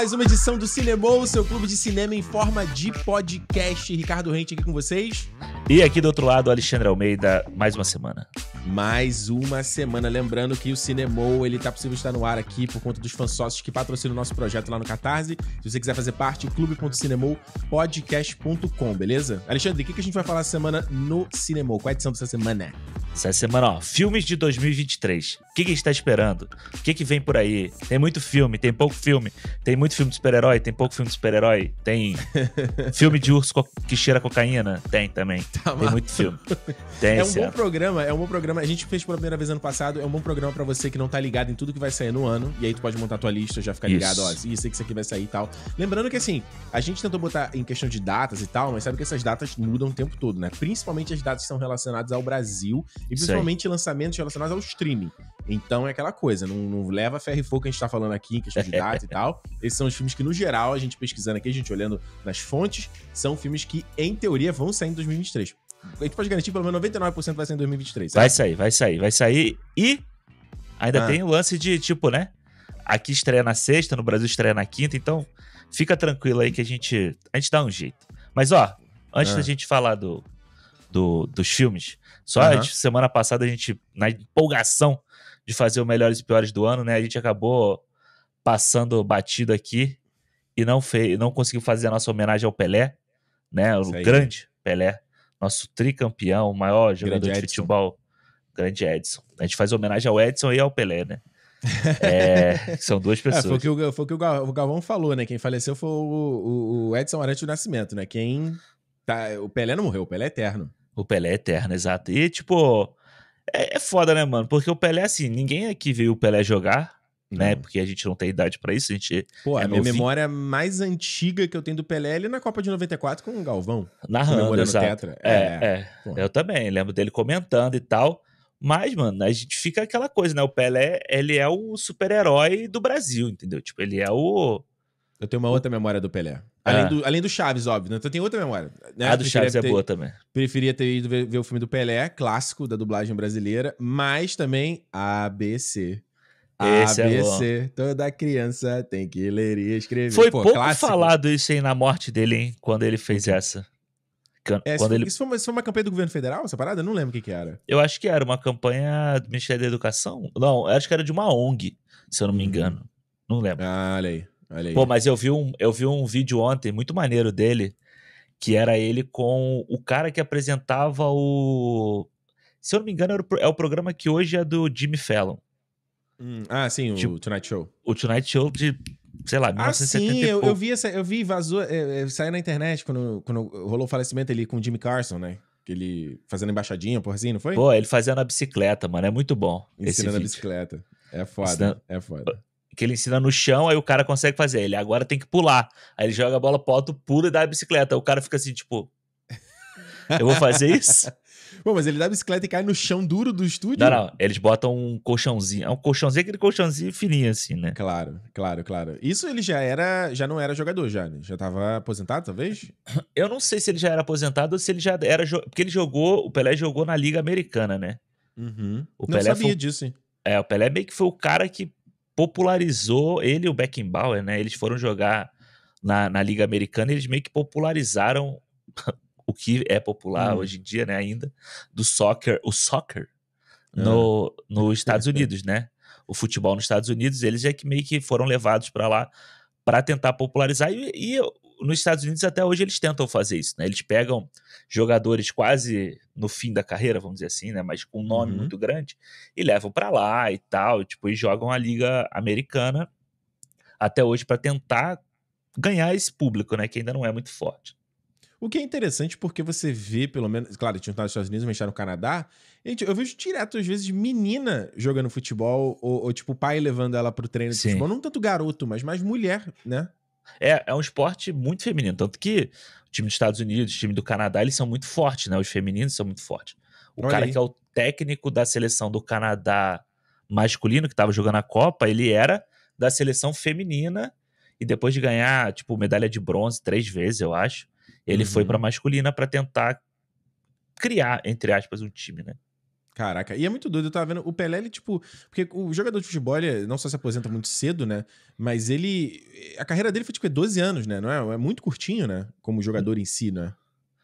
mais uma edição do Cinemou, seu clube de cinema em forma de podcast. Ricardo Rente aqui com vocês. E aqui do outro lado, Alexandre Almeida, mais uma semana mais uma semana. Lembrando que o Cinemou, ele tá possível estar no ar aqui por conta dos fãs sócios que patrocinam o nosso projeto lá no Catarse. Se você quiser fazer parte, o clube.cinemoupodcast.com, beleza? Alexandre, o que, que a gente vai falar essa semana no Cinemou? Qual é a edição dessa semana? Essa é semana, ó, filmes de 2023. O que, que a gente tá esperando? O que, que vem por aí? Tem muito filme, tem pouco filme, tem muito filme de super-herói, tem pouco filme de super-herói, tem filme de urso que cheira cocaína? Tem também. Tá tem muito filme. Tem é um bom programa, é um bom programa programa, a gente fez pela primeira vez ano passado, é um bom programa para você que não tá ligado em tudo que vai sair no ano. E aí tu pode montar tua lista, já ficar isso. ligado, ó, isso que isso aqui vai sair e tal. Lembrando que assim, a gente tentou botar em questão de datas e tal, mas sabe que essas datas mudam o tempo todo, né? Principalmente as datas que são relacionadas ao Brasil e principalmente lançamentos relacionados ao streaming. Então é aquela coisa, não, não leva ferro e fogo que a gente tá falando aqui em questão de data e tal. Esses são os filmes que, no geral, a gente pesquisando aqui, a gente olhando nas fontes, são filmes que, em teoria, vão sair em 2023. A gente pode garantir pelo menos 99% vai sair em 2023. Vai sair, vai sair, vai sair. E ainda ah. tem o lance de, tipo, né? Aqui estreia na sexta, no Brasil estreia na quinta, então fica tranquilo aí que a gente, a gente dá um jeito. Mas, ó, antes ah. da gente falar do, do dos filmes, só uhum. semana passada a gente, na empolgação de fazer o melhores e piores do ano, né? A gente acabou passando batido aqui e não fez, não conseguiu fazer a nossa homenagem ao Pelé, né? O grande Pelé, nosso tricampeão, o maior jogador grande de Edson. futebol, grande Edson. A gente faz homenagem ao Edson e ao Pelé, né? É, são duas é, pessoas. É, foi, o que o, foi o que o Galvão falou, né? Quem faleceu foi o, o Edson antes do Nascimento, né? Quem. Tá, o Pelé não morreu, o Pelé é eterno. O Pelé é eterno, exato. E, tipo, é, é foda, né, mano? Porque o Pelé, assim, ninguém aqui viu o Pelé jogar né? Uhum. Porque a gente não tem idade para isso, a gente. Pô, é a minha memória mais antiga que eu tenho do Pelé ele é na Copa de 94 com o Galvão. Narrando, exato. Tetra. É, é, é. eu também, lembro dele comentando e tal. Mas, mano, a gente fica aquela coisa, né? O Pelé, ele é o super-herói do Brasil, entendeu? Tipo, ele é o. Eu tenho uma outra memória do Pelé. Além, ah. do, além do Chaves, óbvio. Né? Então tem outra memória. Né? A do Chaves é ter, é boa também. Preferia ter ido ver, ver o filme do Pelé, clássico da dublagem brasileira, mas também ABC. Ah, Esse ABC, é toda criança tem que ler e escrever. Foi Pô, pouco clássico. falado isso aí na morte dele, hein? Quando ele fez uhum. essa. É, quando isso, ele... isso, foi uma, isso, foi uma, campanha do governo federal, essa parada? Eu não lembro o que, que era. Eu acho que era uma campanha do Ministério da Educação. Não, acho que era de uma ONG, se eu não me uhum. engano. Não lembro. Ah, olha aí. Olha aí. Pô, mas eu vi, um, eu vi um vídeo ontem muito maneiro dele, que era ele com o cara que apresentava o. Se eu não me engano, o, é o programa que hoje é do Jimmy Fallon. Hum, ah, sim, o tipo, Tonight Show. O Tonight Show de, sei lá, 1970 ah, sim, eu, eu, vi essa, eu vi, vazou, é, é, saiu na internet quando, quando rolou o falecimento ali com o Jimmy Carson, né? Ele fazendo embaixadinha, porra assim, não foi? Pô, ele fazendo a bicicleta, mano, é muito bom. Ensinando a bicicleta. É foda, é foda. Que ele ensina no chão, aí o cara consegue fazer. Ele agora tem que pular. Aí ele joga a bola pro alto, pula e dá a bicicleta. Aí o cara fica assim, tipo, eu vou fazer isso? Pô, mas ele dá bicicleta e cai no chão duro do estúdio? Não, não. Eles botam um colchãozinho. É um colchãozinho, aquele colchãozinho fininho, assim, né? Claro, claro, claro. Isso ele já era. Já não era jogador, já, né? Já tava aposentado, talvez? Eu não sei se ele já era aposentado ou se ele já era. Porque ele jogou. O Pelé jogou na Liga Americana, né? Uhum. O não Pelé sabia foi... disso, hein? É, o Pelé meio que foi o cara que popularizou ele e o Beckenbauer, né? Eles foram jogar na, na Liga Americana e eles meio que popularizaram o que é popular uhum. hoje em dia, né, ainda, do soccer, o soccer uhum. no, nos Estados Unidos, né? O futebol nos Estados Unidos, eles é que meio que foram levados para lá para tentar popularizar e, e nos Estados Unidos até hoje eles tentam fazer isso, né? Eles pegam jogadores quase no fim da carreira, vamos dizer assim, né? Mas com um nome uhum. muito grande e levam para lá e tal, e, tipo, e jogam a liga americana até hoje para tentar ganhar esse público, né? Que ainda não é muito forte. O que é interessante porque você vê, pelo menos. Claro, tinha estado nos Estados Unidos, mas está no Canadá. Gente, eu vejo direto, às vezes, menina jogando futebol, ou, ou tipo, pai levando ela para o treino de Sim. futebol. Não tanto garoto, mas mais mulher, né? É, é um esporte muito feminino. Tanto que o time dos Estados Unidos, o time do Canadá, eles são muito fortes, né? Os femininos são muito fortes. O Olha cara aí. que é o técnico da seleção do Canadá masculino, que estava jogando a Copa, ele era da seleção feminina. E depois de ganhar, tipo, medalha de bronze três vezes, eu acho, ele uhum. foi para masculina para tentar criar, entre aspas, um time, né? Caraca, e é muito doido, eu tava vendo. O Pelé, ele, tipo. Porque o jogador de futebol, ele não só se aposenta muito cedo, né? Mas ele. A carreira dele foi, tipo, 12 é anos, né? Não é? É muito curtinho, né? Como jogador em si, né?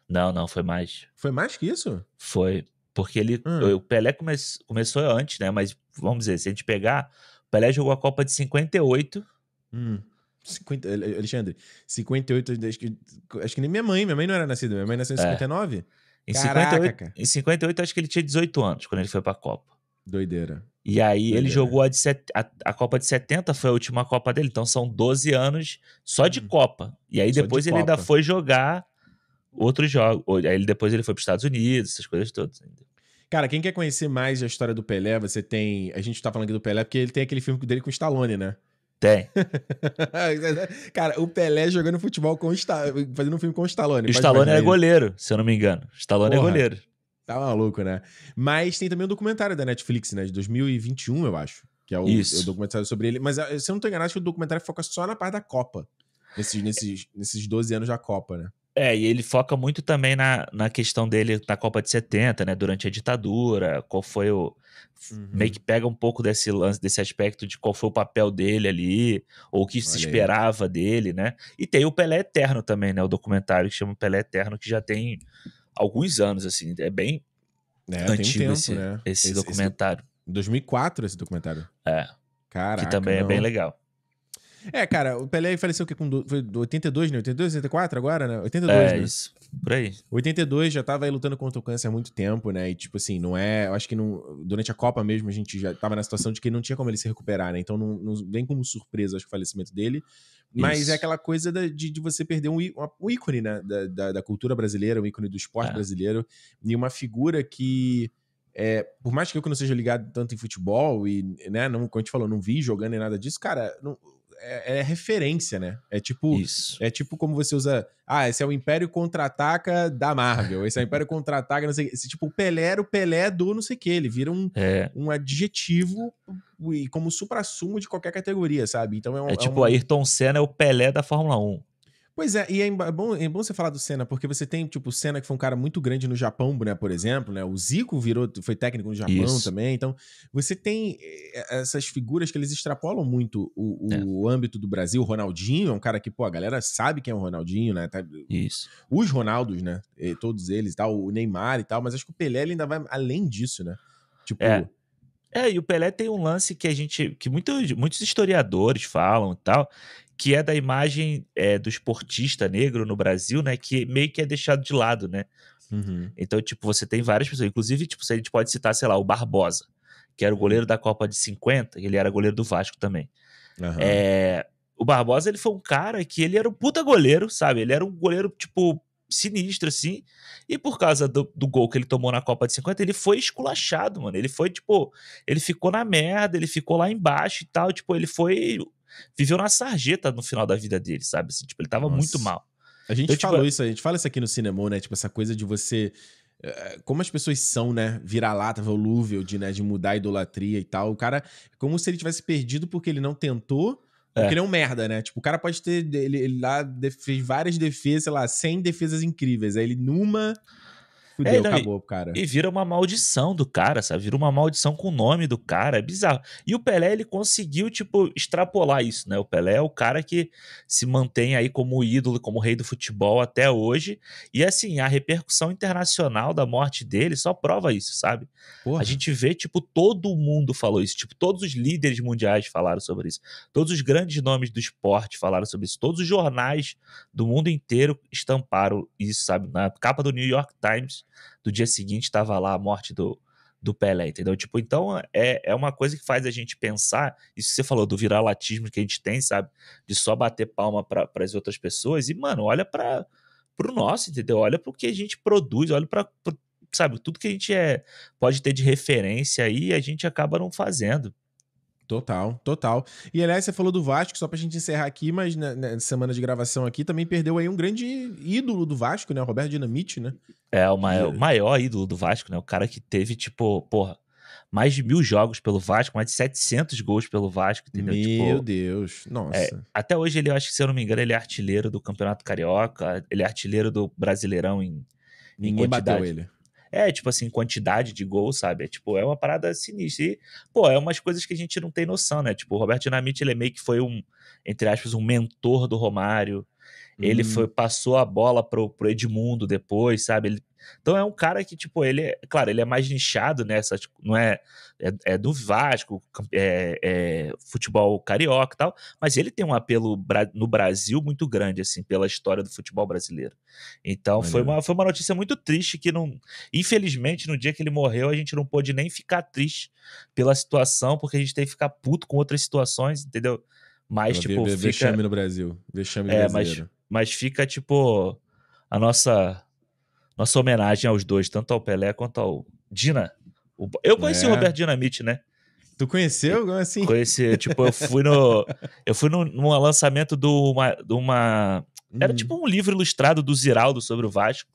Não, não, foi mais. Foi mais que isso? Foi. Porque ele. Hum. O Pelé come, começou antes, né? Mas vamos dizer, se a gente pegar. O Pelé jogou a Copa de 58. Hum. 50, Alexandre, 58, acho que, acho que nem minha mãe, minha mãe não era nascida, minha mãe nasceu em 59. É. Em, Caraca, 58, cara. em 58, acho que ele tinha 18 anos quando ele foi pra Copa. Doideira. E aí Doideira. ele jogou a, set, a, a, Copa de 70, foi a última Copa dele, então são 12 anos só de hum. Copa. E aí só depois ele Copa. ainda foi jogar outros jogos. Aí depois ele foi para os Estados Unidos, essas coisas todas. Cara, quem quer conhecer mais a história do Pelé, você tem. A gente tá falando aqui do Pelé porque ele tem aquele filme dele com o Stallone, né? Tem. Cara, o Pelé jogando futebol com o Stallone, fazendo um filme com o Stallone. O Stallone é goleiro, se eu não me engano. O Stallone é Porra, é goleiro. Tá maluco, né? Mas tem também um documentário da Netflix, né? De 2021, eu acho. Que é o, Isso. É o documentário sobre ele. Mas eh, se eu não tô enganado, acho que o documentário foca só na parte da Copa. Nesses, nesses, nesses 12 anos da Copa, né? É, e ele foca muito também na, na questão dele na Copa de 70, né? Durante a ditadura, qual foi o. Uhum. Meio que pega um pouco desse lance, desse aspecto de qual foi o papel dele ali, ou o que se esperava dele, né? E tem o Pelé Eterno também, né? O documentário que chama Pelé Eterno, que já tem alguns anos, assim. É bem é, antigo um tempo, esse, né? esse, esse, documentário. Esse, 2004 esse documentário. É. Caraca. Que também não. é bem legal. É, cara, o Pelé faleceu o quê? Com do, foi 82, né? 82, 84 agora, né? 82, é, né? isso. Por aí. 82 já tava aí lutando contra o câncer há muito tempo, né? E, tipo assim, não é... Eu acho que não, durante a Copa mesmo a gente já tava na situação de que não tinha como ele se recuperar, né? Então não, não vem como surpresa, acho, o falecimento dele. Mas isso. é aquela coisa da, de, de, você perder um, um ícone, né? Da, da, da, cultura brasileira, um ícone do esporte é. brasileiro. E uma figura que... É, por mais que eu não seja ligado tanto em futebol e, né, não, como a gente falou, não vi jogando e nada disso, cara, não, é, é, referência, né? É tipo, Isso. é tipo como você usa, ah, esse é o Império contra-ataca da Marvel, esse é o Império contra-ataca, não sei, esse tipo o Pelé era o Pelé do não sei que, ele vira um, é. um adjetivo e como supra-sumo de qualquer categoria, sabe? Então é, um, é, é tipo o uma... Ayrton Senna é o Pelé da Fórmula 1. Pois é, e é, é bom, é bom você falar do Senna, porque você tem, tipo, o Senna que foi um cara muito grande no Japão, né, por exemplo, né? O Zico virou, foi técnico no Japão Isso. também. Então, você tem eh, eh, essas figuras que eles extrapolam muito o, é. o, âmbito do Brasil. O Ronaldinho é um cara que, pô, a galera sabe quem é o Ronaldinho, né? Tá, Isso. Os Ronaldos, né? Eh, todos eles tal, o Neymar e tal, mas acho que o Pelé ainda vai além disso, né? Tipo. É. É, e o Pelé tem um lance que a gente. que muito, muitos historiadores falam e tal, que é da imagem é, do esportista negro no Brasil, né? Que meio que é deixado de lado, né? Uhum. Então, tipo, você tem várias pessoas. Inclusive, tipo, a gente pode citar, sei lá, o Barbosa, que era o goleiro uhum. da Copa de 50, ele era goleiro do Vasco também. Uhum. É, o Barbosa, ele foi um cara que ele era um puta goleiro, sabe? Ele era um goleiro, tipo, sinistro, assim. E por causa do, do, gol que ele tomou na Copa de 50, ele foi esculachado, mano. Ele foi, tipo, ele ficou na merda, ele ficou lá embaixo e tal. Tipo, ele foi viveu na sarjeta no final da vida dele, sabe? Assim, tipo, ele tava Nossa. muito mal. A gente então, falou tipo... É isso, a gente fala isso aqui no cinema, né? Tipo, essa coisa de você. Eh, como as pessoas são, né? Vira-lata, volúvel, de, né? de mudar a idolatria e tal. O cara, é como se ele tivesse perdido porque ele não tentou, é. porque é. ele é um merda, né? Tipo, o cara pode ter. Ele, ele lá fez várias defesas, sei lá, 100 defesas incríveis. Aí ele numa Fudeu, é, não, acabou, cara. E vira uma maldição do cara, sabe? Vira uma maldição com o nome do cara. É bizarro. E o Pelé, ele conseguiu, tipo, extrapolar isso, né? O Pelé é o cara que se mantém aí como ídolo, como rei do futebol até hoje. E, assim, a repercussão internacional da morte dele só prova isso, sabe? Porra. A gente vê, tipo, todo mundo falou isso. Tipo, todos os líderes mundiais falaram sobre isso. Todos os grandes nomes do esporte falaram sobre isso. Todos os jornais do mundo inteiro estamparam isso, sabe? Na capa do New York Times do dia seguinte estava lá a morte do, do Pelé, entendeu? Tipo, então é, é uma coisa que faz a gente pensar, isso que você falou, do viralatismo que a gente tem, sabe? De só bater palma para as outras pessoas. E, mano, olha para o nosso, entendeu? Olha para o que a gente produz, olha para. Sabe, tudo que a gente é, pode ter de referência aí, a gente acaba não fazendo. Total, total. E aliás, você falou do Vasco, só pra gente encerrar aqui, mas na, na, semana de gravação aqui também perdeu aí um grande ídolo do Vasco, né? O Roberto Dinamite, né? É, o maior, maior ídolo do Vasco, né? O cara que teve, tipo, porra, mais de mil jogos pelo Vasco, mais de 700 gols pelo Vasco, entendeu? Meu tipo, Deus, nossa. É, até hoje ele, eu acho que se eu não me engano, ele é artilheiro do Campeonato Carioca, ele é artilheiro do Brasileirão em, em Ninguém quantidade. bateu ele é, tipo assim, quantidade de gols, sabe? É, tipo, é uma parada sinistra. E, pô, é umas coisas que a gente não tem noção, né? Tipo, o Roberto Dinamite, ele é meio que foi um, entre aspas, um mentor do Romário. Ele uhum. foi, passou a bola pro, pro Edmundo depois, sabe? Ele, então é um cara que, tipo, ele é. Claro, ele é mais nichado né Tipo, não é, é, é. do Vasco, é, é, futebol carioca e tal. Mas ele tem um apelo no Brasil muito grande, assim, pela história do futebol brasileiro. Então foi uma, foi uma notícia muito triste que não. Infelizmente, no dia que ele morreu, a gente não pôde nem ficar triste pela situação, porque a gente tem que ficar puto com outras situações, entendeu? Mas, Eu tipo. Vexame fica... no Brasil. Vexame é, brasileiro. Mas, mas fica, tipo, a nossa nossa homenagem aos dois, tanto ao Pelé quanto ao Dina. Eu conheci é. o Roberto Dinamite, né? Tu conheceu? assim? Conheci, tipo, eu fui no. Eu fui no, num lançamento de uma. De uma era hum. tipo um livro ilustrado do Ziraldo sobre o Vasco.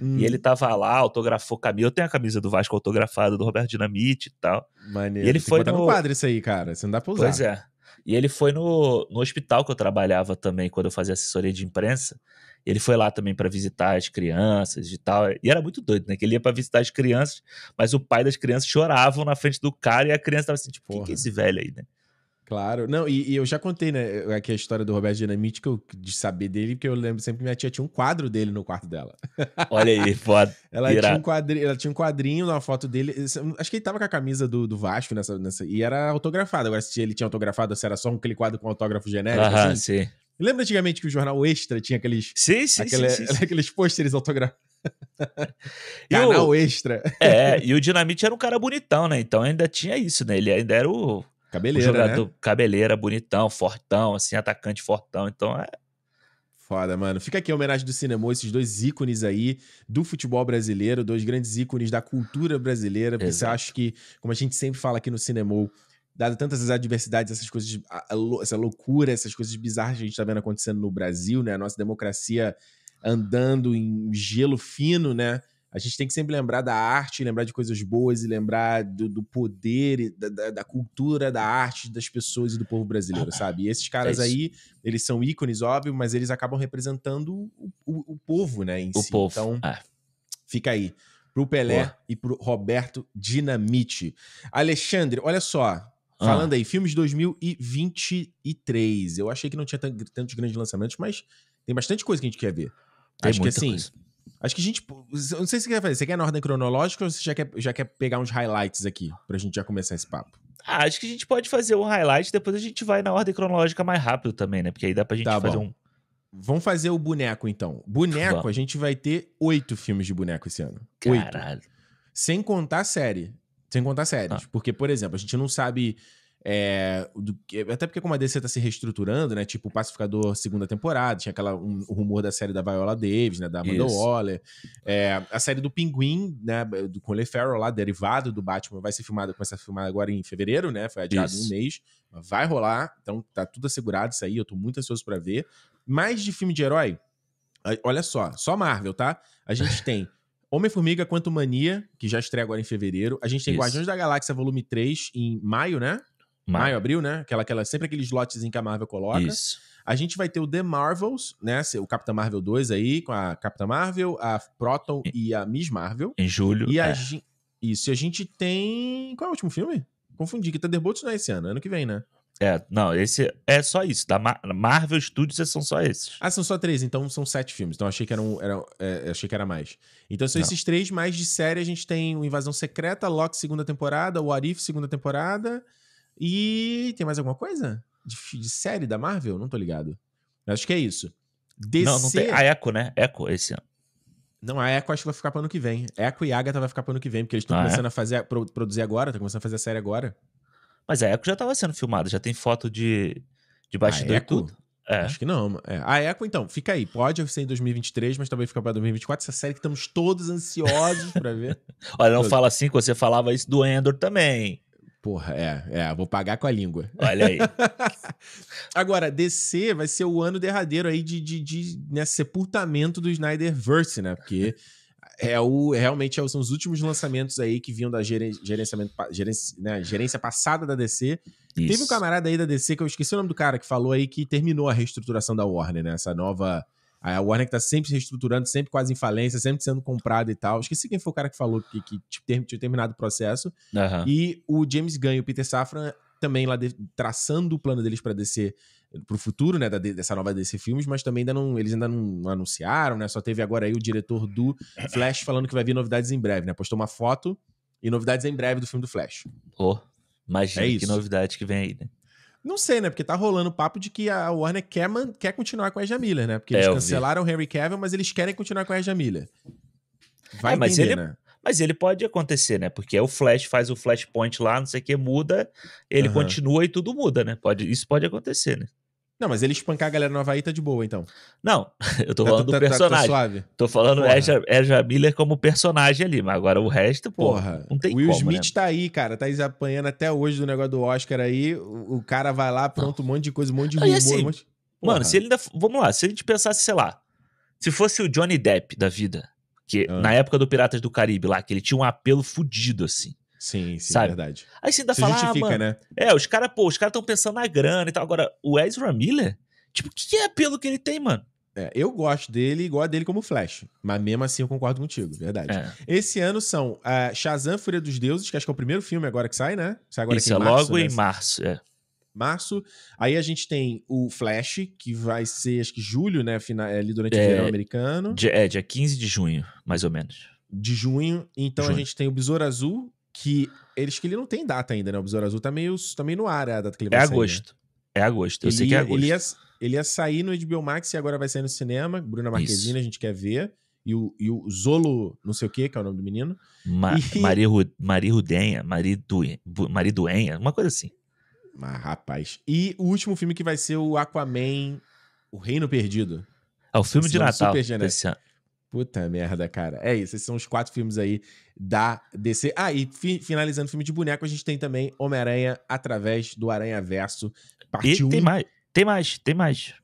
Hum. E ele tava lá, autografou camisa. Eu tenho a camisa do Vasco autografada, do Roberto Dinamite e tal. Maneiro. E ele Tem foi no. quadro isso aí, cara. Você não dá pra usar. Pois é. E ele foi no, no hospital que eu trabalhava também, quando eu fazia assessoria de imprensa. Ele foi lá também para visitar as crianças e tal. E era muito doido, né? Que ele ia para visitar as crianças, mas o pai das crianças choravam na frente do cara e a criança tava assim, tipo, o que, que é esse velho aí, né? Claro. Não, e, e, eu já contei, né, é, aqui a história do Roberto Dinamite, que eu, de saber dele, porque eu lembro sempre que minha tia tinha um quadro dele no quarto dela. Olha aí, foda. ela, tinha um quadrinho, ela tinha um quadrinho na foto dele. Acho que ele tava com a camisa do, do Vasco nessa, nessa. E era autografado. Agora, se ele tinha autografado, se era só aquele quadro com autógrafo genérico. Aham, assim. sim. Lembra antigamente que o jornal Extra tinha aqueles. Sim, sim, aquele, sim, sim. Aqueles pôsteres autografados. Canal o, extra. É, e o Dinamite era um cara bonitão, né? Então ainda tinha isso, né? Ele ainda era o Cabeleira, um jogador né? cabeleira, bonitão, fortão, assim, atacante fortão. Então é. Foda, mano. Fica aqui a homenagem do cinema, esses dois ícones aí do futebol brasileiro, dois grandes ícones da cultura brasileira. Porque Exato. você acha que, como a gente sempre fala aqui no cinema, dado tantas adversidades, essas coisas, essa loucura, essas coisas bizarras que a gente tá vendo acontecendo no Brasil, né? A nossa democracia andando em gelo fino, né? a gente tem que sempre lembrar da arte, lembrar de coisas boas e lembrar do, do poder, da, da, da, cultura, da arte, das pessoas e do povo brasileiro, sabe? E esses é caras é aí, eles são ícones, óbvio, mas eles acabam representando o, o, o povo, né? o si. povo. Então, é. fica aí. Pro Pelé Boa. e pro Roberto Dinamite. Alexandre, olha só. Ah. Falando ah. aí, filmes de 2023. Eu achei que não tinha tantos grandes lançamentos, mas tem bastante coisa que a gente quer ver. Tem Acho que assim. Coisa Acho que a gente. Eu não sei se você quer fazer. Você quer na ordem cronológica ou você já quer, já quer pegar uns highlights aqui pra gente já começar esse papo? Ah, acho que a gente pode fazer um highlight, depois a gente vai na ordem cronológica mais rápido também, né? Porque aí dá pra gente tá fazer bom. um. Vamos fazer o boneco, então. Boneco, a gente vai ter oito filmes de boneco esse ano. Caralho. Oito. Sem contar série. Sem contar séries. Ah. Porque, por exemplo, a gente não sabe é, do, até porque como a DC tá se reestruturando, né? Tipo, o Pacificador segunda temporada, tinha aquela, um, o rumor da série da Viola Davis, né? Da Amanda Isso. Waller. É, a série do Pinguim, né? Do, com Lee Farrell lá, derivado do Batman, vai ser filmada, começa a filmar agora em fevereiro, né? Foi adiado Isso. um mês. Vai rolar, então tá tudo assegurado isso aí, eu tô muito ansioso para ver. Mais de filme de herói, olha só, só Marvel, tá? A gente tem... Homem-Formiga Quanto Mania, que já estreia agora em fevereiro. A gente tem Isso. Guardiões da Galáxia Volume 3 em maio, né? maio, abril, né? Aquela, aquela, sempre aqueles lotes em que a Marvel coloca. Isso. A gente vai ter o The Marvels, né? O Capitão Marvel 2 aí, com a Capitã Marvel, a Proton em, e a Miss Marvel. Em julho. E é. a, Isso. E a gente tem. Qual é o último filme? Confundi, que Thunderbolts não é esse ano, é ano que vem, né? É, não, esse é só isso. Da Mar Marvel Studios são só esses. Ah, são só três, então são sete filmes. Então achei que é, achei que era mais. Então são não. esses três, mais de série a gente tem o Invasão Secreta, Loki segunda temporada, o Arif segunda temporada e tem mais alguma coisa? De, de série da Marvel? Não tô ligado. Eu acho que é isso. DC... Não, não tem. A Echo, né? Echo esse ano. Não, a Echo acho que vai ficar pro ano que vem. Echo e Agatha vai ficar pro ano que vem, porque eles estão ah, é? começando é? a fazer, a produzir agora, estão começando a fazer a série agora. Mas a Echo já tava sendo filmada, já tem foto de, de bastidor e tudo. É. Acho que não. É. A Echo, então, fica aí. Pode ser em 2023, mas também fica pra 2024. Essa série que estamos todos ansiosos pra ver. Olha, não fala assim que você falava isso do Endor também. Porra, é, é, vou pagar com a língua. Olha aí. Agora, DC vai ser o ano derradeiro aí de, de, de né, sepultamento do Snyderverse, né? Porque é o, realmente é são os últimos lançamentos aí que vinham da gerenciamento, gerenci, né, gerência passada da DC. Isso. Teve um camarada aí da DC, que eu esqueci o nome do cara, que falou aí que terminou a reestruturação da Warner, né? Essa nova a Warner que tá sempre se reestruturando, sempre quase em falência, sempre sendo comprada e tal. Esqueci quem foi o cara que falou que, que tinha terminado o processo. Uhum. E o James Gunn e o Peter Safran também lá de, traçando o plano deles para descer pro futuro, né, da, dessa nova DC Filmes, mas também ainda não, eles ainda não anunciaram, né? Só teve agora aí o diretor do Flash falando que vai vir novidades em breve, né? Postou uma foto e novidades em breve do filme do Flash. Oh, imagina é que isso. novidade que vem aí, né? Não sei, né? Porque tá rolando o papo de que a Warner quer, man... quer continuar com a Ezra Miller, né? Porque é, eles cancelaram o Henry Cavill, mas eles querem continuar com a Ezra Miller. Vai é, mas entender, ele... né? Mas ele pode acontecer, né? Porque é o Flash, faz o Flashpoint lá, não sei o que, muda, ele uhum. continua e tudo muda, né? Pode, isso pode acontecer, né? Não, mas ele espancar a galera no Havaí tá de boa, então. Não, eu tô tá, falando tá, do tá, tá personagem. Tá, suave. Tô falando Ezra Miller como personagem ali, mas agora o resto, porra, não tem Will como, né? Smith né? tá aí, cara, tá apanhando até hoje do negócio do Oscar aí, o, o cara vai lá, pronto, um monte de coisa, um monte de rumor. Assim, Mano, se ele ainda... Vamos lá, se a gente pensasse, sei lá, se fosse o Johnny Depp da vida, que ah. na época do Piratas do Caribe lá, que ele tinha um apelo fudido, assim. Sim, sim, sabe? verdade. Aí você ainda Isso fala, ah, mano, né? É, os caras, pô, os caras estão pensando na grana e tal. Agora, o Ezra Miller, tipo, o que é apelo que ele tem, mano? É, eu gosto dele e gosto dele como Flash. Mas mesmo assim eu concordo contigo, verdade. É. Esse ano são uh, Shazam Fúria dos Deuses, que acho que é o primeiro filme agora que sai, né? Sai agora Isso, aqui é em é março, logo né? em março, é. Março. Aí a gente tem o Flash, que vai ser, acho que julho, né? Final, é, ali durante é, o verão americano. Dia, é, dia 15 de junho, mais ou menos. De junho. Então junho. a gente tem o Besouro Azul, que eles que ele não tem data ainda, né? O Besouro Azul tá meio, tá meio no ar a data que ele é vai é sair, né? agosto. Né? É agosto. Eu ele, sei que é agosto. Ele ia, ele ia sair no HBO Max e agora vai sair no cinema. Bruna Marquezine, Isso. a gente quer ver. E o, e o Zolo, não sei o que, que é o nome do menino. Ma e... Maria, Ru Maria Rudenha, Maria, Duenha, Maria Duenha, uma coisa assim. Mas, ah, rapaz. E o último filme que vai ser o Aquaman, O Reino Perdido. É o filme Esse de Natal. Desse ano. Puta merda, cara. É isso. Esses são os quatro filmes aí da DC. Ah, e fi finalizando o filme de boneco, a gente tem também Homem-Aranha através do Aranha Verso. Parte e tem mais. Tem mais, tem mais.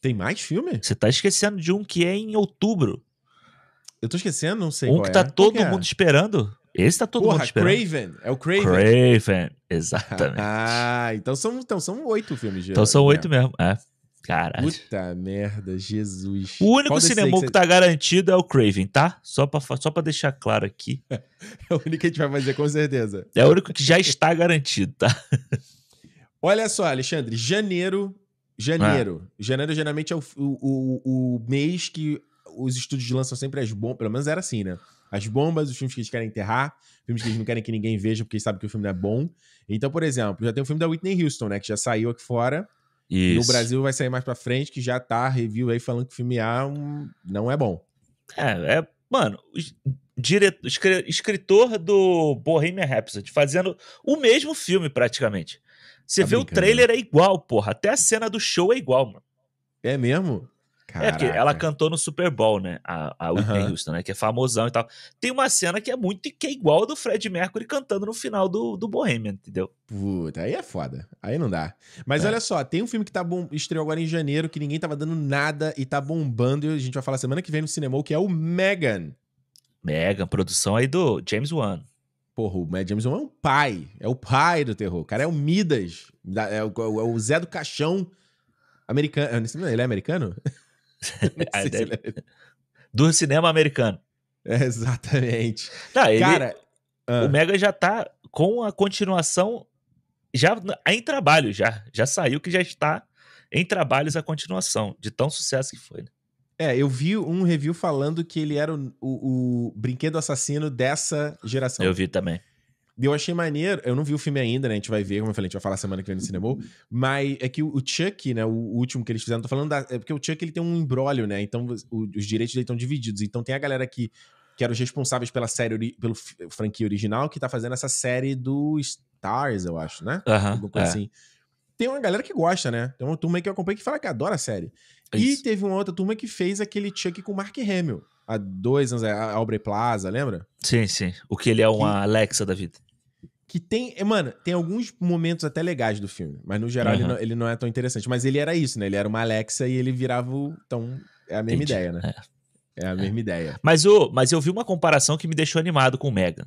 Tem mais filme? Você tá esquecendo de um que é em outubro. Eu tô esquecendo, não sei um qual que é. tá é. todo que é? mundo é? esperando. Esse tá todo Porra, mundo esperando. Craven. É o Craven. Craven, exatamente. Ah, então são, então são oito filmes de Então são oito mesmo, é. Caralho. Puta merda, Jesus. O único cinema que, tá garantido é o Craven, tá? Só pra, só pra deixar claro aqui. É o único que a gente vai fazer, com certeza. É o único que já está garantido, tá? Olha só, Alexandre, janeiro. Janeiro. Ah. Janeiro geralmente é o, o, o, mês que os estúdios lançam sempre as bombas. Pelo menos era assim, né? As bombas, os filmes que eles querem enterrar, filmes que eles não querem que ninguém veja porque eles sabem que o filme não é bom. Então, por exemplo, já tem o filme da Whitney Houston, né? Que já saiu aqui fora. Isso. No Brasil vai sair mais pra frente, que já tá review aí falando que o filme A não é bom. É, é mano, diretor, escritor do Bohemian Rhapsody, fazendo o mesmo filme praticamente. Você tá vê o né? trailer é igual, porra. Até a cena do show é igual, mano. É mesmo? Caraca. É, porque ela cantou no Super Bowl, né? A, a Whitney Houston, né? Que é famosão e tal. Tem uma cena que é muito que é igual do Fred Mercury cantando no final do, do Bohemian, entendeu? Puta, aí é foda. Aí não dá. Mas é. olha só, tem um filme que tá bom, estreou agora em janeiro, que ninguém tava dando nada e tá bombando. E a gente vai falar semana que vem no cinema, que é o Megan. Megan, produção aí do James Wan. Porra, o James Wan é um pai. É o pai do terror. O cara é o Midas. É o, é o Zé do Caixão americano. Ele é americano? Ah, né? do cinema americano. É, exatamente. Tá, ele, Cara, o ah. Mega já tá com a continuação já em trabalho já, já saiu que já está em trabalhos a continuação de tão sucesso que foi. Né? É, eu vi um review falando que ele era o, o, o brinquedo assassino dessa geração. Eu vi também eu achei maneiro. Eu não vi o filme ainda, né? A gente vai ver, como eu falei, a gente vai falar semana que vem no cinema. Mas é que o Chuck, né? O último que eles fizeram, tô falando da. É porque o Chuck ele tem um embrólio, né? Então o, os direitos dele estão divididos. Então tem a galera que, que era os responsáveis pela série, pelo franquia original, que tá fazendo essa série do Stars, eu acho, né? Uh -huh, Alguma coisa é. assim. Tem uma galera que gosta, né? Tem uma turma que eu acompanho que fala que adora a série. Isso. E teve uma outra turma que fez aquele Chuck com o Mark Hamill há dois anos, a é, Aubrey Plaza, lembra? Sim, sim. O que ele é uma que... Alexa da vida. Que tem. É, mano, tem alguns momentos até legais do filme, mas no geral uhum. ele, não, ele, não, é tão interessante. Mas ele era isso, né? Ele era uma Alexa e ele virava o. Então, é a mesma Entendi. ideia, né? É. é a mesma é. ideia. Mas, o, mas eu vi uma comparação que me deixou animado com o Megan.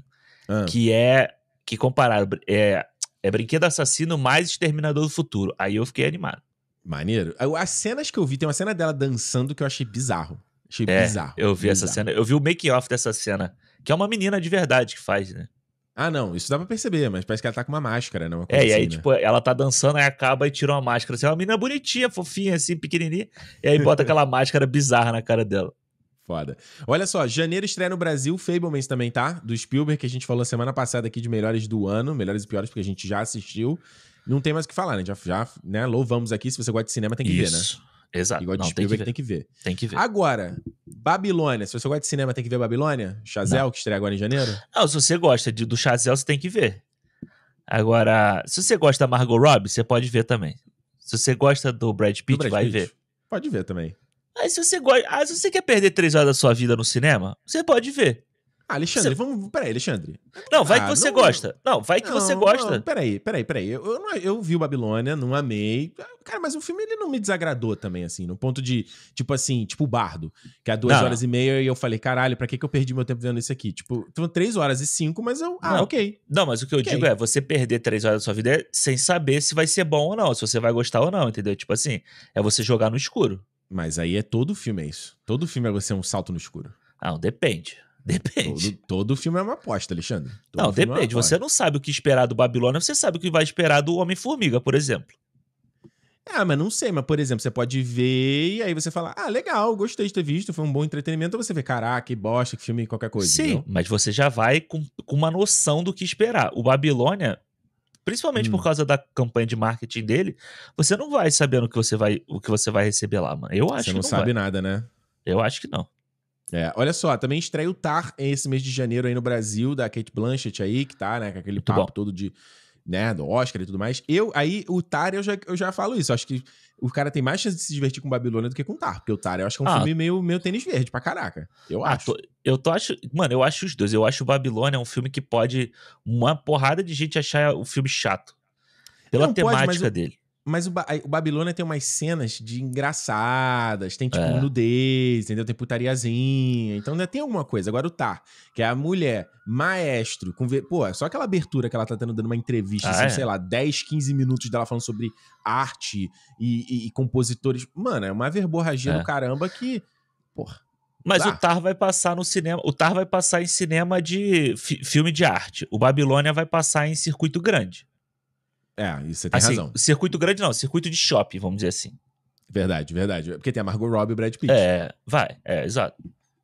Ah. Que é. Que compararam. É, é Brinquedo Assassino mais Exterminador do Futuro. Aí eu fiquei animado. Maneiro. As cenas que eu vi, tem uma cena dela dançando que eu achei bizarro. Achei é, bizarro. Eu vi bizarro. essa cena. Eu vi o make-off dessa cena. Que é uma menina de verdade que faz, né? Ah, não, isso dá pra perceber, mas parece que ela tá com uma máscara, né? Uma é, e aí, assim, né? tipo, ela tá dançando, aí acaba e tira uma máscara. Assim, é uma menina bonitinha, fofinha, assim, pequenininha. E aí bota aquela máscara bizarra na cara dela. Foda. Olha só, janeiro estreia no Brasil Fablemans também, tá? Do Spielberg, que a gente falou semana passada aqui de melhores do ano, melhores e piores, porque a gente já assistiu. Não tem mais o que falar, né? Já, já né? louvamos aqui. Se você gosta de cinema, tem que Isso. ver, né? Exato. Igual de Não, Spielberg, tem que, ver. tem que ver. Tem que ver. Agora, Babilônia. Se você gosta de cinema, tem que ver Babilônia? Chazel, que estreia agora em janeiro? Não, se você gosta de, do Chazel, você tem que ver. Agora, se você gosta da Margot Robbie, você pode ver também. Se você gosta do Brad Pitt, do Brad vai Pitt. ver. Pode ver também. se você gosta. Ah, se você quer perder três horas da sua vida no cinema, você pode ver. Ah, Alexandre, você... vamos. Peraí, Alexandre. Não, vai ah, que você não... gosta. Não, vai que não, você gosta. Não, peraí, peraí, peraí. Eu, eu, eu, vi o Babilônia, não amei. Cara, mas o filme ele não me desagradou também, assim, no ponto de, tipo assim, tipo o Bardo, que é duas não. horas e meia e eu falei, caralho, pra que, que eu perdi meu tempo vendo isso aqui? Tipo, então três horas e cinco, mas eu. Ah, ok. Não, mas o que eu okay. digo é, você perder três horas da sua vida é sem saber se vai ser bom ou não, se você vai gostar ou não, entendeu? Tipo assim, é você jogar no escuro. Mas aí é todo filme, é isso. Todo filme é você um salto no escuro. Ah, não, depende. Depende. Todo, todo filme é uma aposta, Alexandre. Todo não, é depende. É você não sabe o que esperar do Babilônia, você sabe o que vai esperar do Homem-Formiga, por exemplo. Ah, mas não sei, mas por exemplo, você pode ver e aí você fala, ah, legal, gostei de ter visto, foi um bom entretenimento, ou você vê, caraca, que bosta, que filme, qualquer coisa. Sim, entendeu? mas você já vai com, com, uma noção do que esperar. O Babilônia, principalmente hum. por causa da campanha de marketing dele, você não vai sabendo o que você vai, o que você vai receber lá, mano. Eu acho Você não, Você não sabe vai. nada, né? Eu acho que não. É, olha só, também estreia o Tar esse mês de janeiro aí no Brasil, da Kate Blanchett aí, que tá, né, com aquele papo todo de, né, do Oscar e tudo mais. Eu, aí, o Tar, eu já, eu já falo isso, acho que o cara tem mais chance de se divertir com Babilônia do que com Tar, porque o Tar eu acho que é um ah. filme meio, meio tênis verde pra caraca, eu ah, acho. Tô, eu tô acho, mano, eu acho os dois, eu acho Babilônia um filme que pode uma porrada de gente achar o filme chato, pela Não, temática pode, dele. Mas o, ba o Babilônia tem umas cenas de engraçadas, tem tipo é. nudez, entendeu? Tem putariazinha. Então ainda né, tem alguma coisa. Agora o Tar, que é a mulher, maestro, com pô, é só aquela abertura que ela tá tendo dando uma entrevista, ah, assim, é? sei lá, 10, 15 minutos dela falando sobre arte e, e, e compositores. Mano, é uma verborragia é. do caramba que. Porra. Mas tá. o Tar vai passar no cinema. O Tar vai passar em cinema de fi filme de arte. O Babilônia vai passar em circuito grande. É, isso você tem assim, razão. Circuito grande não, circuito de shopping, vamos dizer assim. Verdade, verdade. É porque tem a Margot Robbie e o Brad Pitt. É, vai, é, exato.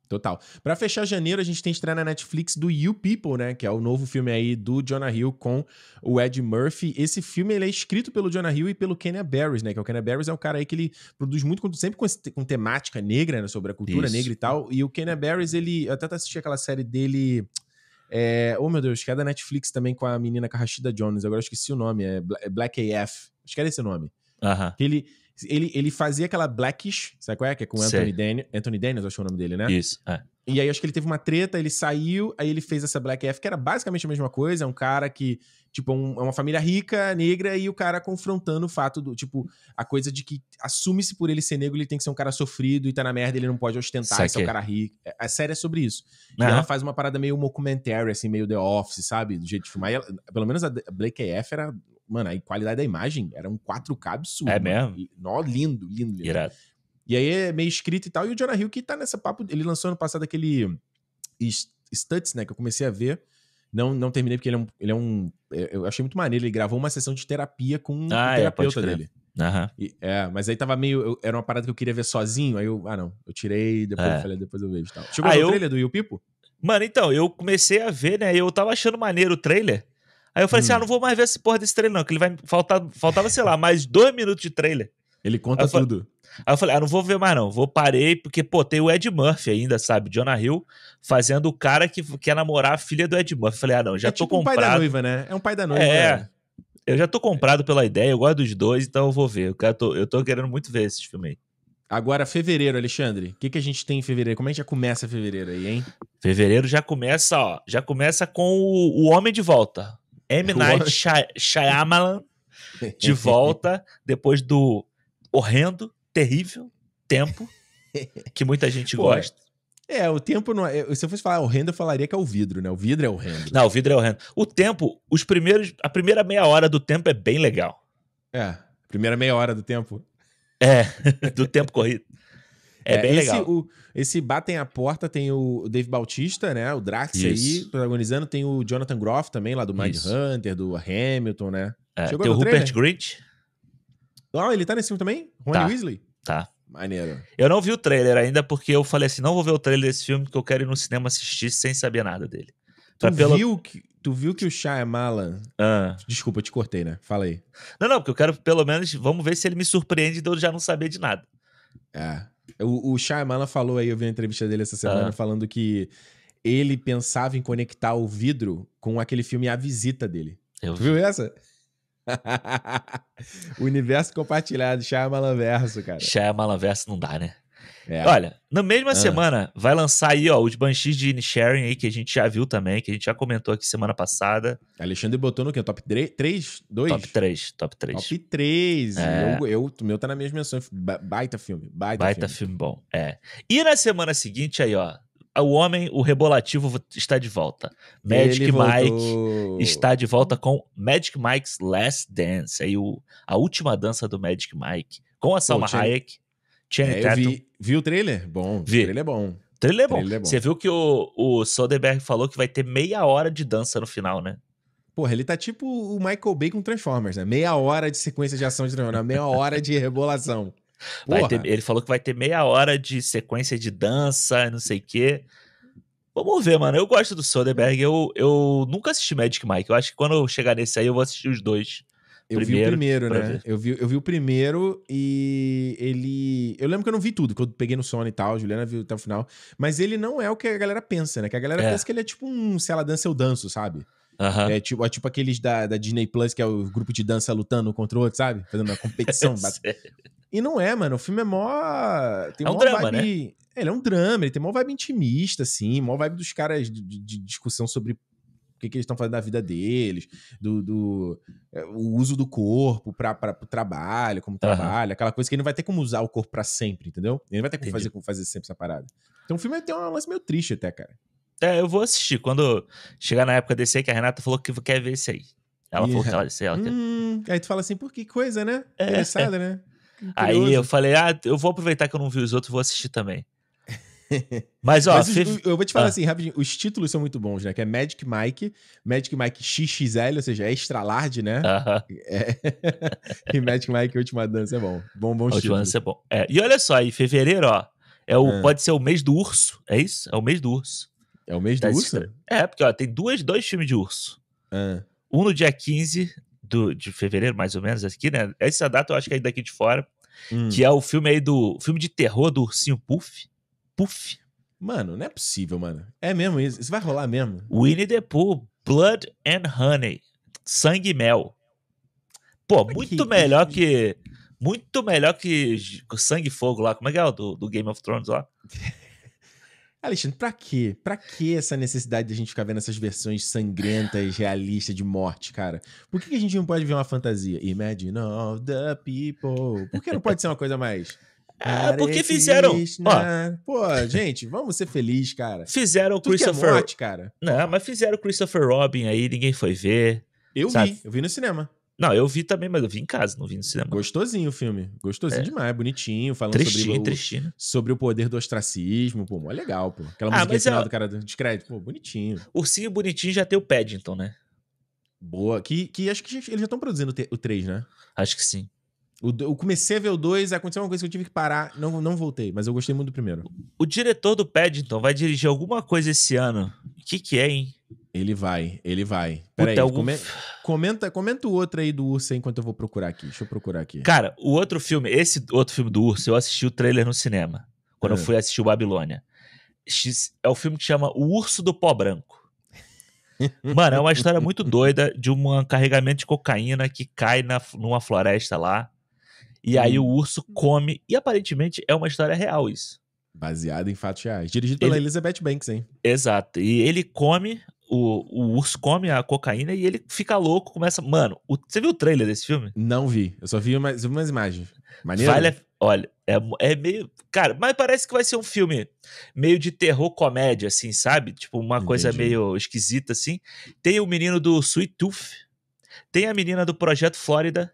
Total. Para fechar janeiro, a gente tem estreia na Netflix do You People, né? Que é o novo filme aí do Jonah Hill com o Ed Murphy. Esse filme ele é escrito pelo Jonah Hill e pelo Kenya Barris, né? Que é o Kenya Barris é um cara aí que ele produz muito, sempre com, com temática negra, né? Sobre a cultura Isso. negra e tal. E o Kenya Barris, ele. Eu até assisti aquela série dele. É, oh, meu Deus, que é da Netflix também com a menina com Jones. Agora eu esqueci o nome. É, é Black AF. Acho que era esse o nome. Uhum. Ele, ele, ele fazia aquela Blackish, sabe qual é? Que é com Anthony, Anthony Daniels, acho que é o nome dele, né? Isso, é. E aí acho que ele teve uma treta, ele saiu, aí ele fez essa Black AF que era basicamente a mesma coisa, é um cara que Tipo, um, é uma família rica, negra, e o cara confrontando o fato do, tipo, a coisa de que assume-se por ele ser negro, ele tem que ser um cara sofrido e tá na merda, ele não pode ostentar, esse é um cara rico. É, a série é sobre isso. Uhum. E ela faz uma parada meio documentary, assim, meio The Office, sabe? Do jeito de filmar. Ela, pelo menos a Blake AF era mano, a qualidade da imagem era um 4K absurdo. É mesmo? nó, lindo, lindo, lindo. Irado. E aí é meio escrito e tal. E o Jonah Hill que tá nessa papo. Ele lançou ano passado aquele Stuts, né? Que eu comecei a ver. Não, não terminei porque ele é um, ele é um. É, eu achei muito maneiro. Ele gravou uma sessão de terapia com um ah, é, terapeuta é, dele. Uhum. E, é, mas aí tava meio. Eu, era uma parada que eu queria ver sozinho. Aí eu. Ah, não. Eu tirei, depois é. eu falei, depois eu vejo e tal. Chegou ah, eu... o trailer do Yu Pipo? Mano, então, eu comecei a ver, né? Eu tava achando maneiro o trailer. Aí eu falei assim, hum. assim: ah, não vou mais ver esse porra desse trailer, não, que ele vai faltar. Faltava, sei lá, mais dois minutos de trailer. Ele conta tudo. aí eu falei, ah, não vou ver mais não. Vou parei, porque, pô, tem o Ed Murphy ainda, sabe? Jonah Hill fazendo o cara que quer namorar a filha do Ed Murphy. Falei, ah, não, já é tô comprado. Tipo é um pai da noiva, né? É um pai da noiva. É. Né? Eu já tô comprado pela ideia, eu gosto dos dois, então eu vou ver. Eu tô, eu tô querendo muito ver esse filme aí. Agora, fevereiro, Alexandre. O que, que a gente tem em fevereiro? Como é que já começa fevereiro aí, hein? Fevereiro já começa, ó. Já começa com o, o Homem de Volta. M. Night Shyamalan de volta, depois do horrendo, terrível, tempo, que muita gente Pô, gosta. É, o tempo não é. Se eu fosse falar horrendo, eu falaria que é o vidro, né? O vidro é horrendo. Não, o vidro é horrendo. O tempo, os primeiros. A primeira meia hora do tempo é bem legal. É, primeira meia hora do tempo. É, do tempo corrido. É, é, bem esse, legal. O, esse Batem a Porta tem o Dave Bautista, né? O Drax Isso. aí protagonizando. Tem o Jonathan Groff também, lá do Mind Hunter, do Hamilton, né? É, tem o Rupert Grint. Ah, ele tá nesse filme também? Ron tá, Weasley? Tá. Maneiro. Eu não vi o trailer ainda porque eu falei assim: não vou ver o trailer desse filme porque eu quero ir no cinema assistir sem saber nada dele. tu, viu que, tu viu que o Shyamalan... Ah. Desculpa, te cortei, né? Fala aí. Não, não, porque eu quero pelo menos... Vamos ver se ele me surpreende de eu já não saber de nada. É. O, o Shyamalan falou aí, eu vi a entrevista dele essa semana, ah. falando que ele pensava em conectar o vidro com aquele filme A Visita dele. Eu tu viu essa? Universo compartilhado, Shyamalan Verso, cara. Shyamalan Verso não dá, né? É. Olha, na mesma ah. semana vai lançar aí, ó, os Banshees de Inisharing aí, que a gente já viu também, que a gente já comentou aqui semana passada. Alexandre botou no quê? Top 3? 2? Top 3, top 3. Top 3. É. Eu, eu, o meu tá na mesma menção. Baita filme, baita, baita filme. filme bom, é. E na semana seguinte aí, ó, o homem, o rebolativo está de volta. Magic Ele Mike voltou. está de volta com Magic Mike's Last Dance. Aí o, a última dança do Magic Mike. Com a Salma Pô, Hayek. Viu é, Vi, vi, o trailer? Bom, vi. o trailer é bom. trailer é bom. Trailer é bom. Você viu que o, o Soderbergh falou que vai ter meia hora de dança no final, né? Porra, ele tá tipo o Michael Bay com Transformers, né? Meia hora de sequência de ação de Transformers, meia hora de rebolação. Ter, ele falou que vai ter meia hora de sequência de dança, não sei o quê. Vamos ver, mano. Eu gosto do Soderbergh. Eu, eu nunca assisti Magic Mike. Eu acho que quando eu chegar nesse aí, eu vou assistir os dois. Eu primeiro, vi o primeiro, né? Eu vi, eu vi o primeiro e ele. Eu lembro que eu não vi tudo, que eu peguei no Sony e tal, a Juliana viu até o final. Mas ele não é o que a galera pensa, né? Que a galera é. pensa que ele é tipo um se ela dança, eu danço, sabe? Uhum. É, tipo, é tipo aqueles da, da Disney Plus, que é o grupo de dança lutando contra o outro, sabe? Fazendo uma competição. E não é, mano. O filme é mó. Tem é um drama, né? vibe... né? Ele é um drama, ele tem mó vibe intimista, assim, mó vibe dos caras de, de discussão sobre o que, que eles estão fazendo da vida deles, do, do é, o uso do corpo para o trabalho, como uhum. trabalha, aquela coisa que ele não vai ter como usar o corpo para sempre, entendeu? Ele não vai ter como fazer, como fazer sempre essa parada. Então o filme tem um lance meio triste até, cara. É, eu vou assistir. Quando chegar na época desse aí, que a Renata falou que quer ver esse aí. Ela yeah. falou que ela disse. Ela hum, quer... Aí tu fala assim, por que coisa, né? É, Interessada, né? Aí eu falei, ah, eu vou aproveitar que eu não vi os outros, vou assistir também. Mas, ó, Mas os, fef... eu vou te falar ah. assim, rapidinho, os títulos são muito bons, né? Que é Magic Mike, Magic Mike XXL, ou seja, é extra large, né? Uh -huh. é... e Magic Mike Última Dança é bom. Bom, bom Última Dança é bom. É. E olha só, em fevereiro, ó, é o, ah. pode ser o mês do urso, é isso? É o mês do urso. É o mês tá do urso? É, porque ó, tem duas, dois filmes de urso. Ah. Um no dia 15 do, de fevereiro, mais ou menos, aqui, né? Essa data eu acho que é daqui de fora. Hum. Que é o filme aí do. Filme de terror do ursinho Puff. Puff. Mano, não é possível, mano. É mesmo isso. Isso vai rolar mesmo. Winnie the Pooh, Blood and Honey. Sangue e mel. Pô, muito melhor que. Muito melhor que Sangue e Fogo lá. Como é que é o do, do Game of Thrones lá? Alexandre, pra quê? Pra que essa necessidade de a gente ficar vendo essas versões sangrentas, realistas de morte, cara? Por que, que a gente não pode ver uma fantasia? Imagine all the people. Por que não pode ser uma coisa mais? Ah, porque fizeram. Ó, Pô, gente, vamos ser felizes, cara. Fizeram o é Christopher. É morte, cara. Não, mas fizeram o Christopher Robin aí, ninguém foi ver. Eu sabe? vi, eu vi no cinema. Não, eu vi também, mas eu vi em casa, não vi no cinema. Gostosinho o filme. Gostosinho é. demais, bonitinho, falando tristinho, sobre, o, tristinho. sobre o poder do ostracismo, pô, mó legal, pô. Aquela ah, musiquinha final é... do cara descrédito, pô, bonitinho. Ursinho bonitinho já tem o Paddington, né? Boa. Que, que acho que eles já estão produzindo o 3, né? Acho que sim. O, eu comecei a ver o 2, aconteceu uma coisa que eu tive que parar, não, não voltei, mas eu gostei muito do primeiro. O, o diretor do Paddington vai dirigir alguma coisa esse ano. O que que é, hein? Ele vai, ele vai. Peraí, Puta, é algum... comenta, comenta o outro aí do urso enquanto eu vou procurar aqui. Deixa eu procurar aqui. Cara, o outro filme, esse outro filme do urso, eu assisti o trailer no cinema. Quando eu é. fui assistir o Babilônia. É o filme que chama O Urso do Pó Branco. Mano, é uma história muito doida de um carregamento de cocaína que cai na, numa floresta lá. E aí o urso come. E aparentemente é uma história real isso. Baseado em fatos reais. Dirigido pela ele... Elizabeth Banks, hein? Exato. E ele come o, o urso come a cocaína e ele fica louco, começa. Mano, o, você viu o trailer desse filme? Não vi. Eu só vi umas, umas imagens. Maneiro. Vale a, olha, é, é meio. Cara, mas parece que vai ser um filme meio de terror comédia, assim, sabe? Tipo, uma Entendi. coisa meio esquisita, assim. Tem o menino do Sweet Tooth. Tem a menina do Projeto Flórida.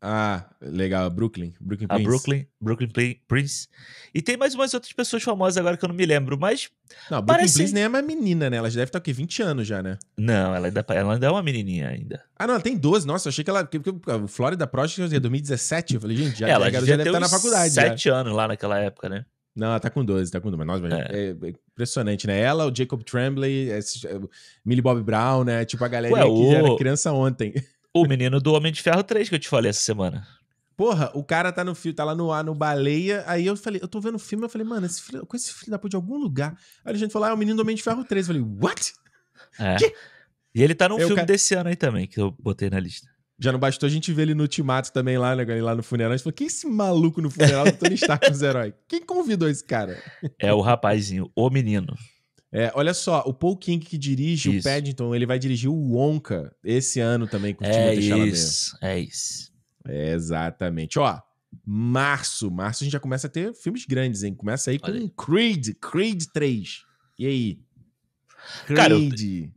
Ah, legal, Brooklyn. Brooklyn Prince. A Brooklyn, Brooklyn Prince. E tem mais umas outras pessoas famosas agora que eu não me lembro, mas. Não, Brooklyn parece... Prince nem é uma menina, né? Ela já deve estar aqui 20 anos já, né? Não, ela ainda, é ela ainda é uma menininha ainda. Ah, não, ela tem 12. Nossa, eu achei que ela. Porque o Florida Project é 2017. Eu falei, gente, já, é, ela já, já deve estar tá na faculdade. 7 anos lá naquela época, né? Não, ela tá com 12, tá com 12. Mas, nossa, é. é. é impressionante, né? Ela, o Jacob Tremblay, esse, Millie Bob Brown, né? Tipo, a galera Ué, que o... era criança ontem. O menino do Homem de Ferro 3 que eu te falei essa semana. Porra, o cara tá no filme, tá lá no ar, no Baleia. Aí eu falei, eu tô vendo o filme, eu falei, mano, esse filho, com esse filho da puta de algum lugar. Aí a gente falou, ah, é o menino do Homem de Ferro 3. Eu falei, what? É. Que? E ele tá num eu filme ca... desse ano aí também, que eu botei na lista. Já não bastou a gente ver ele no Ultimato também lá, né? Ele lá no funeral. A gente falou, quem é esse maluco no funeral do Tony Stark dos heróis? Quem convidou esse cara? É o rapazinho, o menino. É, olha só, o Paul King que dirige isso. o Paddington, ele vai dirigir o Wonka esse ano também com o é Timothée Chalamet. Isso, é isso. É exatamente. Ó, março, março a gente já começa a ter filmes grandes, hein? Começa aí com aí. Creed, Creed 3. E aí? Creed. Cara, eu,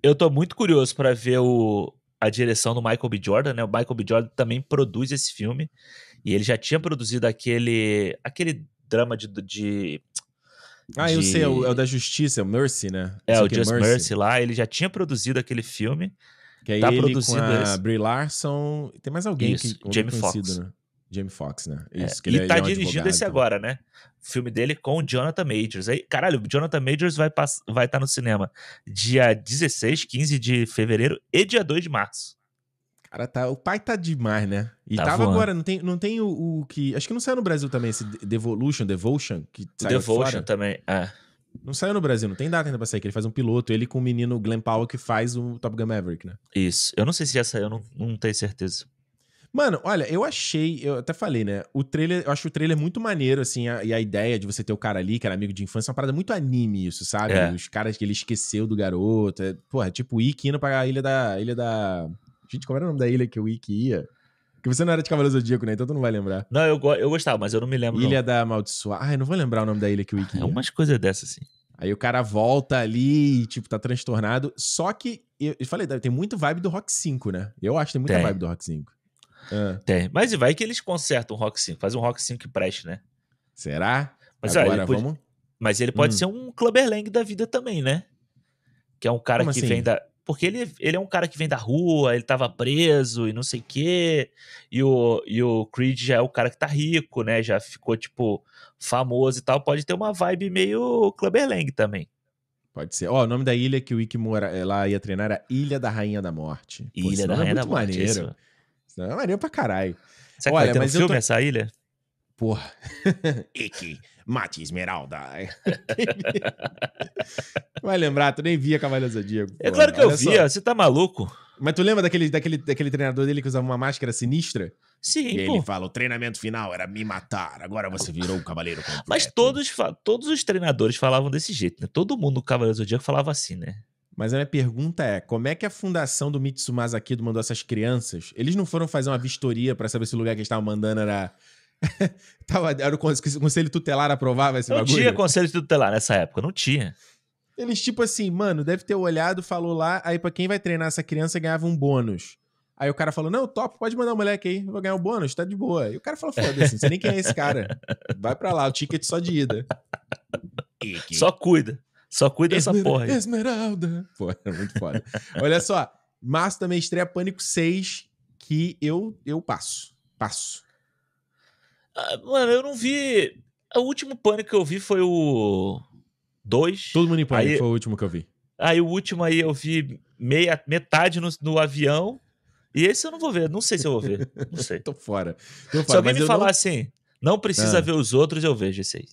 eu tô muito curioso para ver o, a direção do Michael B. Jordan, né? O Michael B. Jordan também produz esse filme. E ele já tinha produzido aquele aquele drama de, de ah, de... eu sei, é o, é o, da Justiça, é o Mercy, né? É, o é Just Mercy. Mercy. lá, ele já tinha produzido aquele filme. Que é tá ele produzido com a esse. Brie Larson, tem mais alguém Isso, que Jamie Fox, Né? Jamie Foxx, né? É, Isso, é, tá ele, ele tá é um dirigindo advogado, esse então. agora, né? O filme dele com o Jonathan Majors. Aí, caralho, o Jonathan Majors vai estar vai tá no cinema dia 16, 15 de fevereiro e dia 2 de março. Cara, tá, o pai tá demais, né? E tá tava voando. agora, não tem, não tem o, o, que. Acho que não saiu no Brasil também esse Devolution, Devotion, que saiu Devotion fora. também, é. Não saiu no Brasil, não tem data ainda pra sair, que ele faz um piloto, ele com o menino Glenn Powell que faz o Top Gun Maverick, né? Isso. Eu não sei se já saiu, não, não tenho certeza. Mano, olha, eu achei, eu até falei, né? O trailer, eu acho o trailer muito maneiro, assim, a, e a ideia de você ter o cara ali, que era amigo de infância, é uma parada muito anime, isso, sabe? É. Os caras que ele esqueceu do garoto. É, porra, é tipo o Ikki indo pra ilha da. Ilha da Gente, como era o nome da ilha que o Wiki ia? porque você não era de Cavaleiro Zodíaco, né? Então tu não vai lembrar. Não, eu, eu gostava, mas eu não me lembro. Ilha não. da Amaldiçoada. Ai, ah, não vou lembrar o nome da ilha que o Wiki ia. É umas coisas dessas, assim. Aí o cara volta ali e, tipo, tá transtornado. Só que, eu, eu falei, tem muito vibe do Rock 5, né? Eu acho que tem muita tem. vibe do Rock 5. Ah. Tem. Mas e vai que eles consertam o Rock 5. Fazem um Rock 5 que preste, né? Será? Mas, Agora, olha, pode... vamos... Mas ele pode hum. ser um Clubberlang da vida também, né? Que é um cara Como que assim? vem da... Porque ele, ele é um cara que vem da rua, ele tava preso e não sei o quê. E o, e o Creed já é o cara que tá rico, né? Já ficou, tipo, famoso e tal. Pode ter uma vibe meio Clubberlang também. Pode ser. Ó, oh, o nome da ilha que o Ikki mora, eh, lá ia treinar era Ilha da Rainha da Morte. Pô, ilha da é Rainha é da Morte. Maneiro. Isso é maneiro pra caralho. Será que Olha, vai ter um filme tô... essa ilha? Porra. Ick Mate Esmeralda. Vai lembrar, tu nem via Cavaleiro Zodíaco. É claro que eu via, só. você tá maluco. Mas tu lembra daquele, daquele, daquele treinador dele que usava uma máscara sinistra? Sim, e pô. ele fala, o treinamento final era me matar, agora você virou um cavaleiro completo. Mas todos, todos os treinadores falavam desse jeito, né? Todo mundo no Cavaleiro Zodíaco falava assim, né? Mas a minha pergunta é, como é que a fundação do Mitsumasa Kido mandou essas crianças? Eles não foram fazer uma vistoria para saber se o lugar que eles estavam mandando era Tava, era o conselho tutelar aprovava esse não bagulho? Não tinha conselho tutelar nessa época, não tinha. Eles, tipo assim, mano, deve ter olhado, falou lá, aí pra quem vai treinar essa criança ganhava um bônus. Aí o cara falou, não, top, pode mandar o moleque aí, vou ganhar um bônus, tá de boa. E o cara falou, foda-se, não sei nem quem é esse cara. Vai pra lá, o ticket só de ida. só cuida, só cuida Esmer dessa porra aí. Esmeralda. Pô, é muito foda. Olha só, março também estreia Pânico 6, que eu, eu passo, passo. Ah, mano, eu não vi. O último pânico que eu vi foi o. 2. Todo mundo em pânico aí... foi o último que eu vi. Aí o último aí eu vi meia, metade no, no avião. E esse eu não vou ver. Não sei se eu vou ver. Não sei. tô, fora. tô, fora. Se alguém me falar não... assim, não precisa ah. ver os outros, eu vejo esse aí.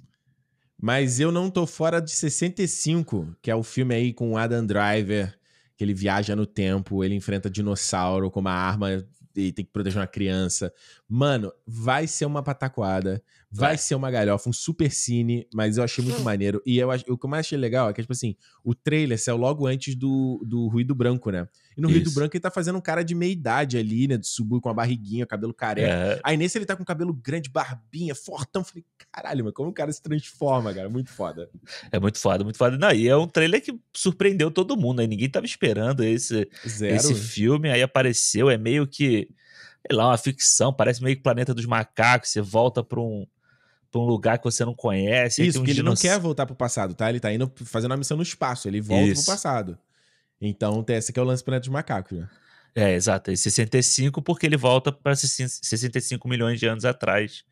Mas eu não tô fora de 65, que é o filme aí com o Adam Driver, que ele viaja no tempo, ele enfrenta dinossauro com uma arma e tem que proteger uma criança. Mano, vai ser uma pataquada, vai, ser uma galhofa, um super cine, mas eu achei muito maneiro. E eu, o que eu mais achei legal é que, tipo assim, o trailer saiu logo antes do, do ruído branco, né? E no Isso. Rio do Branco ele tá fazendo um cara de meia idade ali, né? De subúrbio com a barriguinha, cabelo careca. É. Aí nesse ele tá com cabelo grande, barbinha, fortão. Falei, caralho, mas como o cara se transforma, cara? Muito foda. É muito foda, muito foda. Não, e é um trailer que surpreendeu todo mundo, né? Ninguém tava esperando esse, esse filme. Aí apareceu, é meio que. Sei lá, uma ficção, parece meio que Planeta dos Macacos. Você volta pra um, pra um lugar que você não conhece. Isso, porque ele não quer voltar pro passado, tá? Ele tá indo fazendo uma missão no espaço, ele volta Isso. pro passado. Então, esse que é o lance do Planeta dos Macacos, né? É, exato. E 65 porque ele volta para 65 milhões de anos atrás,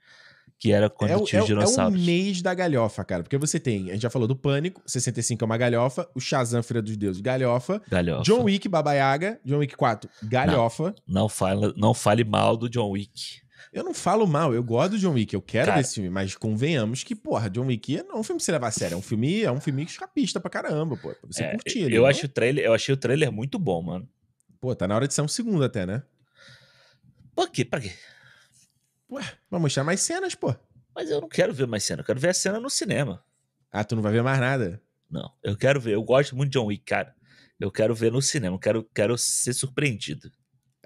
que era quando é, tinha é, os dinossauros. É o é mês da galhofa, cara. Porque você tem, a gente já falou do Pânico, 65 é uma galhofa, o Shazam, Filha dos Deuses, galhofa. galhofa. John Wick, Babaiaga, John Wick 4, galhofa. Não, não, não fale mal do John Wick. Eu não falo mal, eu gosto do John Wick, eu quero Cara. esse filme, mas convenhamos que, porra, John Wick é não é um filme que você leva a sério, é um filme, é um filme escapista pra caramba, pô. Pra você é, curtir ele. Eu, né? acho o trailer, eu achei o trailer muito bom, mano. Pô, tá na hora de ser um segundo até, né? Por quê? Pra quê? Ué, vamos mostrar mais cenas, pô. Mas eu não quero ver mais cena, eu quero ver a cena no cinema. Ah, tu não vai ver mais nada? Não, eu quero ver, eu gosto muito de John Wick, cara. Eu quero ver no cinema, eu quero, quero ser surpreendido.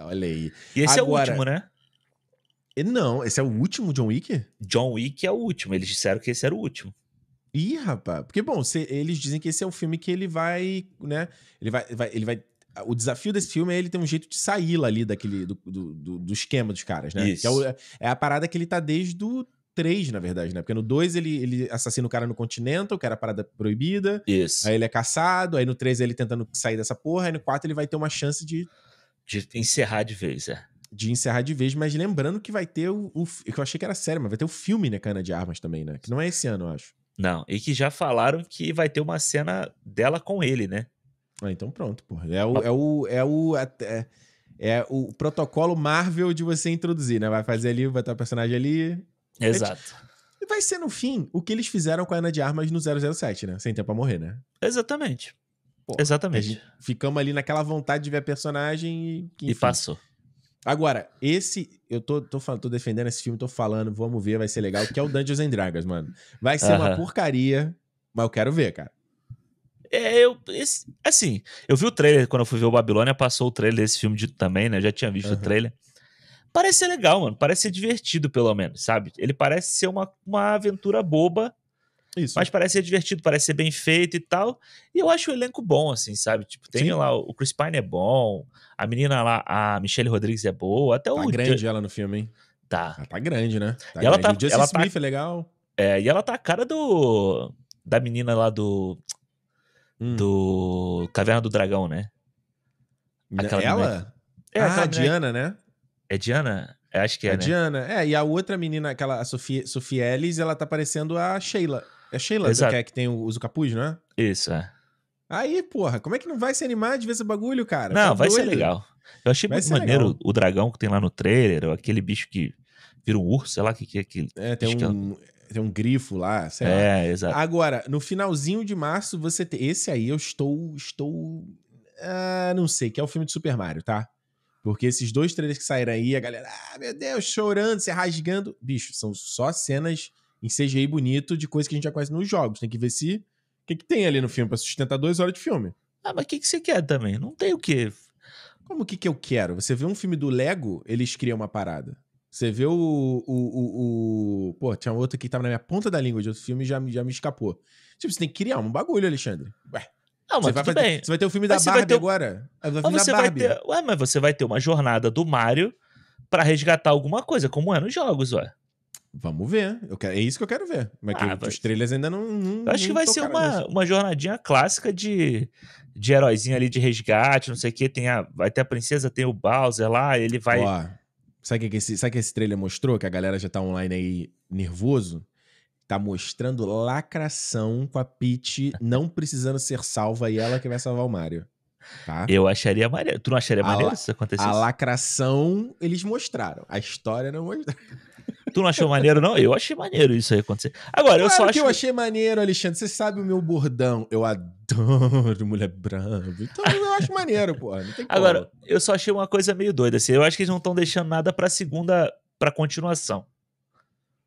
Olha aí. E esse Agora, é o último, né? não, esse é o último John Wick? John Wick é o último. Eles disseram que esse era o último. Ih, rapaz. Porque, bom, se, eles dizem que esse é o filme que ele vai, né? Ele vai, vai, ele vai. O desafio desse filme é ele ter um jeito de sair lá ali daquele, do, do, do, do esquema dos caras, né? Isso. É, o, é, a parada que ele tá desde o 3, na verdade, né? Porque no 2 ele, ele assassina o cara no Continental, que era a parada proibida. Isso. Aí ele é caçado, aí no 3 ele tentando sair dessa porra, aí no 4 ele vai ter uma chance de. De encerrar de vez, é de encerrar de vez, mas lembrando que vai ter o, o. Que eu achei que era sério, mas vai ter o filme, né, Cana de Armas também, né? Que não é esse ano, eu acho. Não, e que já falaram que vai ter uma cena dela com ele, né? Ah, então pronto, pô. É, ah. é o. É o. É o é, é o protocolo Marvel de você introduzir, né? Vai fazer ali, vai ter o personagem ali. Exato. E vai ser, no fim, o que eles fizeram com a Ana de Armas no 007, né? Sem tempo pra morrer, né? Exatamente. Pô, Exatamente. Ficamos ali naquela vontade de ver a personagem e. Enfim. E passou. Agora, esse. Eu tô, tô, tô, defendendo esse filme, tô falando, vamos ver, vai ser legal, que é o Dungeons and Dragons, mano. Vai ser uh -huh. uma porcaria, mas eu quero ver, cara. É, eu. Esse, assim, eu vi o trailer quando eu fui ver o Babilônia, passou o trailer desse filme de, também, né? Eu já tinha visto uh -huh. o trailer. Parece ser legal, mano. Parece ser divertido, pelo menos, sabe? Ele parece ser uma, uma aventura boba isso. Mas parece ser divertido, parece ser bem feito e tal. E eu acho o elenco bom, assim, sabe? Tipo, tem Sim. lá, o Chris Pine é bom, a menina lá, a Michelle Rodrigues é boa, até tá o... grande ela no filme, hein? Tá. Ela tá grande, né? Tá e grande. Tá ela tá... O ela Smith tá, é legal. É, e ela tá a cara do... da menina lá do... Hum. do Caverna do Dragão, né? Aquela ela? Menina... É, ah, a Diana, né? É Diana? É, acho que é, a é né? Diana. É, e a outra menina, aquela a Sofia Sophie Ellis, ela tá parecendo a Sheila. É Sheila Exato. que, é, que tem o, usa o capuz, não é? Isso, é. Aí, porra, como é que não vai se animar de ver esse bagulho, cara? Não, tá vai doido. ser legal. Eu achei vai muito maneiro legal. o dragão que tem lá no trailer, aquele bicho que vira um urso, sei lá o que, que é aquele. É, tem um, é... tem um grifo lá, sei é, lá. É, exato. Agora, no finalzinho de março, você tem. Esse aí eu estou. Estou. Ah, não sei, que é o filme de Super Mario, tá? Porque esses dois trailers que saíram aí, a galera, ah, meu Deus, chorando, se rasgando. Bicho, são só cenas em CGI bonito de coisa que a gente já conhece nos jogos. Tem que ver se. O que, que tem ali no filme para sustentar duas horas de filme? Ah, mas o que, que você quer também? Não tem o que. Como o que, que eu quero? Você vê um filme do Lego, eles criam uma parada. Você vê o, o, o, o. Pô, tinha outro que tava na minha ponta da língua de outro filme e já, já me escapou. Tipo, você tem que criar um bagulho, Alexandre. Ué. Não, mas você, vai você vai ter o filme da mas Barbie ter... agora. É mas você Vai ter... Ué, mas você vai ter uma jornada do Mario para resgatar alguma coisa, como é nos jogos, ué. Vamos ver. Né? Quero, é isso que eu quero ver. Mas ah, que, os trailers ainda não. não eu acho que vai ser uma, uma jornadinha clássica de, de heróizinho ali de resgate, não sei o quê. Tem a, vai ter a princesa, tem o Bowser lá, ele vai. Ó, sabe o que, esse, sabe que esse trailer mostrou? Que a galera já tá online aí nervoso. Tá mostrando lacração com a Peach não precisando ser salva e ela que vai salvar o Mario. Tá? Eu acharia maneiro. Tu não acharia a se acontecesse? A lacração eles mostraram. A história não mostraram. Tu não achou maneiro, não? Eu achei maneiro isso aí acontecer. Agora, claro eu só que acho. eu achei maneiro, Alexandre. Você sabe o meu bordão. Eu adoro mulher branca. Então eu acho maneiro, porra. Agora, como. eu só achei uma coisa meio doida, assim. Eu acho que eles não estão deixando nada pra segunda, pra continuação.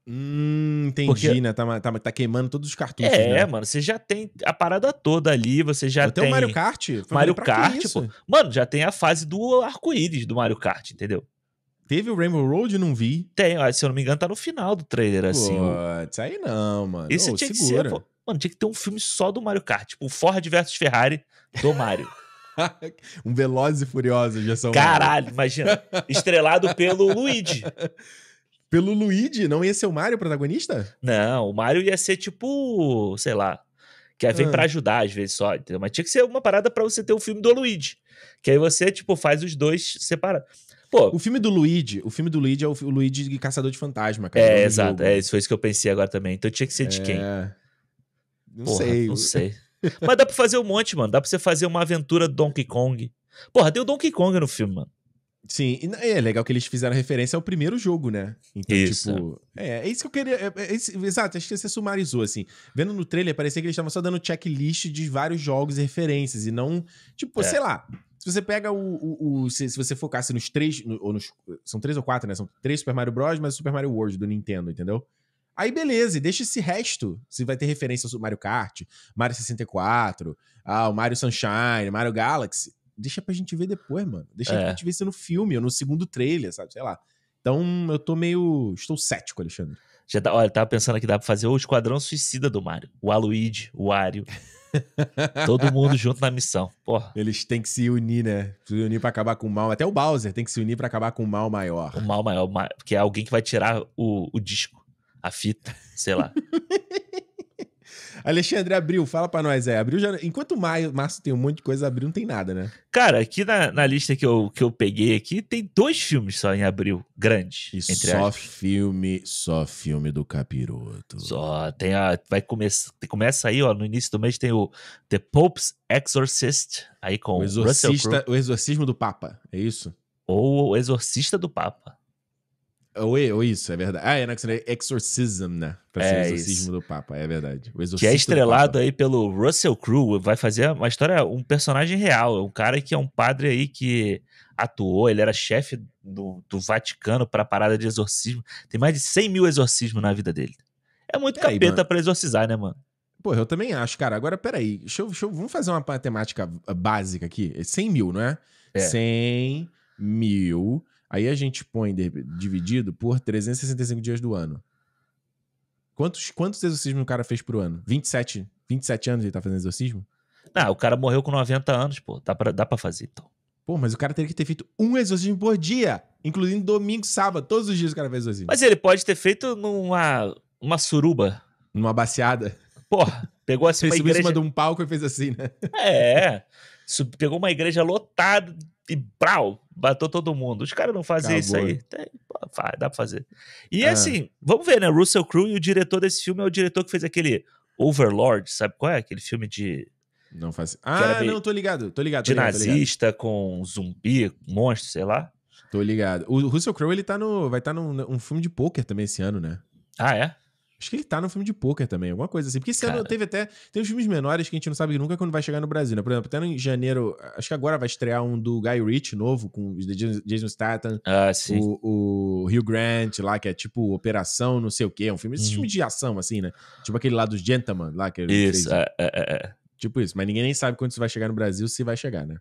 Hum, entendi, Porque... né? Tá, tá, tá, queimando todos os cartuchos. É, né? mano, você já tem a parada toda ali, você já tem. Até o Mario Kart? Foi Mario Kart, pô. Mano, já tem a fase do arco-íris do Mario Kart, entendeu? Teve o Rainbow Road? Não vi. Tem, se eu não me engano, tá no final do trailer, assim. Putz, aí não, mano. Esse oh, tinha segura. que ser, Mano, tinha que ter um filme só do Mario Kart. Tipo, Ford versus Ferrari do Mario. um Velozes e Furiosos já são. Caralho, Mario. imagina. Estrelado pelo Luigi. Pelo Luigi? Não ia ser o Mario protagonista? Não, o Mario ia ser tipo, sei lá. Que aí vem ah. pra ajudar às vezes só, entendeu? Mas tinha que ser alguma parada para você ter o um filme do Luigi. Que aí você, tipo, faz os dois separados. Pô, o filme do Luigi, o filme do Luigi é o, o Luigi de Caçador de Fantasma, cara. É, exato. Jogo. É, isso foi isso que eu pensei agora também. Então tinha que ser de quem? É. Não Porra, sei. Não sei. Mas dá pra fazer um monte, mano. Dá pra você fazer uma aventura do Donkey Kong. Porra, deu Donkey Kong no filme, mano. Sim, e é legal que eles fizeram referência ao primeiro jogo, né? Então, isso. tipo. É, é isso que eu queria. É, é, exato, acho que você sumarizou, assim. Vendo no trailer, parecia que eles estavam só dando checklist de vários jogos e referências, e não, tipo, é. sei lá. Se você pega o. o, o se, se, você focasse nos três. No, ou nos, são três ou quatro, né? São três Super Mario Bros., mas o Super Mario World do Nintendo, entendeu? Aí beleza, e deixa esse resto. Se vai ter referência ao Mario Kart, Mario 64, ah, Mario Sunshine, Mario Galaxy deixa pra gente ver depois, mano. Deixa é. a gente ver se no filme ou no segundo trailer, sabe? Sei lá. Então eu tô meio. Estou cético, Alexandre. Já tá, olha, tava pensando que dá pra fazer o Esquadrão Suicida do Mario. O aluide o Wario. Todo mundo junto na missão. Porra. Eles têm que se unir, né? Se unir pra acabar com o mal. Até o Bowser tem que se unir pra acabar com o mal maior. O mal maior, porque é alguém que vai tirar o, o disco, a fita, sei lá. Alexandre, abril, fala para nós, é. Abril já. Enquanto maio, março tem um monte de coisa, abril não tem nada, né? Cara, aqui na, na lista que eu, que eu peguei aqui, tem dois filmes só em abril, grandes. E entre só filme, só filme do capiroto. Só, tem a. Vai começar. Começa aí, ó, no início do mês tem o The Pope's Exorcist, aí com o, exorcista, o Russell Crowe. O Exorcismo do Papa, é isso? Ou o Exorcista do Papa. Ou, é, ou é isso, é verdade. Ah, é na né, Exorcism, né? Pra ser é o exorcismo isso. do Papa, é verdade. que é estrelado aí pelo Russell Crowe, vai fazer uma história, um personagem real, um cara que é um padre aí que atuou, ele era chefe do, do Vaticano pra parada de exorcismo. Tem mais de 100 mil exorcismos na vida dele. É muito é, capeta aí, pra exorcizar, né, mano? Porra, eu também acho, cara. Agora, peraí, deixa eu, deixa eu, vamos fazer uma matemática básica aqui. 100 mil, não é? é. 100 mil Aí a gente põe de, dividido por 365 dias do ano. Quantos, quantos exorcismos o cara fez por ano? 27, 27 anos ele tá fazendo exorcismo? Não, ah, o cara morreu com 90 anos, pô. Dá pra, dá pra fazer, então. Pô, mas o cara teria que ter feito um exorcismo por dia. Incluindo domingo, sábado. Todos os dias o cara fez exorcismo. Mas ele pode ter feito numa uma suruba. Numa baseada. Porra, pegou assim ele uma igreja... Ele subiu em cima de um palco e fez assim, né? É. Pegou uma igreja lotada e brau, bateu todo mundo. Os caras não faziam isso aí. Tem, dá pra fazer. E é. assim, vamos ver, né? Russell Crowe e o diretor desse filme é o diretor que fez aquele Overlord, sabe qual é? Aquele filme de. Não faz. Ah, não, tô ligado, tô ligado. Tô de ligado, nazista ligado. com zumbi, monstro, sei lá. Tô ligado. O Russell Crowe, ele tá no. Vai estar tá num, num filme de pôquer também esse ano, né? Ah, é? Acho que ele tá no filme de pôquer também, alguma coisa assim. Porque esse Cara. ano teve até. Tem uns filmes menores que a gente não sabe nunca quando vai chegar no Brasil, né? Por exemplo, até em janeiro. Acho que agora vai estrear um do Guy Ritchie novo, com o Jason Statham. Ah, sim. O, o Hugh Grant lá, que é tipo Operação não sei o quê. É um filme. esse hum. de ação, assim, né? Tipo aquele lá dos Gentleman lá. Que isso, fez, é, é, é, é. Tipo isso. Mas ninguém nem sabe quando isso vai chegar no Brasil, se vai chegar, né?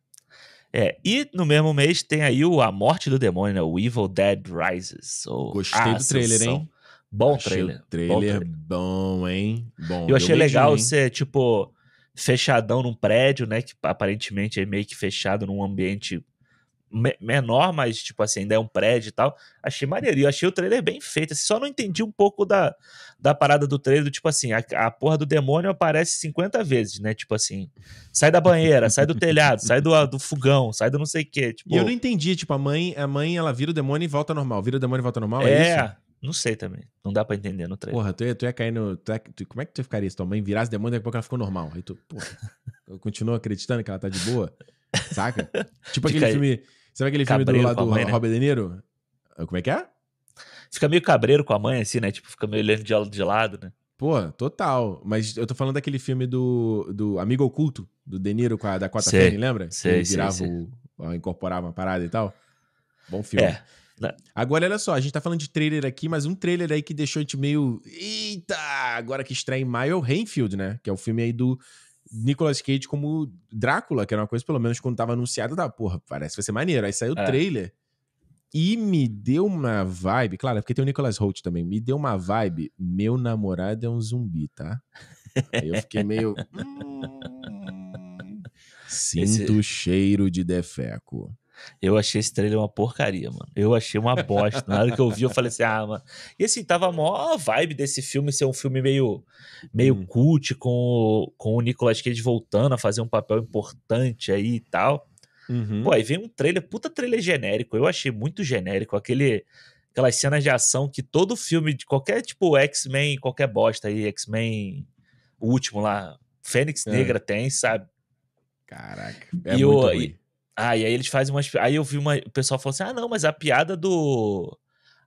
É, e no mesmo mês tem aí o A Morte do Demônio, né? O Evil Dead Rises. Ou oh, Gostei do ah, trailer, hein? Bom achei trailer. trailer. bom trailer bom, hein? Bom. Eu achei legal medinho, ser, tipo, fechadão num prédio, né? Que aparentemente é meio que fechado num ambiente me menor, mas, tipo assim, ainda é um prédio e tal. Achei maneiro. E eu achei o trailer bem feito. Assim, só não entendi um pouco da, da parada do trailer, do, tipo assim, a, a porra do demônio aparece 50 vezes, né? Tipo assim, sai da banheira, sai do telhado, sai do, do fogão, sai do não sei o quê. Tipo... E eu tipo não entendi, tipo, a mãe, a mãe, ela vira o demônio e volta normal. Vira o demônio e volta normal, é, é isso? Não sei também. Não dá pra entender no trailer. Porra, tu ia, tu ia cair no. Tu ia, tu, como é que tu ficaria se tua mãe virasse demônio e daqui a pouco ela ficou normal? Aí tu, porra, continua acreditando que ela tá de boa? Saca? Tipo aquele filme. Sabe aquele filme do lado do né? Robert De Niro? Ah, como é que é? Fica meio cabreiro com a mãe, assim, né? Tipo, fica meio olhando de, de lado, né? Pô, total. Mas eu tô falando daquele filme do, do Amigo Oculto, do De Niro com a Quarta Fanning, lembra? Sei, que ele virava sei, sei. O, incorporava uma parada e tal. Bom filme. É. Né? Agora, olha só, a gente tá falando de trailer aqui, mas um trailer aí que deixou a gente meio. Eita! Agora que estreia em maio é o Rainfield, né? Que é o filme aí do Nicolas Cage como Drácula, que era uma coisa, pelo menos, quando tava anunciada, da porra, parece que vai ser maneiro. Aí saiu o é. trailer e me deu uma vibe. Claro, é porque tem o Nicolas Holt também. Me deu uma vibe. Meu namorado é um zumbi, tá? Aí eu fiquei meio. Hum, sinto Esse... cheiro de defeco. Eu achei esse trailer uma porcaria, mano. Eu achei uma bosta. Na hora que eu vi, eu falei assim, ah, mano. E assim, tava a maior vibe desse filme ser um filme meio, meio hum. cult, com, com o Nicolas Cage voltando a fazer um papel importante aí e tal. Uhum. Pô, aí vem um trailer, puta trailer genérico. Eu achei muito genérico. Aquele, aquelas cenas de ação que todo filme, de qualquer tipo X-Men, qualquer bosta aí, X-Men, o último lá, Fênix é. Negra tem, sabe? Caraca. É e, o, e, ah, e aí eles fazem umas. Aí eu vi uma. O pessoal falou assim: ah, não, mas a piada do.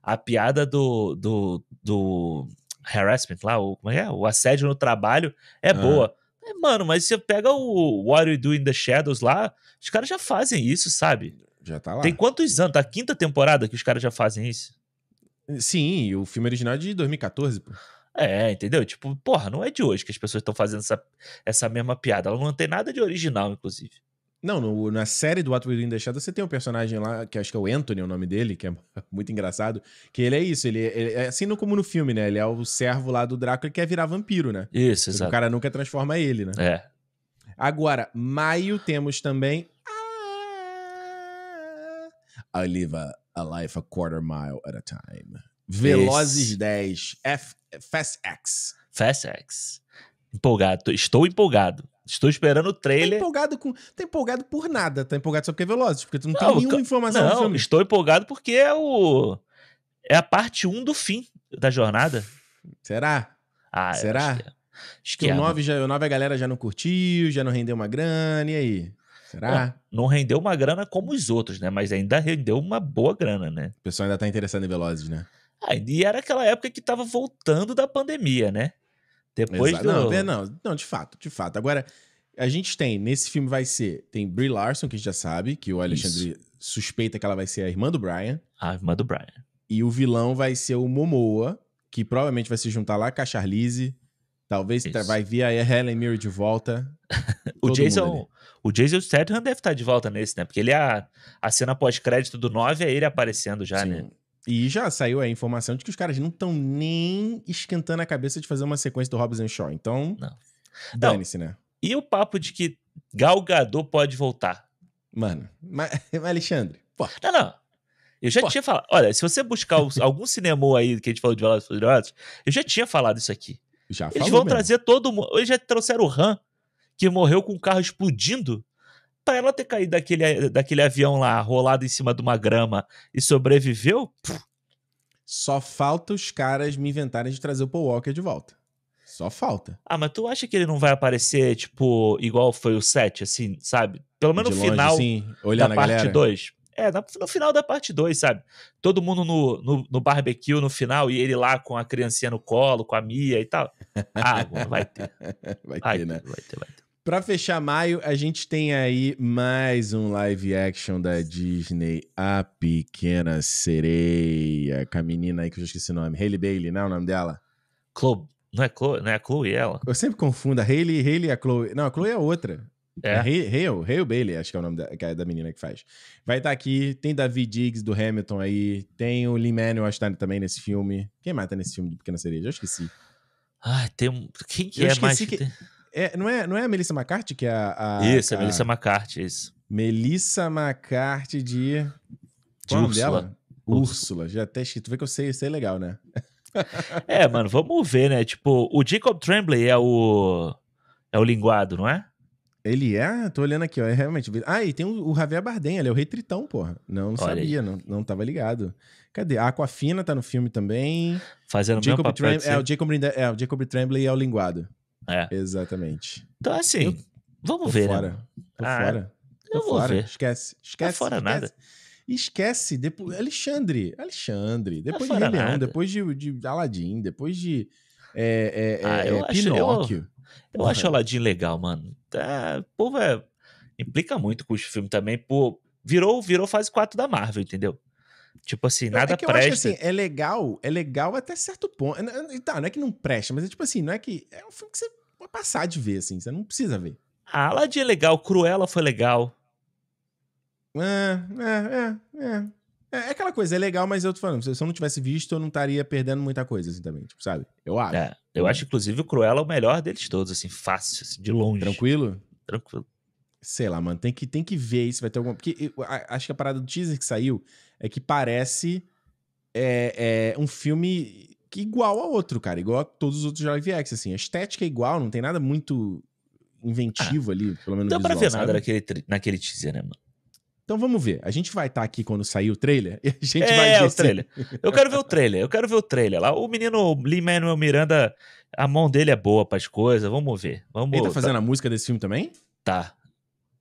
A piada do. do, do harassment lá, o, como é? é? O assédio no trabalho é ah. boa. Mano, mas você pega o What You Do in the Shadows lá, os caras já fazem isso, sabe? Já tá lá. Tem quantos anos? Tá a quinta temporada que os caras já fazem isso? Sim, o filme original é de 2014, pô. É, entendeu? Tipo, porra, não é de hoje que as pessoas estão fazendo essa, essa mesma piada. Ela não tem nada de original, inclusive. Não, no, na série do What We Do in the Shadows, você tem um personagem lá, que acho que é o Anthony, o nome dele, que é muito engraçado, que ele é isso, ele, ele é assim como no filme, né? Ele é o servo lá do Drácula que quer virar vampiro, né? Isso, tipo, exato. O cara nunca transforma ele, né? É. Agora, maio temos também... I ah, live a, a life a quarter mile at a time. Velozes Esse. 10, F, Fast X. Fast X. Empolgado, estou empolgado. Estou esperando o trailer. Tá empolgado, com, tá empolgado por nada. Tá empolgado só porque é Velozes, porque tu não, não tem nenhuma informação Não, estou empolgado porque é o... É a parte 1 do fim da jornada. Será? Ah, Será? Acho que, é. acho que, é, o, 9 já, o 9 a galera já não curtiu, já não rendeu uma grana, e aí? Será? Não, não, rendeu uma grana como os outros, né? Mas ainda rendeu uma boa grana, né? O pessoal ainda tá interessado em Velozes, né? Ah, e era aquela época que tava voltando da pandemia, né? Depois Exato. do... Não, não, não, de fato, de fato. Agora, a gente tem, nesse filme vai ser, tem Brie Larson, que a gente já sabe, que o Alexandre Isso. suspeita que ela vai ser a irmã do Brian. A irmã do Brian. E o vilão vai ser o Momoa, que provavelmente vai se juntar lá com a Charlize. Talvez Isso. vai vir a Helen Mirren de volta. o Jason, o Jason Statham deve estar de volta nesse, né? Porque ele é a, a cena pós-crédito do 9 é ele aparecendo já, Sim. né? E já saiu a informação de que os caras não estão nem esquentando a cabeça de fazer uma sequência do Robson Shaw. Então, dane-se, né? E o papo de que Galgador pode voltar? Mano, mas, mas Alexandre, pô. Não, não. Eu já pô. tinha falado. Olha, se você buscar os, algum cinema aí que a gente falou de Velozes Furiosos, eu já tinha falado isso aqui. Já Eles vão mesmo. trazer todo mundo. Eles já trouxeram o Han, que morreu com o carro explodindo para ela ter caído daquele, daquele avião lá, rolado em cima de uma grama e sobreviveu. Só falta os caras me inventarem de trazer o Paul Walker de volta. Só falta. Ah, mas tu acha que ele não vai aparecer, tipo, igual foi o 7, assim, sabe? Pelo menos no final assim, da parte 2. É, no final da parte 2, sabe? Todo mundo no, no, no, barbecue no final e ele lá com a criancinha no colo, com a Mia e tal. Ah, vai ter. vai, ter, vai, né? Vai ter, vai ter. Para fechar maio, a gente tem aí mais um live action da Disney, A Pequena Sereia, com a menina aí que eu já esqueci o nome, Hailey Bailey, não é o nome dela? Chloe, não é Chloe, não é a Chloe é ela? Eu sempre confundo a Hailey, Hailey e a Chloe. Não, a Chloe é outra. É. é Hale, Hale Bailey, acho que é o nome da, é da menina que faz. Vai estar tá aqui, tem David Diggs do Hamilton aí, tem o Lin-Manuel está também nesse filme. Quem mata nesse filme do Pequena Sereia? Já esqueci. Ah, tem um... Quem que eu é mais... Que... É, não, é, não é a Melissa McCarthy que é a. a isso, a, é a Melissa McCarthy, isso. Melissa McCarthy de. É de Qual Úrsula. Úrsula, já até tu vê que eu sei, sei legal, né? é, mano, vamos ver, né? Tipo, o Jacob Tremblay é o. É o linguado, não é? Ele é? Tô olhando aqui, ó. É realmente. Ah, e tem o, o Javier Bardem, ele é o Rei Tritão, porra. Não, não sabia, não, não tava ligado. Cadê? A Aquafina tá no filme também. Fazendo o Jacob meu papel. Tram... É, o Jacob, é, o Jacob Tremblay é o linguado. É. Exatamente. Então, é assim, eu, vamos ver. Né? Fora. Né? Tô ah, fora. Tô eu fora. vou ver. Esquece. Esquece. Tá fora esquece. nada. Esquece. Depois, Alexandre. Alexandre. Tá depois de Rei Leão, depois de, de Aladdin, depois de é, é, ah, é, eu é, acho, Pinóquio. Eu, eu acho Aladdin legal, mano. Tá, povo é, implica muito com os filmes também. Pô, virou, virou fase 4 da Marvel, entendeu? Tipo assim, nada é que eu presta. Acho assim, é legal, é legal até certo ponto. É, é, tá, não é que não presta, mas é tipo assim, não é que. É um filme que você vai passar de ver, assim, você não precisa ver. A Aladdin é legal, Cruella foi legal. É, é, é, é, é. É aquela coisa, é legal, mas eu tô falando, se eu não tivesse visto, eu não estaria perdendo muita coisa, assim, também, tipo, sabe? Eu acho. É, eu acho, inclusive, o Cruella o melhor deles todos, assim, fácil, assim, de longe. Tranquilo? Tranquilo. Sei lá, mano, tem que, tem que ver isso, vai ter alguma. Porque eu, acho que a parada do teaser que saiu é que parece é, é um filme igual a outro, cara. Igual a todos os outros live assim. A estética é igual, não tem nada muito inventivo ah, ali, pelo menos. Não dá pra ver nada naquele, naquele teaser, né, mano? Então vamos ver. A gente vai estar tá aqui quando sair o trailer e a gente é, vai. É, o trailer. Eu quero ver o trailer. Eu quero ver o trailer lá. O menino Lee Manuel Miranda, a mão dele é boa para as coisas. Vamos ver. Vamos Ele tá fazendo tá. a música desse filme também? Tá.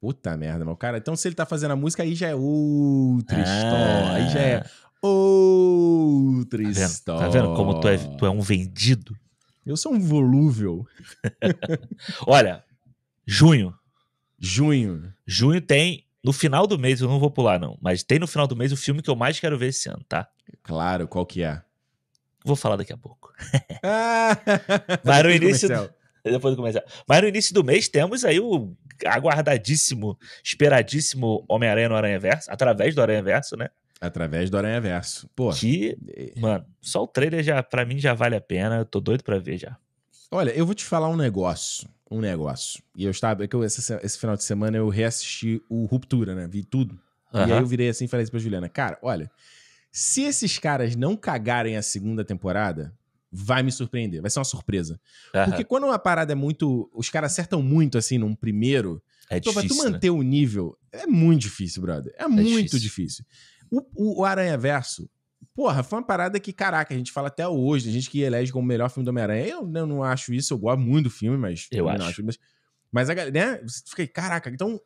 Puta merda, meu cara. Então, se ele tá fazendo a música, aí já é outra é. história. Aí já é tá outra tá vendo? história. Tá vendo como tu é, tu é um vendido? Eu sou um volúvel. Olha, junho. Junho. Junho tem. No final do mês, eu não vou pular, não, mas tem no final do mês o filme que eu mais quero ver esse ano, tá? Claro, qual que é? Vou falar daqui a pouco. Ah, Mas no início, comercial. Depois do comercial. Mas no início do mês temos aí o aguardadíssimo, esperadíssimo Homem-Aranha no Aranha Verso, através do Aranha Verso, né? Através do Aranha Verso. Pô. Que, mano, só o trailer já, pra mim, já vale a pena. Eu tô doido pra ver já. Olha, eu vou te falar um negócio. Um negócio. E eu estava. É eu, esse, esse final de semana eu reassisti o Ruptura, né? Vi tudo. Uhum. E aí eu virei assim e falei isso pra Juliana. Cara, olha. Se esses caras não cagarem a segunda temporada, vai me surpreender, vai ser uma surpresa. Uhum. Porque quando uma parada é muito. Os caras acertam muito assim num primeiro. É então, difícil, pra tu né? manter né? o nível, é muito difícil, brother. É, é muito difícil. difícil. O, o Aranha Verso, porra, foi uma parada que, caraca, a gente fala até hoje, a gente que elege como o melhor filme do Homem-Aranha. Eu, eu, não acho isso, eu gosto muito do filme, mas. Eu acho. Não acho mas, mas a galera, né? Você fica, caraca, então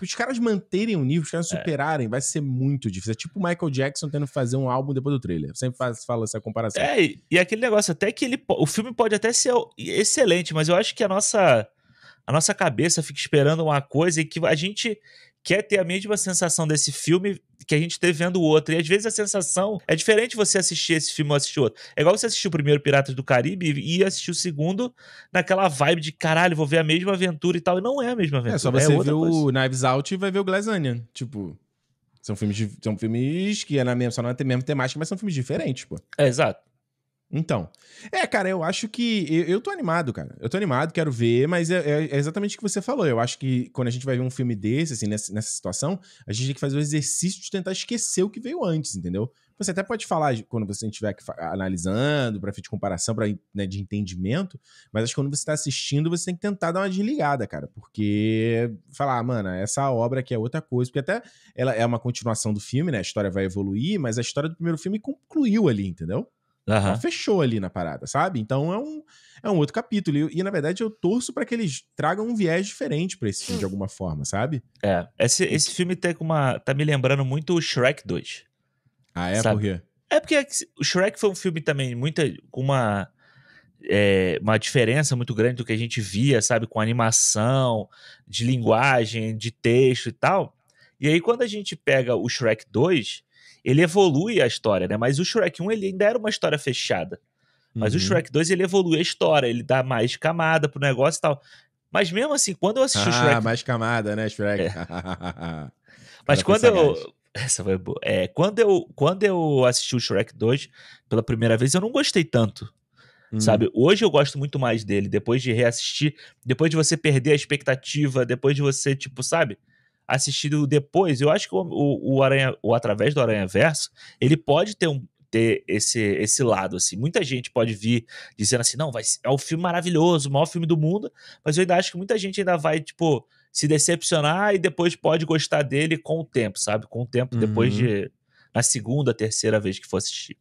os caras manterem o nível, os caras é. superarem, vai ser muito difícil. É tipo o Michael Jackson tendo que fazer um álbum depois do trailer. sempre faz, falo essa comparação. É, e, e aquele negócio, até que ele. O filme pode até ser excelente, mas eu acho que a nossa. A nossa cabeça fica esperando uma coisa e que a gente quer ter a mesma sensação desse filme que a gente esteja vendo o outro. E às vezes a sensação é diferente você assistir esse filme ou assistir outro. É igual você assistir o primeiro Piratas do Caribe e assistir o segundo naquela vibe de caralho, vou ver a mesma aventura e tal. E não é a mesma é, aventura. É só você é ver o Knives Out e vai ver o Glass Tipo. São filmes, são filmes que é na mesma, só não é tem mesmo temática, mas são filmes diferentes, pô. É, exato. Então. É, cara, eu acho que. Eu, eu tô animado, cara. Eu tô animado, quero ver, mas é, é, é, exatamente o que você falou. Eu acho que quando a gente vai ver um filme desse, assim, nessa, nessa situação, a gente tem que fazer o exercício de tentar esquecer o que veio antes, entendeu? Você até pode falar quando você estiver analisando, para fim de comparação, pra, né, de entendimento, mas acho que quando você tá assistindo, você tem que tentar dar uma desligada, cara. Porque falar, ah, mano, essa obra aqui é outra coisa, porque até ela é uma continuação do filme, né? A história vai evoluir, mas a história do primeiro filme concluiu ali, entendeu? Uhum. fechou ali na parada, sabe? Então é um, é um outro capítulo. E, e na verdade eu torço para que eles tragam um viés diferente para esse filme de hum. alguma forma, sabe? É. Esse, esse filme tá, uma, tá me lembrando muito o Shrek 2. Ah, é? Sabe? Por quê? É porque é o Shrek foi um filme também muita, com uma, é, uma diferença muito grande do que a gente via, sabe? Com animação, de linguagem, de texto e tal. E aí quando a gente pega o Shrek 2 ele evolui a história, né? Mas o Shrek 1 ele ainda era uma história fechada. Mas uhum. o Shrek 2 ele evolui a história, ele dá mais camada pro negócio e tal. Mas mesmo assim, quando eu assisti ah, o Shrek. Ah, mais camada, né, Shrek? É. Mas quando eu. Essa foi boa. É, quando, eu, quando eu assisti o Shrek 2 pela primeira vez, eu não gostei tanto. Hum. Sabe? Hoje eu gosto muito mais dele. Depois de reassistir, depois de você perder a expectativa, depois de você, tipo, sabe? assistido depois, eu acho que o, o, o Aranha, o Através do Aranha Verso, ele pode ter um, ter esse, esse lado, assim. Muita gente pode vir dizendo assim, não, vai, é o um filme maravilhoso, o maior filme do mundo, mas eu ainda acho que muita gente ainda vai, tipo, se decepcionar e depois pode gostar dele com o tempo, sabe? Com o tempo, uhum. depois de... na segunda, terceira vez que for assistir.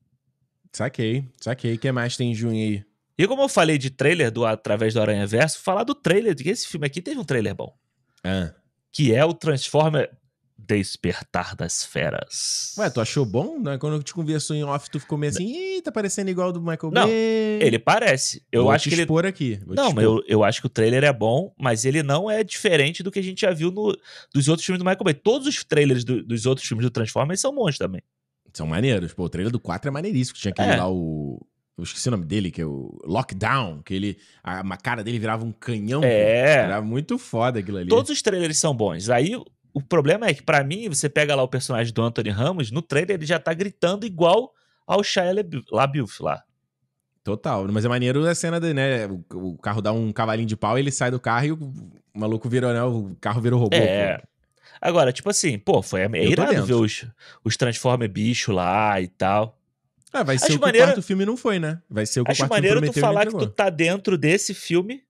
Saquei, saquei. O que mais tem em junho aí? E como eu falei de trailer do Através do Aranha Verso, falar do trailer, de que esse filme aqui teve um trailer bom. Ah que é o Transformer Despertar das Feras. Ué, tu achou bom? Né? Quando eu te conversou em off, tu ficou meio assim, ih, tá parecendo igual do Michael Bay. Não, ele parece. Eu Vou acho te que expor ele... aqui. Vou não, mas eu, eu acho que o trailer é bom, mas ele não é diferente do que a gente já viu no, dos outros filmes do Michael Bay. Todos os trailers do, dos outros filmes do Transformers são bons também. São maneiros. Pô, o trailer do 4 é maneiríssimo. Tinha que é. lá o eu esqueci o nome dele, que é o Lockdown, que ele. A, cara dele virava um canhão. É. Era muito foda aquilo ali. Todos os trailers são bons. Aí o problema é que, para mim, você pega lá o personagem do Anthony Ramos, no trailer ele já tá gritando igual ao Shia LaBeouf lá. Total, mas é maneiro a cena dele, né? O, carro dá um cavalinho de pau, ele sai do carro e o, maluco virou, né? O carro virou robô. É. Pô. Agora, tipo assim, pô, foi é irado ver os, os Transformer bicho lá e tal. Ah, vai ser acho o que maneiro... o quarto filme não foi, né? Vai ser o que acho o quarto maneiro tu falar que tu tá dentro desse filme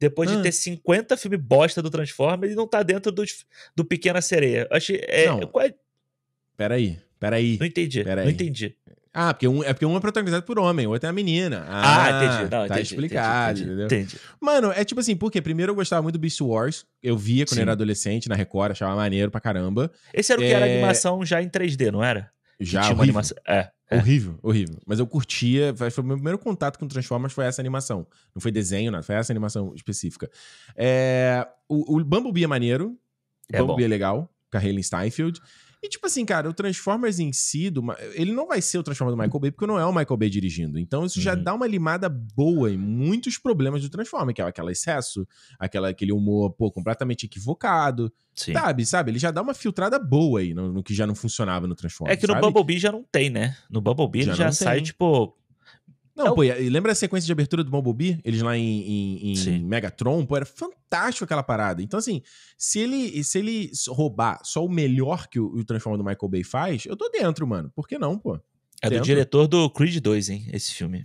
depois ah. de ter 50 filmes bosta do Transformers e não tá dentro do, do Pequena Sereia. Acho é, não. Qual é... Peraí, peraí. Não entendi, peraí. não entendi. Ah, porque um, é porque um é protagonizado por homem, o outro é a menina. Ah, ah entendi. Não, tá entendi, explicado, entendi, entendeu? Entendi. Mano, é tipo assim, porque primeiro eu gostava muito do Beast Wars. Eu via quando eu era adolescente na Record, achava maneiro pra caramba. Esse era o é... que era é animação já em 3D, não era? Já, tinha uma animação... É. É. Horrível, horrível. Mas eu curtia. Foi o meu primeiro contato com Transformers foi essa animação. Não foi desenho, nada. Foi essa animação específica. É, o, o Bumblebee é maneiro. O é Bumblebee bom. é legal. Carrela em Steinfeld. E tipo assim, cara, o Transformers em si, do, ele não vai ser o Transformers do Michael Bay, porque não é o Michael Bay dirigindo. Então isso uhum. já dá uma limada boa em muitos problemas do Transformers, que é aquele excesso, aquela, aquele humor, pô, completamente equivocado. Sim. Sabe, sabe? Ele já dá uma filtrada boa aí no, no que já não funcionava no Transformers. É que no sabe? Bumblebee já não tem, né? No Bumblebee já ele já sai, tem. tipo, não, então... pô, e lembra a sequência de abertura do Bumblebee? Eles lá em, em, em Megatron, pô, era fantástico aquela parada. Então, assim, se ele, se ele roubar só o melhor que o, o do Michael Bay faz, eu tô dentro, mano. Por que não, pô? É dentro. do diretor do Creed 2, hein, esse filme.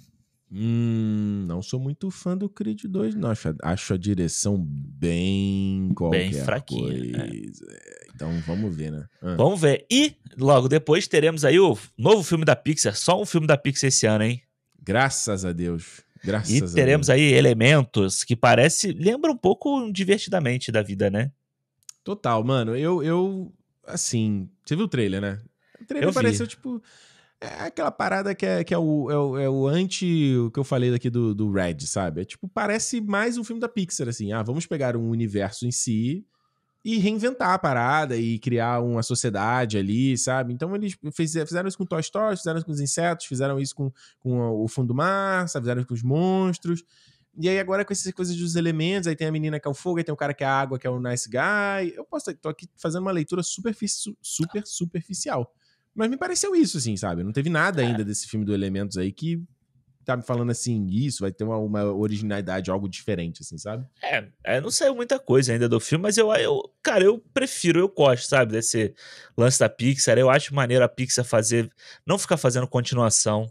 Hum, não sou muito fã do Creed 2, não. Acho, acho a direção bem qualquer Bem fraquinha. É. Coisa. É. Então vamos ver, né? Ah. Vamos ver. E logo depois teremos aí o novo filme da Pixar. Só um filme da Pixar esse ano, hein? Graças a Deus. Graças e a teremos Deus. aí elementos que parece. Lembra um pouco divertidamente da vida, né? Total, mano. Eu. eu assim. Você viu o trailer, né? O trailer eu pareceu vi. tipo. É aquela parada que é, que é, o, é, o, é o anti. O que eu falei daqui do, do Red, sabe? É tipo, parece mais um filme da Pixar, assim. Ah, vamos pegar um universo em si e reinventar a parada e criar uma sociedade ali, sabe? Então eles fizeram isso com Toy Story, fizeram isso com os insetos, fizeram isso com, com o fundo do mar, sabe? fizeram isso com os monstros. E aí agora com essas coisas dos elementos, aí tem a menina que é o fogo, aí tem o cara que é a água, que é o nice guy. Eu posso tô aqui fazendo uma leitura superfici super superficial. Mas me pareceu isso, assim, sabe? Não teve nada é. ainda desse filme do Elementos aí que tá me falando assim, isso vai ter uma, uma originalidade, algo diferente, assim, sabe? É, é, não saiu muita coisa ainda do filme, mas eu, eu, cara, eu prefiro, eu gosto, sabe, desse lance da Pixar. Eu acho maneiro a Pixar fazer, não ficar fazendo continuação,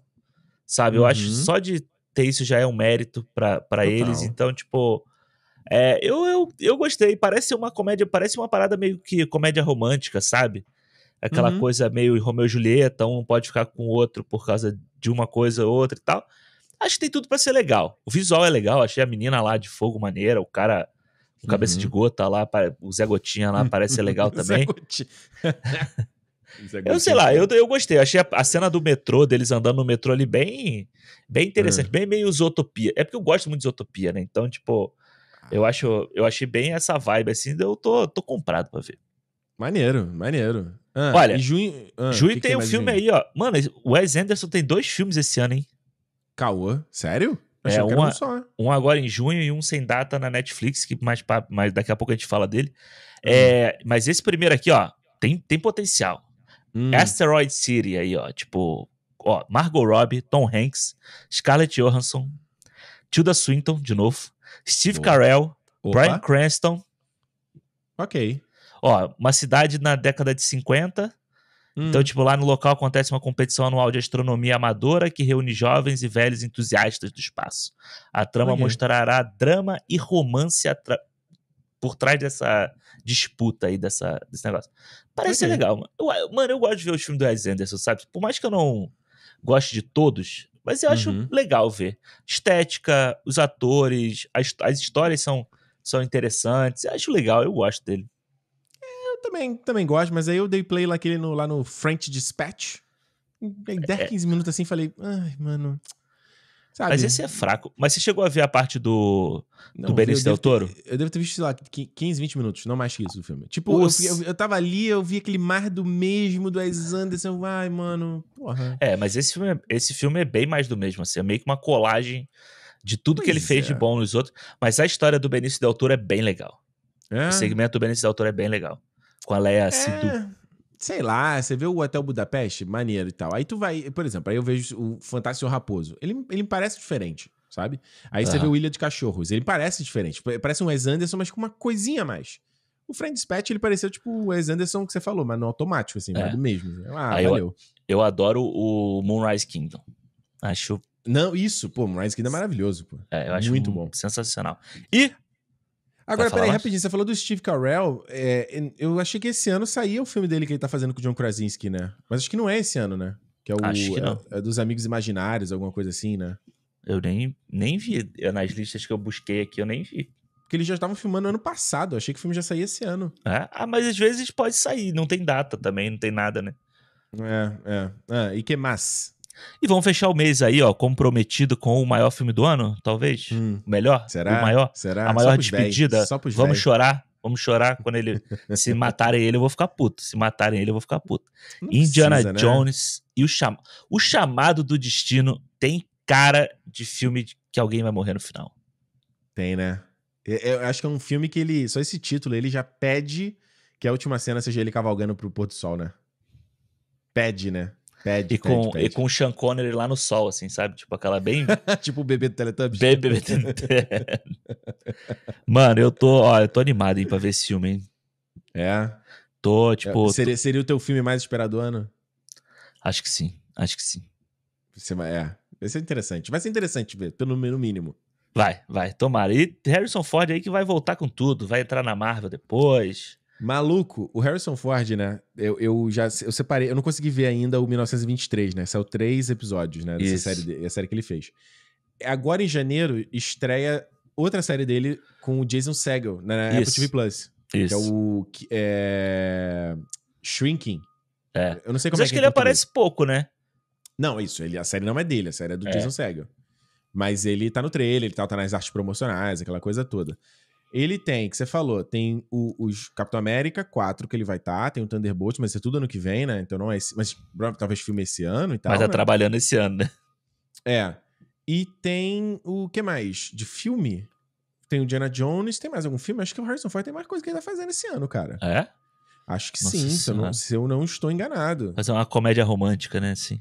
sabe? Eu uhum. acho só de ter isso já é um mérito para eles. Então, tipo, é, eu, eu, eu gostei. Parece uma comédia, parece uma parada meio que comédia romântica, sabe? Aquela uhum. coisa meio Romeu e Julieta, um pode ficar com o outro por causa de uma coisa ou outra e tal. Acho que tem tudo para ser legal. O visual é legal, achei a menina lá de fogo maneira, o cara com cabeça uhum. de gota lá, o Zé Gotinha lá parece ser legal também. eu sei lá, eu, eu gostei. Achei a, a, cena do metrô, deles andando no metrô ali bem, bem interessante, uhum. bem meio isotopia. É porque eu gosto muito de isotopia, né? Então, tipo, ah. eu acho, eu achei bem essa vibe assim, eu tô, tô comprado pra ver. Maneiro, maneiro. Ah, Olha, junho, ah, junho que tem que um filme junho? aí, ó. Mano, o Wes Anderson tem dois filmes esse ano, hein? Cauã? Sério? É, achei é, uma, um, só. um agora em junho e um sem data na Netflix, que mais, mais daqui a pouco a gente fala dele. Hum. É, hum. Mas esse primeiro aqui, ó, tem, tem potencial. Hum. Asteroid City aí, ó, tipo, ó, Margot Robbie, Tom Hanks, Scarlett Johansson, Tilda Swinton, de novo, Steve Carell, Opa. Cranston. Ok. Ó, uma cidade na década de 50, então, hum. Então, tipo, lá no local acontece uma competição anual de astronomia amadora que reúne jovens e velhos entusiastas do espaço. A trama okay. mostrará drama e romance atra... por trás dessa disputa aí, dessa, desse negócio. Parece okay. legal, mano. Eu, mano, eu gosto de ver os filmes do Wes Anderson, sabe? Por mais que eu não goste de todos, mas eu acho uhum. legal ver. Estética, os atores, as, as histórias são, são interessantes. Eu acho legal, eu gosto dele também, também gosto, mas aí eu dei play lá, aquele no, lá no French Dispatch. Em 10, é. 15 minutos assim, falei, ai, mano. Sabe? Mas esse é fraco. Mas você chegou a ver a parte do, do Benício Del Toro? Ter, eu devo ter visto, sei lá, 15, 20 minutos, não mais que isso do filme. Tipo, eu, eu, eu, tava ali, eu vi aquele mar do mesmo do Wes Anderson. Ai, mano, porra. É, mas esse filme, é, esse filme é bem mais do mesmo, assim. É meio que uma colagem de tudo pois que ele fez é. de bom nos outros. Mas a história do Benício Del Toro é bem legal. É? O segmento do Benício Del Toro é bem legal. Qual é a é, situ... sei lá, você vê o Hotel Budapeste, maneiro e tal. Aí tu vai, por exemplo, aí eu vejo o Fantástico Raposo. Ele, ele parece diferente, sabe? Aí uhum. você vê o Ilha de Cachorros. Ele parece diferente. Parece um Wes Anderson, mas com uma coisinha a mais. O Friends Dispatch, ele pareceu tipo o Wes Anderson que você falou, mas não automático, assim, é, é. do mesmo. Assim. Ah, aí valeu. Eu, eu adoro o Moonrise Kingdom. Acho não, isso, pô, Moonrise Kingdom é maravilhoso, pô. É, eu acho muito um bom. Sensacional. E Agora, peraí, mais? rapidinho, você falou do Steve Carell. É, eu achei que esse ano saía o filme dele que ele tá fazendo com o John Krasinski, né? Mas acho que não é esse ano, né? Que é o acho que é, não. É, é dos Amigos Imaginários, alguma coisa assim, né? Eu nem, nem vi. É, nas listas que eu busquei aqui, eu nem vi. Porque eles já estavam filmando ano passado. Eu achei que o filme já saía esse ano. É? Ah, mas às vezes pode sair. Não tem data também, não tem nada, né? É, é. Ah, e que mais? E vamos fechar o mês aí, ó, comprometido com o maior filme do ano, talvez. Hum. O melhor? Será? O maior? Será? A maior despedida. vamos véio. chorar. Vamos chorar quando ele. se matarem ele, eu vou ficar puto. Se matarem ele, eu vou ficar puto. Não Indiana precisa, né? Jones né? e o chamado. O chamado do destino tem cara de filme que alguém vai morrer no final. Tem, né? Eu acho que é um filme que ele. Só esse título, ele já pede que a última cena seja ele cavalgando pro pôr do sol, né? Pede, né? Pede, e, com, pede, pede. e com o Sean Connery lá no sol, assim, sabe? Tipo aquela bem. tipo o bebê do Teletubbies. Bebê, bebê Mano, eu tô, ó, eu tô animado aí pra ver esse filme, hein? É. Tô, tipo. É, seria, tô... seria o teu filme mais esperado do ano? Acho que sim, acho que sim. Você, é, vai ser interessante. Vai ser interessante ver, pelo mínimo. Vai, vai, tomara. E Harrison Ford aí que vai voltar com tudo, vai entrar na Marvel depois. Maluco, o Harrison Ford, né? Eu, eu já eu separei, eu não consegui ver ainda o 1923, né? Saiu três episódios, né? Dessa série, a série que ele fez. Agora em janeiro estreia outra série dele com o Jason Segel né, na Isso. Apple TV Plus. Isso. Que é o é... Shrinking. É. Eu não sei como Mas é acho que, é ele aparece pouco, né? Não, isso. Ele, a série não é dele, a série é do é. Jason Segel. Mas ele tá no trailer, ele tá, tá nas artes promocionais, aquela coisa toda. Ele tem, que você falou, tem o, os Capitão América quatro que ele vai estar, tá, tem o Thunderbolt, mas isso é tudo ano que vem, né? Então não é esse, mas talvez filme esse ano e tal. Mas tá né? trabalhando esse ano, né? É. E tem o que mais? De filme? Tem o Diana Jones, tem mais algum filme? Acho que o Harrison Ford tem mais coisa que ele tá fazendo esse ano, cara. É? Acho que Nossa sim, se eu, não, se eu, não, estou enganado. Mas é uma comédia romântica, né? Sim.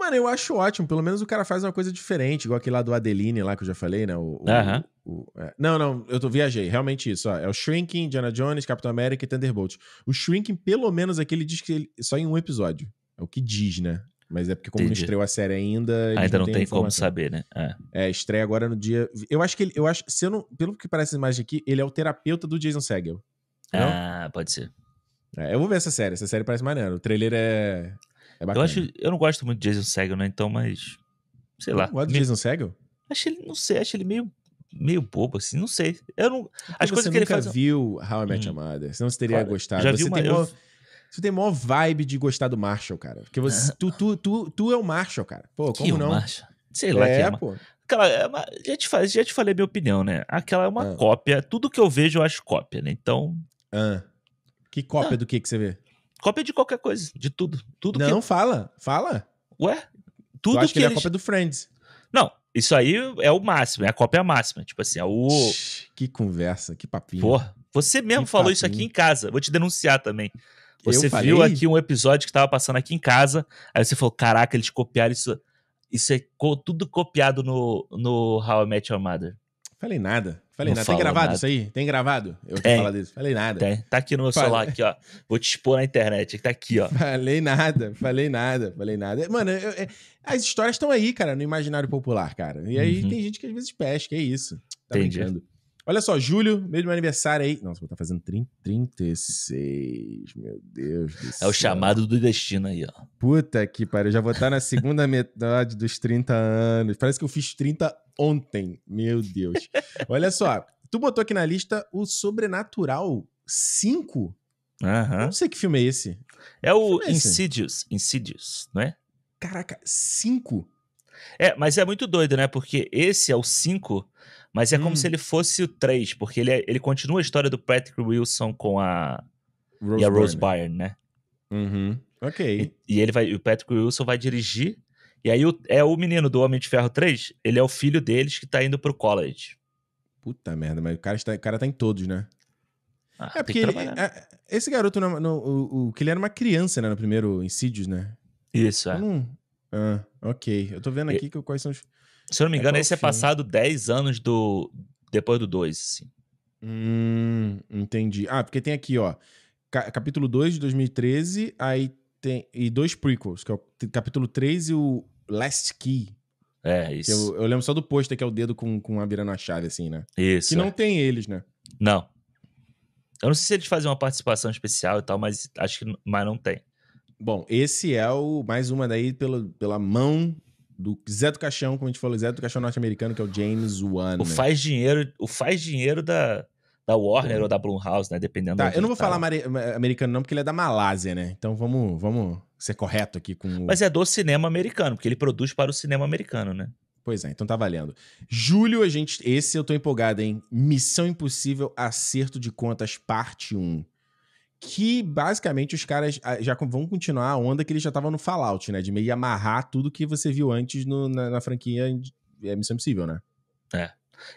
Mano, eu acho ótimo. Pelo menos o cara faz uma coisa diferente, igual aquele lá do Adeline, lá que eu já falei, né? O, uh-huh. o, o é. Não, não, eu tô, viajei. Realmente isso. Ó. É o Shrinking, Indiana Jones, Capitão América e Thunderbolt. O Shrinking, pelo menos aquele diz que ele, só em um episódio. É o que diz, né? Mas é porque como Entendi. não estreou a série ainda... Ainda não, não tem como saber, né? É. é. estreia agora no dia... Eu acho que ele... Eu acho, se eu não, pelo que parece a imagem aqui, ele é o terapeuta do Jason Segel. Ah, pode ser. É, eu vou ver essa série. Essa série parece maneira. O trailer é... É eu acho, eu não gosto muito de Jason Segel, né? Então, mas sei lá. Gosta de Jason Segel? Acho ele, não sei, acho ele meio meio bobo assim, não sei. Eu não, Porque as coisas que ele faz. Você nunca viu How I Met hum. Your Mother, senão você teria gostado. Já você viu uma, tem eu... mó, você tem mó vibe de gostar do Marshall, cara. Porque você, tu, tu, tu, tu é o Marshall, cara. Pô, como que é não? Marshall? Sei lá é, que é, pô. Aquela, é uma... já, te falei, já te falei minha opinião, né? Aquela é uma ah. cópia. Tudo que eu vejo eu acho cópia, né? Então. Ah. Que cópia ah. do que, que você vê? Cópia de qualquer coisa, de tudo. tudo não, que... fala, fala. Ué? Tudo que, que ele é eles... cópia do Friends. Não, isso aí é o máximo, é a cópia máxima. Tipo assim, é o. Que conversa, que papinho. Porra, você mesmo que falou papinho. isso aqui em casa. Vou te denunciar também. Você eu viu falei? aqui um episódio que tava passando aqui em casa. Aí você falou: caraca, eles copiaram isso. Isso é co tudo copiado no, no How I Met Your Mother. Falei nada. Falei nada. Tem gravado nada. isso aí? Tem gravado? Eu te falar disso. Falei nada. Tem. Tá aqui no meu Fala... celular, aqui, ó. Vou te expor na internet. Tá aqui, ó. Falei nada, falei nada, falei nada. Mano, eu, eu, as histórias estão aí, cara, no imaginário popular, cara. E aí uhum. tem gente que às vezes pesca, é isso. Tá Entendi. brincando. Olha só, julho, meio do meu aniversário aí. Nossa, vou estar tá fazendo 30, 36. Meu Deus do céu. É o chamado do destino aí, ó. Puta que pariu. Já vou estar tá na segunda metade dos 30 anos. Parece que eu fiz 30 ontem. Meu Deus. Olha só, tu botou aqui na lista o Sobrenatural 5. Uhum. Não sei que filme é esse. É o é Insidious. Insidious, não é? Caraca, 5? É, mas é muito doido, né? Porque esse é o 5. Cinco mas é hum. como se ele fosse o 3, porque ele, é, ele continua a história do Patrick Wilson com a Rose, e a Rose Byrne, né? Uhum. Ok. E, e, ele vai, o Patrick Wilson vai dirigir. E aí o, é o menino do Homem de Ferro 3, ele é o filho deles que tá indo pro college. Puta merda, mas o cara, está, o cara tá em todos, né? Ah, é porque ele, é, esse garoto, no, é, no, o, o, que ele era uma criança, né? No primeiro Insidious, né? Isso, é. Hum, ah, ok. Eu tô vendo aqui e... que, quais são os. Se eu não me é engano, é esse é passado 10 anos do depois do 2, assim. Hum, entendi. Ah, porque tem aqui, ó, capítulo 2 de 2013, aí tem e dois prequels, que é o capítulo 3 e o Last Key. É, isso. Eu, eu, lembro só do pôster que é o dedo com, com a virando a chave, assim, né? Isso. Que não é. tem eles, né? Não. Eu não sei se eles fazem uma participação especial e tal, mas acho que mas não tem. Bom, esse é o mais uma daí pela, pela mão do Zé do Caixão, como a gente falou, Zé do Caixão norte-americano, que é o James Wan. O faz dinheiro, o faz dinheiro da, da Warner ou da Blumhouse, né? Dependendo tá, eu não vou tá. falar americano não, porque ele é da Malásia, né? Então vamos, vamos ser correto aqui com o... Mas é do cinema americano, porque ele produz para o cinema americano, né? Pois é, então tá valendo. Julho, a gente. Esse eu tô empolgado, hein? Missão Impossível Acerto de Contas, parte 1 que basicamente os caras ah, já vão continuar a onda que eles já estavam no Fallout, né? De meio amarrar tudo que você viu antes no, na, na, franquia é Missão Impossível, né? É.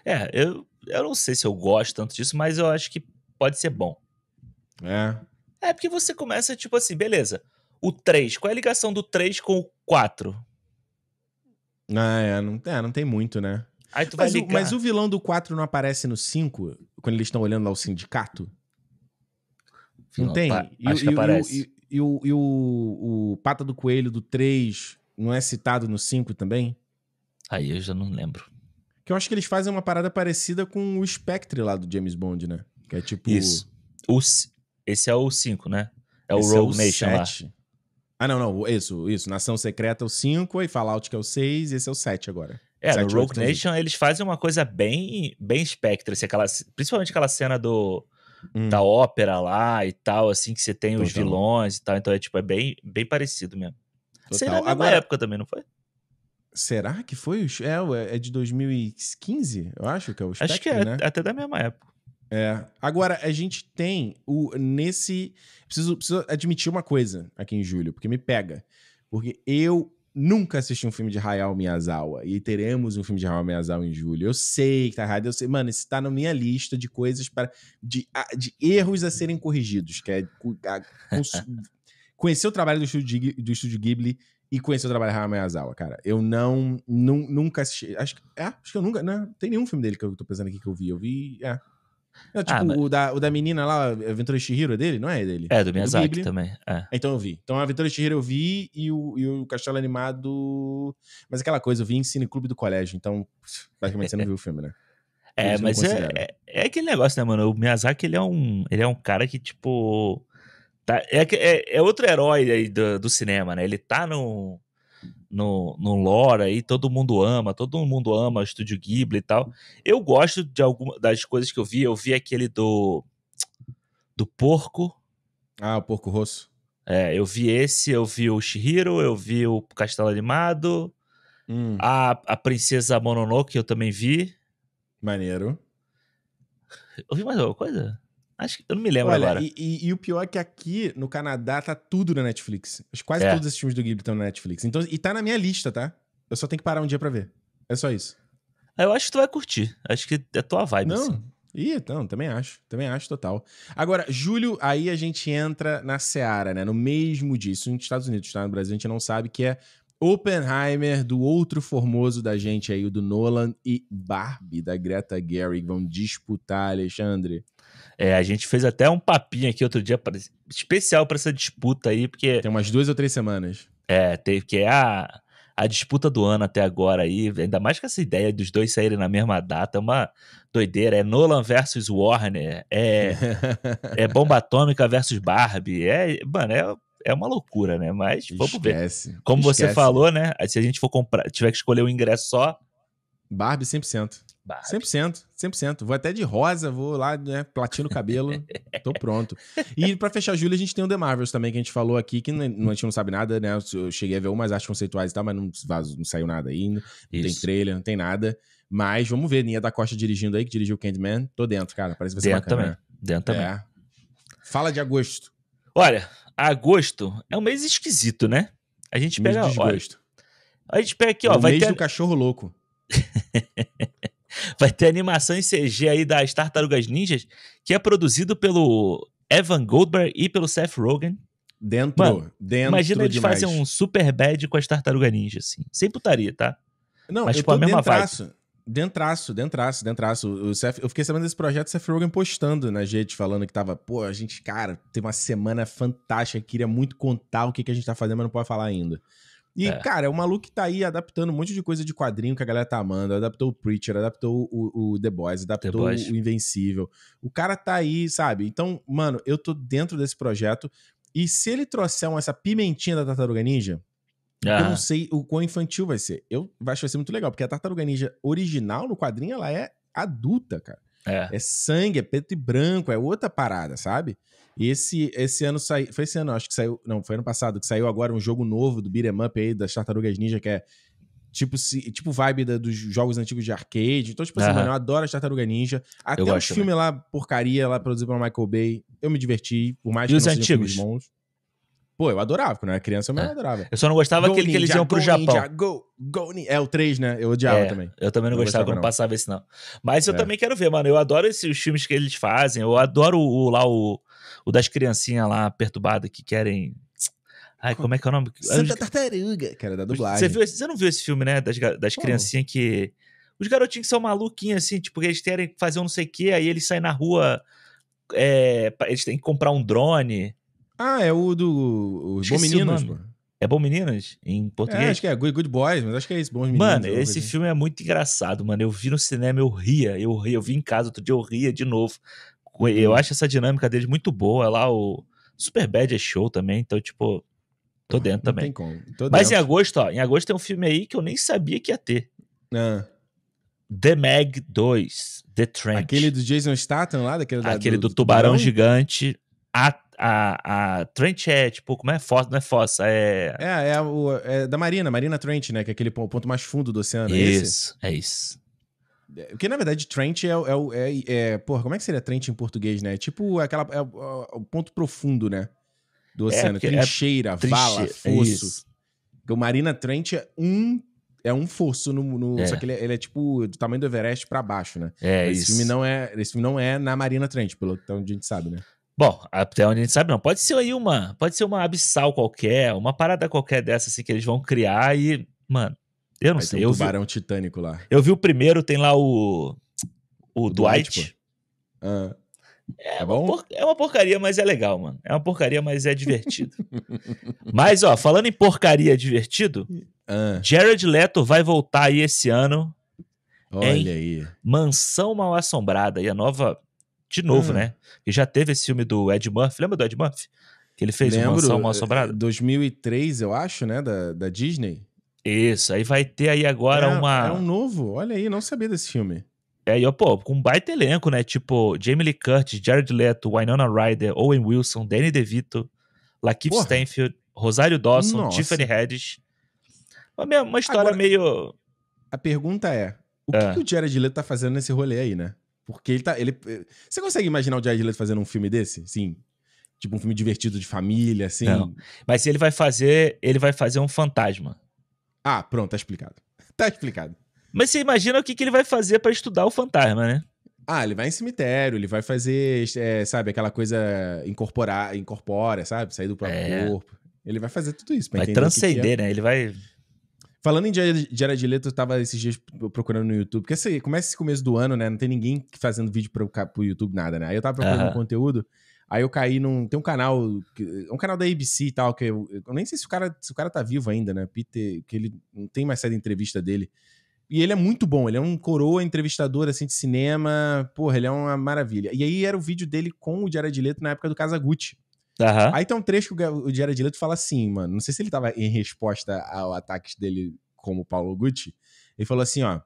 É, eu, eu não sei se eu gosto tanto disso, mas eu acho que pode ser bom. É. É porque você começa, tipo assim, beleza. O 3, qual é a ligação do 3 com o 4? Ah, é, não, é, não tem muito, né? Aí tu mas vai ligar. O, mas o vilão do 4 não aparece no 5, quando eles estão olhando lá o sindicato? não tem? Pa, acho e, que aparece. E, e, o, e o, o Pata do Coelho do 3 não é citado no 5 também? Aí eu já não lembro. Que eu acho que eles fazem uma parada parecida com o Spectre lá do James Bond, né? Que é tipo. Isso. O, esse é o 5, né? É esse o é Rogue é o Nation sete. lá. Ah, não, não. Isso, isso. Nação Secreta é o 5, aí Fallout que é o 6, esse é o 7 agora. É, sete, no Rogue Nation eles fazem uma coisa bem, bem Spectre, assim, aquela, principalmente aquela cena do hum. da ópera lá e tal, assim, que você tem Total. os vilões e tal. Então é tipo, é bem, bem parecido mesmo. Total. Sei na mesma época também, não foi? Será que foi? É, é de 2015, eu acho que é o Spectre, Acho que é, né? até da mesma época. É. Agora, a gente tem o nesse. Preciso, preciso admitir uma coisa aqui em julho, porque me pega. Porque eu nunca assisti um filme de Hayao Miyazawa e teremos um filme de Hayao Miyazawa em julho. Eu sei que tá errado, eu sei. Mano, isso tá na minha lista de coisas para. de, de erros a serem corrigidos, que é. A, cons, conhecer o trabalho do estúdio, do estúdio Ghibli e conhecer o trabalho de Hayao Miyazawa, cara. Eu não, nunca assisti. Acho, é, acho que eu nunca. Não, é, tem nenhum filme dele que eu tô pensando aqui que eu vi. Eu vi. É, não, ah, tipo, ah, mas... o, da, o da menina lá, Aventura de Chihiro, é dele? Não é dele? É, do Miyazaki do também. É. Então eu vi. Então a Aventura de eu vi e o, e o Castelo Animado... Mas aquela coisa, eu vi em cineclube do colégio, então basicamente você não viu o filme, né? É, mas é, é, é, aquele negócio, né, mano? O Miyazaki, ele é um, ele é um cara que, tipo... Tá, é, é, é outro herói aí do, do cinema, né? Ele tá no no, no lore aí, todo mundo ama, todo mundo ama o Estúdio Ghibli e tal. Eu gosto de algumas das coisas que eu vi, eu vi aquele do do porco. Ah, o porco rosso. É, eu vi esse, eu vi o Shihiro, eu vi o Castelo Animado, hum. a, a Princesa Mononoke eu também vi. Maneiro. Eu vi mais alguma coisa? Acho que eu não me lembro Olha, agora. E, e, e, o pior é que aqui no Canadá tá tudo na Netflix. Quase é. todos os filmes do Ghibli estão na Netflix. Então, e tá na minha lista, tá? Eu só tenho que parar um dia pra ver. É só isso. Ah, eu acho que tu vai curtir. Acho que é tua vibe. Não. Assim. Ih, então, também acho. Também acho total. Agora, julho, aí a gente entra na Seara, né? No mesmo dia. Isso nos Estados Unidos, tá? No Brasil a gente não sabe que é Oppenheimer, do outro formoso da gente aí, o do Nolan, e Barbie, da Greta Gerwig, vão disputar, Alexandre. É, a gente fez até um papinho aqui outro dia pra, especial para essa disputa aí, porque. Tem umas duas ou três semanas. É, teve que. é a disputa do ano até agora aí, ainda mais com essa ideia dos dois saírem na mesma data, é uma doideira. É Nolan versus Warner, é, é Bomba Atômica versus Barbie, é, mano, é, é uma loucura, né? Mas vamos esquece, ver. Como esquece. você falou, né? Se a gente for comprar, tiver que escolher um ingresso só. Barbie 100%. Barbie. 100%, 100%. Vou até de rosa, vou lá, né, platino o cabelo, tô pronto. E para fechar julho, a gente tem o The Marvels também, que a gente falou aqui, que né, não, a gente não sabe nada, né? Eu cheguei a ver umas artes conceituais e tal, mas não, não saiu nada ainda. Não Isso. tem trailer, não tem nada. Mas vamos ver, Ninha da Costa dirigindo aí, que dirigiu o Candyman. Tô dentro, cara, parece que vai ser dentro bacana. Também. Dentro né? também. É. Fala de agosto. Olha, agosto é um mês esquisito, né? A gente pega... Mês de desgosto. Olha, a gente pega aqui, ó... O vai mês ter... do cachorro louco. Vai ter animação em CG aí das Tartarugas Ninjas, que é produzido pelo Evan Goldberg e pelo Seth Rogen. Dentro, Mano, dentro Imagina eles demais. fazem um super bad com as Tartarugas Ninjas, assim. Sem putaria, tá? Não, Mas, eu tipo, tô a mesma dentraço, vibe. Dentraço, dentraço, dentraço. O Seth, eu fiquei sabendo desse projeto, Seth Rogen postando na gente falando que tava, pô, a gente, cara, tem uma semana fantástica, queria muito contar o que, que a gente tá fazendo, mas não pode falar ainda. E, é. cara, o maluco que tá aí adaptando um monte de coisa de quadrinho que a galera tá amando. Adaptou o Preacher, adaptou o, o The Boys, adaptou The Boys. o Invencível. O cara tá aí, sabe? Então, mano, eu tô dentro desse projeto. E se ele trouxer essa pimentinha da Tartaruga Ninja, ah. eu não sei o quão infantil vai ser. Eu acho que vai ser muito legal, porque a Tartaruga Ninja original no quadrinho, ela é adulta, cara. É. é sangue, é preto e branco, é outra parada, sabe? E esse, esse ano saiu. Foi esse ano, acho que saiu. Não, foi ano passado, que saiu agora um jogo novo do Beat'em Up aí, das Tartarugas Ninja, que é tipo, se, tipo vibe da, dos jogos antigos de arcade. Então, tipo assim, mano, eu adoro as Tartaruga Ninja. Até eu os filmes lá, porcaria, lá produzido pelo Michael Bay. Eu me diverti, por mais e que os não antigos? bons. Pô, eu adorava, quando eu era criança eu ah. me é. adorava. Eu só não gostava aquele que eles iam pro Japão. Ninja, go, go ninja. É, o 3, né? Eu odiava é, também. Eu também não, não gostava, gostava, não passava esse não. Mas eu é. também quero ver, mano. Eu adoro esses filmes que eles fazem. Eu adoro o, lá o o das criancinhas lá perturbadas que querem. Ai, como é que é o nome? Santa Tartaruga, que era da dublagem. Você, viu, você não viu esse filme, né? Das, das criancinhas que. Os garotinhos que são maluquinhos, assim, tipo, eles querem fazer um não sei o quê, aí eles saem na rua. É, eles têm que comprar um drone. Ah, é o do. Os é Bom Meninos, É Bom meninas Em português? É, acho que é Good, Boys, mas acho que é isso, bom meninas. Mano, esse assim. filme é muito engraçado, mano. Eu vi no cinema, eu ria, eu ria. Eu vi em casa, outro dia eu ria de novo eu acho essa dinâmica deles muito boa. Lá o super bad é show também, então, tipo, tô dentro Não também. Tô Mas dentro. em agosto, ó, em agosto tem um filme aí que eu nem sabia que ia ter. Ah. The Meg 2, The Trench. Aquele do Jason Statham lá, daquele da, Aquele do, do tubarão, gigante. A, a, a Trench é, tipo, como é? Fossa, não é fossa, é... É, é, o, é da Marina, Marina Trench, né? Que é aquele ponto mais fundo do oceano. É isso, é, é isso. Porque, na verdade, Trent é, é, é, é, Porra, como é que seria Trent em português, né? Tipo aquela, é, é o ponto profundo, né? Do é, oceano. É, trincheira, trinche... vala, é fosso. o Marina Trent é um. É um fosso no. no só que ele, ele, é tipo do tamanho do Everest para baixo, né? É esse isso. Filme não é, esse filme não é na Marina Trent, pelo que a gente sabe, né? Bom, até onde a gente sabe, não. Pode ser aí uma. Pode ser uma abissal qualquer, uma parada qualquer dessa assim que eles vão criar e. Mano, eu não Aí sei. Tem um eu tubarão vi... titânico lá. Eu vi o primeiro, tem lá o. O, o Dwight. Dwight ah, é, é bom uma por... é uma porcaria, mas é legal, mano. É uma porcaria, mas é divertido. mas, ó, falando em porcaria divertido, ah. Jared Leto vai voltar aí esse ano. Olha aí. Mansão Mal Assombrada. E a nova. De novo, ah. né? E já teve esse filme do Ed Murphy. Lembra do Ed Murphy? Que ele fez Lembro, Mansão Mal Assombrada? 2003, é, é, eu acho, né? Da, da Disney. Isso, aí vai ter aí agora é, uma. É um novo, olha aí, não sabia desse filme. É, e, pô, com um baita elenco, né? Tipo, Jamie Lee Curtis, Jared Leto, Winona Ryder, Owen Wilson, Danny DeVito, Lakeith Stanfield, Rosário Dawson, Nossa. Tiffany Haddish. Uma, uma história agora, meio... A pergunta é, o é. Que, que, o Jared Leto tá fazendo nesse rolê aí, né? Porque ele tá... Ele, eh, você consegue imaginar o Jared Leto fazendo um filme desse? Sim. Tipo, um filme divertido de família, assim? Não. Mas ele vai fazer... Ele vai fazer um fantasma. Ah, pronto, tá explicado. Tá explicado. Mas você imagina o que, que ele vai fazer para estudar o fantasma, né? Ah, ele vai em cemitério, ele vai fazer, é, sabe, aquela coisa incorporar, incorpora, sabe? Sair do próprio é. corpo. Ele vai fazer tudo isso. vai transcender, que que é. né? Ele vai. Falando em de Leto, eu tava esses dias procurando no YouTube, porque assim, começa esse começo do ano, né? Não tem ninguém fazendo vídeo pro, pro YouTube, nada, né? Aí eu tava procurando um conteúdo. Aí eu caí num. Tem um canal. É um canal da ABC e tal, que eu, eu nem sei se o, cara, se o cara tá vivo ainda, né? Peter, que ele não tem mais saída entrevista dele. E ele é muito bom, ele é um coroa entrevistador assim de cinema. Porra, ele é uma maravilha. E aí era o vídeo dele com o de Leto na época do Casagutti. Uhum. Aí tem um trecho que o de Leto fala assim, mano. Não sei se ele tava em resposta ao ataque dele como Paulo Gucci. Ele falou assim: ó,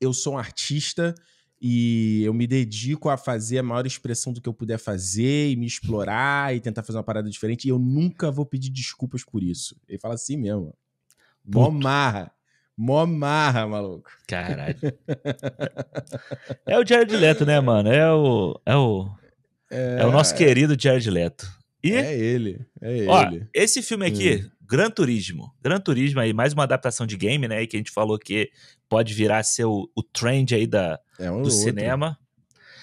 eu sou um artista e eu me dedico a fazer a maior expressão do que eu puder fazer e me explorar e tentar fazer uma parada diferente. E eu nunca vou pedir desculpas por isso. Ele fala assim mesmo. Mó marra. Mó marra, maluco. Caralho. é o Jared Leto, né, mano? É o. É o. É, é o nosso querido Jared Leto. E... É ele, é ele. Ó, esse filme aqui, hum. Gran Turismo. Gran Turismo aí, mais uma adaptação de game, né? Que a gente falou que pode virar ser o, o trend aí da, é um do cinema.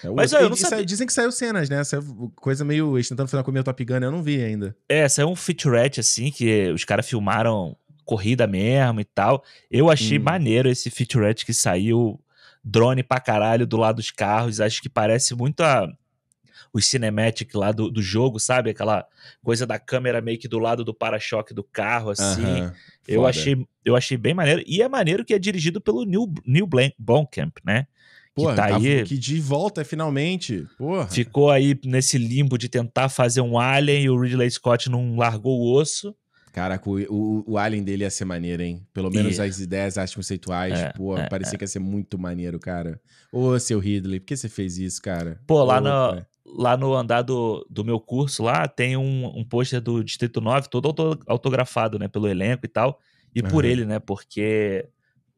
É Mas ó, eu não é- sabia. dizem que saiu cenas, né? Saiu coisa meio. Eles tentando fazer comer o Top Gun, eu não vi ainda. É, saiu um featurette, assim, que os caras filmaram corrida mesmo e tal. Eu achei hum. maneiro esse featurette que saiu drone pra caralho do lado dos carros. Acho que parece muito a os cinematic lá do, do jogo, sabe? Aquela coisa da câmera meio que do lado do para-choque do carro, assim. Uh -huh. Eu achei, eu achei bem maneiro. E é maneiro que é dirigido pelo Neil, Neil Blomkamp, né? Porra, que tá, tá aí. Que de volta, é, finalmente. Porra. Ficou aí nesse limbo de tentar fazer um Alien e o Ridley Scott não largou o osso. Caraca, o, o, o Alien dele ia ser maneiro, hein? Pelo menos yeah. as ideias, as conceituais. É, pô, é, parecia é. que ia ser muito maneiro, cara. Ô, seu Ridley, por que você fez isso, cara? Pô, lá Pô, no, cara lá no andar do, do meu curso lá tem um, um pôster do Distrito 9 todo autografado, né, pelo elenco e tal, e uhum. por ele, né, porque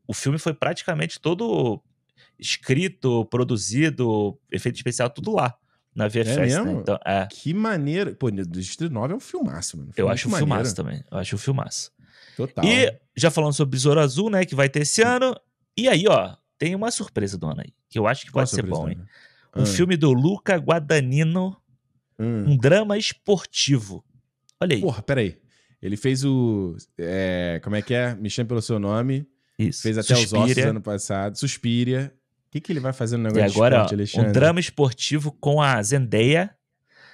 o filme foi praticamente todo escrito, produzido, efeito especial, tudo lá na VFS, é né, mesmo? né? Então, é. Que maneira. Pô, Distrito 9 é um filmaço, mano. Filme eu acho um maneiro. filmaço também. Eu acho um filmaço. Total. E já falando sobre Besouro Azul, né, que vai ter esse ano, e aí, ó, tem uma surpresa do ano aí, que eu acho que Qual pode ser bom, hein? um hum. filme do Luca Guadagnino, hum. um drama esportivo. Olha aí. Porra, peraí. Ele fez o. É, como é que é? Me chame pelo seu nome. Isso. Fez até Suspira. os ossos ano passado. Suspira. O que, que ele vai fazer no negócio e agora, de esporte, Um drama esportivo com a Zendaya.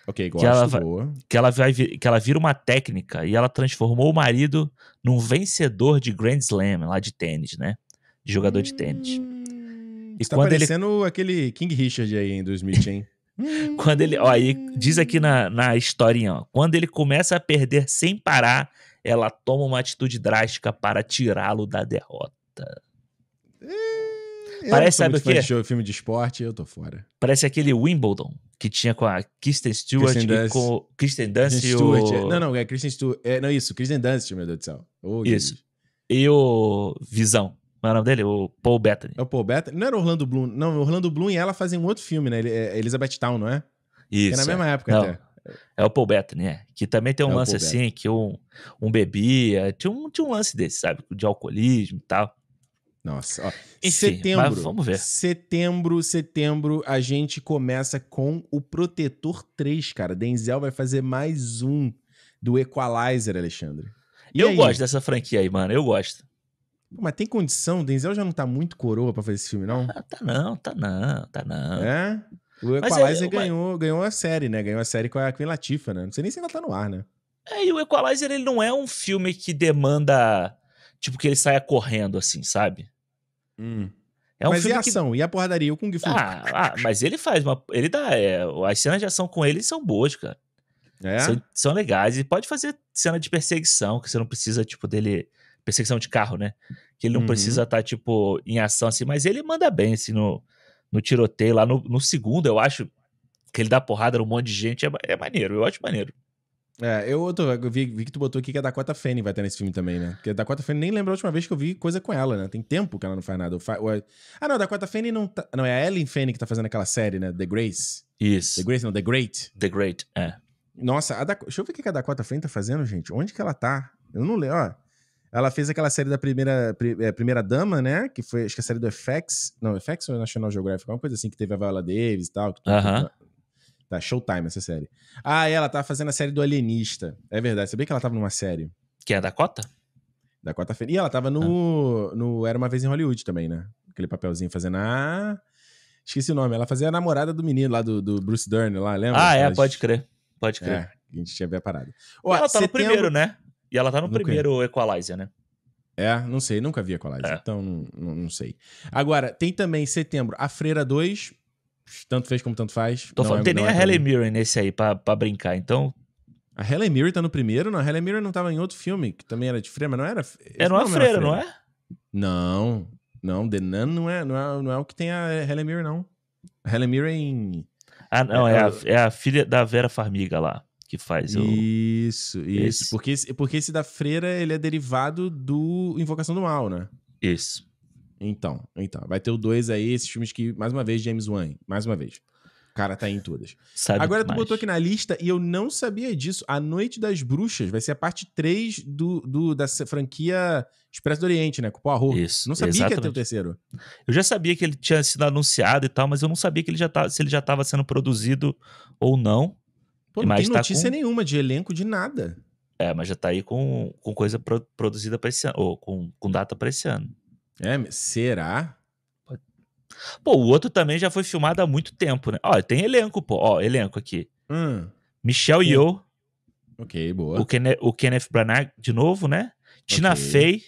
Ok, gosto, que ela, vai, que ela vai que ela vira uma técnica e ela transformou o marido num vencedor de Grand Slam lá de tênis, né? De jogador hum. de tênis. E Está quando parecendo ele... aquele King Richard aí em 2000, hein? Hum. quando ele, ó, aí diz aqui na, na historinha, ó, quando ele começa a perder sem parar, ela toma uma atitude drástica para tirá-lo da derrota. Eu Parece, sabe o quê? Show, filme de esporte, eu tô fora. Parece aquele Wimbledon que tinha com a Kristen Stewart Kristen e com Kristen Dunst Kristen Stewart, o... é. Não, não, é Kristen Stewart. É, não, isso, Kristen Dunst, meu Deus do céu. Oh, isso. Jesus. E o Visão. Como é o nome dele? O Paul Bettany. É o Paul Bettany? Não era Orlando Bloom. Não, Orlando Bloom e ela fazem um outro filme, né? É, é Elizabeth Town, não é? é Isso. É na mesma época não. até. É o Paul Bettany, é. Que também tem um é lance assim, que um, um bebia. Tinha um, tinha um lance desse, sabe? De alcoolismo e tal. Nossa, ó. Enfim, setembro. vamos ver. Setembro, setembro, a gente começa com o Protetor 3, cara. Denzel vai fazer mais um do Equalizer, Alexandre. E eu aí? gosto dessa franquia aí, mano. Eu gosto. Pô, mas tem condição? O Denzel já não tá muito coroa pra fazer esse filme, não? Ah, tá não, tá não, tá não. É? O Equalizer é, ganhou, mas... ganhou a série, né? Ganhou a série com a Queen Latifa, né? Não sei nem se ela tá no ar, né? É, e o Equalizer, ele não é um filme que demanda, tipo, que ele saia correndo, assim, sabe? Hum. É um mas filme e a ação? Que... E a porradaria? O Kung Fu? Ah, ah, mas ele faz uma... Ele dá... É, as cenas de ação com ele são boas, cara. É? São, são legais. E pode fazer cena de perseguição, que você não precisa, tipo, dele perseguição de carro, né? Que ele não uhum. precisa estar, tá, tipo, em ação assim, mas ele manda bem, assim, no, no tiroteio lá no, no segundo, eu acho que ele dá porrada num monte de gente, é, é maneiro, eu acho maneiro. É, eu, eu vi, vi, que tu botou aqui que a é Dakota Fanning vai estar nesse filme também, né? Porque a Dakota Fanning nem lembro a última vez que eu vi coisa com ela, né? Tem tempo que ela não faz nada. Fa... É, ah, não, a Dakota Fanning não tá... Não, é a Ellen Fanning que tá fazendo aquela série, né? The Grace. Isso. The Grace, não, The Great. The Great, é. Nossa, a da... deixa eu ver o que a Dakota Fanning tá fazendo, gente. Onde que ela tá? Eu não leio. ó. Ela fez aquela série da primeira, eh, primeira Dama, né? Que foi, acho que a série do FX. Não, FX ou National Geographic? Uma coisa assim que teve a Viola Davis e tal. Aham. uh -huh. Tá, Showtime essa série. Ah, ela tá fazendo a série do Alienista. É verdade, sabia que ela tava numa série. Que é a Dakota? Dakota Feira. E ela tava no, ah. no Era Uma Vez em Hollywood também, né? Aquele papelzinho fazendo a... Ah, esqueci o nome. Ela fazia a namorada do menino lá do, do Bruce Dern, lá, lembra? Ah, é, pode crer. Pode crer. É, a gente tinha ver a parada. ela tá setembro... no primeiro, né? E ela tá no nunca primeiro vi. Equalizer, né? É, não sei, nunca vi Equalizer, é. então não, não, sei. Agora, tem também em setembro A Freira 2, tanto fez como tanto faz. Tô não falando, é, tem nem é a Helen Mirren nesse aí pra, pra brincar, então a Helen Mirren tá no primeiro, não. A Helen Mirren não tava em outro filme, que também era de freira, mas não era. É, não, não é freira, não é? Não. Não, The Nun não é, não é, não é o que tem a Helen Mirren, não. A Helen Mirren. Ah, não, é, é, a, é a filha da Vera Farmiga lá que faz o... Isso, isso. Esse. Porque, esse, porque esse da freira, ele é derivado do Invocação do Mal, né? Isso. Então, então. Vai ter o dois aí, esses filmes que, mais uma vez, James Wan, mais uma vez. O cara tá em todas. Sabe Agora tu mais. botou aqui na lista e eu não sabia disso. A Noite das Bruxas vai ser a parte 3 do, do da franquia Expresso do Oriente, né? Com o Poirot. Isso. Não sabia exatamente. que ia ter o terceiro. Eu já sabia que ele tinha sido anunciado e tal, mas eu não sabia que ele já tá, se ele já estava sendo produzido ou não. Pô, não tem tá notícia tá com... nenhuma de elenco, de nada. É, mas já tá aí com, com coisa pro, produzida para esse ano, ou com, com data para esse ano. É, será? Pô, o outro também já foi filmado há muito tempo, né? Ó, tem elenco, pô. Ó, elenco aqui. Hum. Michelle hum. Ok, boa. O, Kenneth, o Kenneth Branagh, de novo, né? Okay. Tina Fey.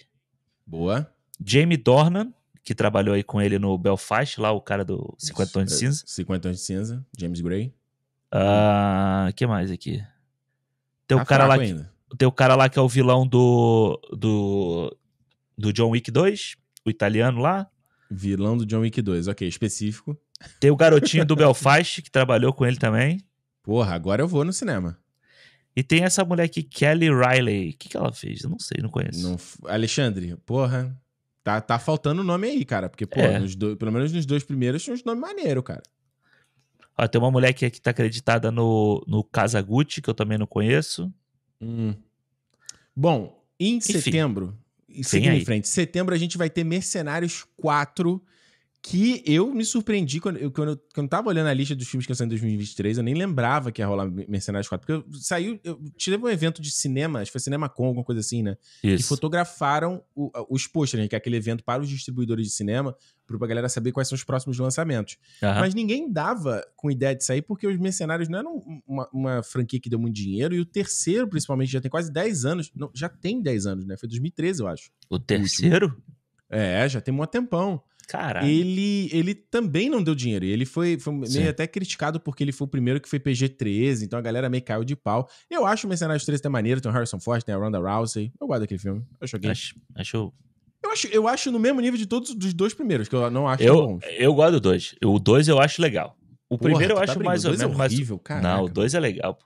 Boa. Jamie Dornan, que trabalhou aí com ele no Belfast, lá o cara do 50 Tons de é, Cinza. 50 Tons de Cinza, James Gray. O ah, que mais aqui? Tem o tá cara lá. Que, tem o cara lá que é o vilão do. do. do John Wick 2, o italiano lá. Vilão do John Wick 2, ok, específico. Tem o garotinho do Belfast, que trabalhou com ele também. Porra, agora eu vou no cinema. E tem essa mulher aqui, Kelly Riley. O que, que ela fez? Eu não sei, não conheço. Não, Alexandre, porra. Tá, tá faltando nome aí, cara. Porque, pô, é. pelo menos nos dois primeiros tinha uns nomes maneiro, cara. Ó, tem uma mulher que aqui é, tá acreditada no, no Kazaguchi, que eu também não conheço. Hum. Bom, em Enfim, setembro, seguindo em frente, setembro a gente vai ter Mercenários 4 que eu me surpreendi quando eu, quando, eu, quando eu tava olhando a lista dos filmes que lançaram em 2023, eu nem lembrava que ia rolar Mercenários 4, porque eu, saiu, eu tive um evento de cinema, acho que foi Cinema Com, alguma coisa assim, né? Isso. Que fotografaram o, os pôsteres, né? que é aquele evento para os distribuidores de cinema, pra galera saber quais são os próximos lançamentos. Uhum. Mas ninguém dava com ideia de sair, porque os Mercenários não eram uma, uma, franquia que deu muito dinheiro, e o terceiro, principalmente, já tem quase 10 anos, não, já tem 10 anos, né? Foi 2013, eu acho. O terceiro? O é, já tem um tempão. Caraca. Ele, ele também não deu dinheiro. Ele foi, foi meio até criticado porque ele foi o primeiro que foi PG-13, então a galera meio caiu de pau. Eu acho o Mercenários 13 até maneiro, tem o Harrison Ford, tem a Ronda Rousey. Eu gosto daquele filme. Eu joguei. Acho, acho... Eu acho, eu acho no mesmo nível de todos os dois primeiros, que eu não acho eu, bons. Eu gosto do dois. O dois eu acho legal. O Porra, primeiro eu tá acho mais ou é menos. É horrível, mas... não, o dois é legal.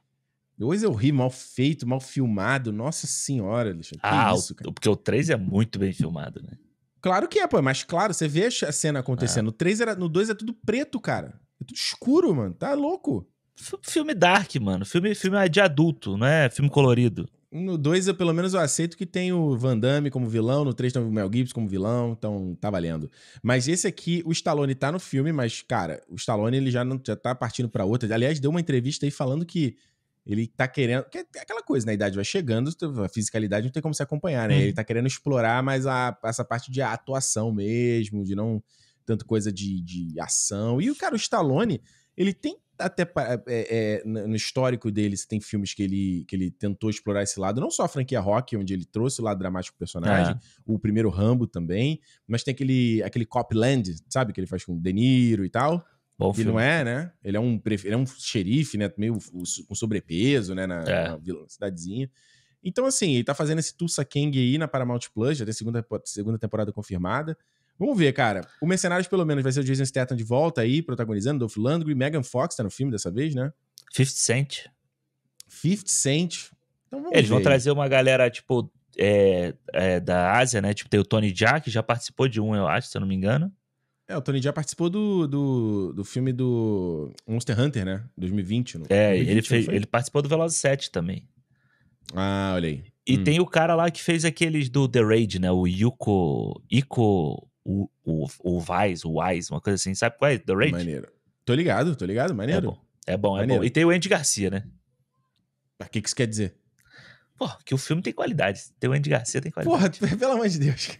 Dois eu ri, mal feito, mal filmado. Nossa senhora, Alexandre. Que ah, isso, cara? porque o três é muito bem filmado, né? Claro que é, pô, mas claro, você vê a cena acontecendo. É. No 3 era, no 2 é tudo preto, cara. É tudo escuro, mano. Tá louco. Filme dark, mano. Filme, filme é de adulto, não é filme colorido. No 2, eu pelo menos eu aceito que tem o Van Damme como vilão, no 3 tem o Mel Gibson como vilão, então tá valendo. Mas esse aqui, o Stallone tá no filme, mas, cara, o Stallone ele já, não, já tá partindo pra outra. Aliás, deu uma entrevista aí falando que ele tá querendo. Que é aquela coisa, na né? idade vai chegando, a fisicalidade não tem como se acompanhar, né? Uhum. Ele tá querendo explorar mais a, essa parte de atuação mesmo, de não tanto coisa de, de ação. E o cara, o Stallone, ele tem até é, é, no histórico dele, você tem filmes que ele, que ele tentou explorar esse lado, não só a franquia Rock, onde ele trouxe o lado dramático do personagem, é. o primeiro Rambo também, mas tem aquele, aquele Copland, sabe, que ele faz com o De Niro e tal. Bom e não é, né? Ele é um, ele é um xerife, né? Meio com um sobrepeso, né? Na, é. na cidadezinha. Então, assim, ele tá fazendo esse Tulsa King aí na Paramount Plus, já tem segunda, segunda temporada confirmada. Vamos ver, cara. O Mercenários, pelo menos, vai ser o Jason Statham de volta aí, protagonizando, Dolph Lundgren, Megan Fox tá no filme dessa vez, né? 50 Cent. 50 Cent. Então, Eles ver. vão trazer uma galera, tipo, é, é, da Ásia, né? Tipo, tem o Tony Jack que já participou de um, eu acho, se eu não me engano. É, o Tony Jaa participou do, do, do filme do Monster Hunter, né? 2020. No, é, 2020, ele, fez, ele participou do Velozes 7 também. Ah, olha aí. E hum. tem o cara lá que fez aqueles do The Raid, né? O Yuko... Iko... O, o, o Vice, o Wise, uma coisa assim. Sabe qual é? The Raid? Maneiro. Tô ligado, tô ligado. Maneiro. É bom, é bom. É bom. E tem o Andy Garcia, né? o tá, que, que isso quer dizer? Pô, que o filme tem qualidade. Tem o Andy Garcia, tem qualidade. Porra, pelo amor de Deus.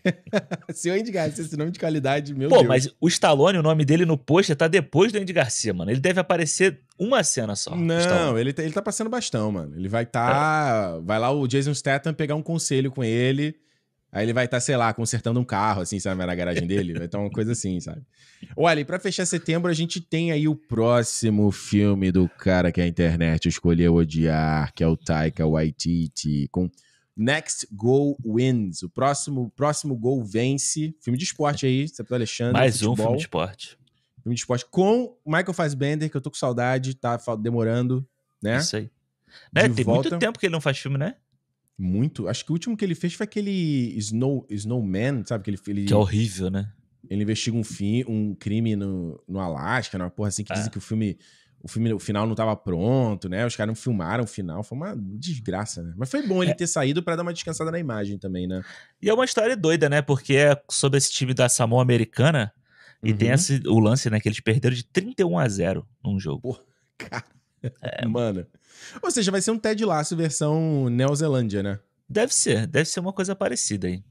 Se o Andy Garcia, esse nome de qualidade, meu Pô, Deus. Pô, mas o Stallone, o nome dele no pôster tá depois do Andy Garcia, mano. Ele deve aparecer uma cena só. Não, ele tá, ele tá passando bastão, mano. Ele vai tá... É. Vai lá o Jason Statham pegar um conselho com ele Aí ele vai estar, tá, sei lá, consertando um carro, assim, sabe, na garagem dele. Vai estar tá uma coisa assim, sabe? Olha, e pra fechar setembro, a gente tem aí o próximo filme do cara que a internet escolheu odiar, que é o Taika Waititi, com Next Goal Wins. O próximo, próximo gol vence. Filme de esporte aí, Septo tá Alexandre. Mais futebol. um filme de esporte. Filme de esporte com Michael Fassbender, que eu tô com saudade, tá demorando, né? Isso aí. Né, tem volta. muito tempo que ele não faz filme, né? Muito. Acho que o último que ele fez foi aquele Snow, Snowman, sabe? Que, ele, ele, que é horrível, né? Ele investiga um, fi, um crime no, no Alasca, né, uma porra assim, que é. dizem que o filme, o filme, o final não estava pronto, né? Os caras não filmaram o final. Foi uma desgraça, né? Mas foi bom ele é. ter saído para dar uma descansada na imagem também, né? E é uma história doida, né? Porque é sobre esse time da Samoa americana. E uhum. tem esse, o lance, né? Que eles perderam de 31 a 0 num jogo. Porra, cara. É. Mano. Ou seja, vai ser um Ted Lasso versão Neozelândia, né? Deve ser, deve ser uma coisa parecida aí.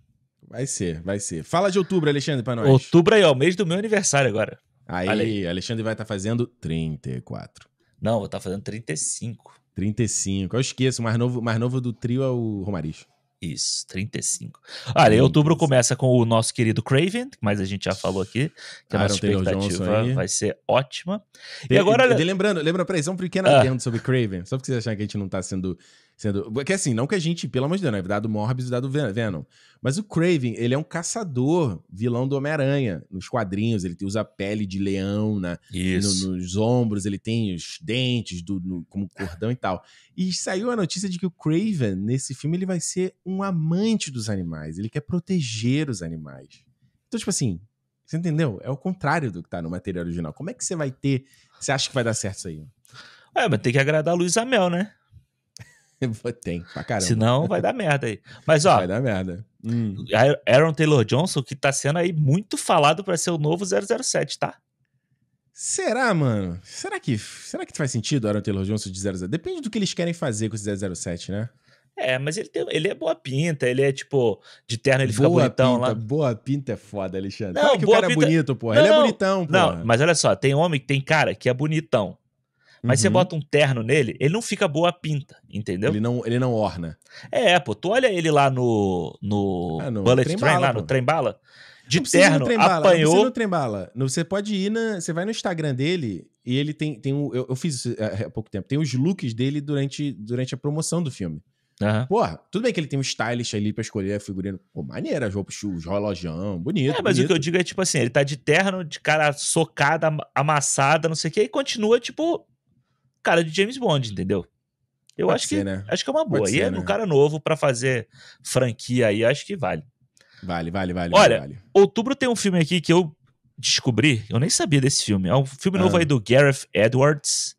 Vai ser, vai ser. Fala de outubro, Alexandre, pra nós. Outubro aí, ó, mês do meu aniversário agora. Aí, Alexandre vai estar tá fazendo 34. Não, vou estar tá fazendo 35. 35. Eu esqueço, o mais novo, mais novo do trio é o Romariz. Isso, 35. Olha, em outubro começa com o nosso querido Craven, mas a gente já falou aqui, que é a nossa ah, expectativa vai ser ótima. E, e agora. E, e, lembrando, lembra, peraí, só é um pequeno ah. sobre Craven, só porque vocês acharem que a gente não tá sendo Sendo, porque assim, não que a gente, pelo amor de Deus, né? Dado Morbius e dado Venom. Mas o Craven, ele é um caçador, vilão do Homem-Aranha. Nos quadrinhos, ele usa a pele de leão, né? Isso. No, nos ombros, ele tem os dentes do, no, como cordão e tal. E saiu a notícia de que o Craven, nesse filme, ele vai ser um amante dos animais. Ele quer proteger os animais. Então, tipo assim, você entendeu? É o contrário do que tá no material original. Como é que você vai ter. Você acha que vai dar certo isso aí? É, mas tem que agradar a Luísa Mel, né? Tem, pra caramba. Senão vai dar merda aí. Mas, ó. Vai dar merda. Hum. Aaron Taylor Johnson, que tá sendo aí muito falado para ser o novo 007, tá? Será, mano? Será que, será que faz sentido Aaron Taylor Johnson de 007? Depende do que eles querem fazer com esse 007, né? É, mas ele, tem, ele é boa pinta, ele é tipo, de terno ele boa fica bonitão pinta, lá. Boa pinta é foda, Alexandre. Não, Fala que o cara é pinta... é bonito, porra. Não, ele é não, é bonitão, porra. Não, mas olha só, tem homem que tem cara que é bonitão. Mas uhum. você bota um terno nele, ele não fica boa pinta, entendeu? Ele não, ele não orna. É, pô, tu olha ele lá no, no, ah, no Bullet Train, Bala, lá pô. no Trem Bala. De terno, trembala, apanhou. Não no Você pode ir na. Você vai no Instagram dele e ele tem. tem um, eu, eu fiz isso é, é, há pouco tempo. Tem os looks dele durante, durante a promoção do filme. Uhum. Porra, tudo bem que ele tem um stylist ali pra escolher a figurino. Pô, maneira, as roupas, os relojão, bonito. É, mas bonito. o que eu digo é tipo assim: ele tá de terno, de cara socada, amassada, não sei o quê, e continua, tipo, cara de James Bond, entendeu? Eu Pode acho ser, que né? acho que é uma boa. e é né? um cara novo para fazer franquia aí, acho que vale. Vale, vale, vale. Olha, vale. outubro tem um filme aqui que eu descobri, eu nem sabia desse filme. É um filme novo ah. aí do Gareth Edwards,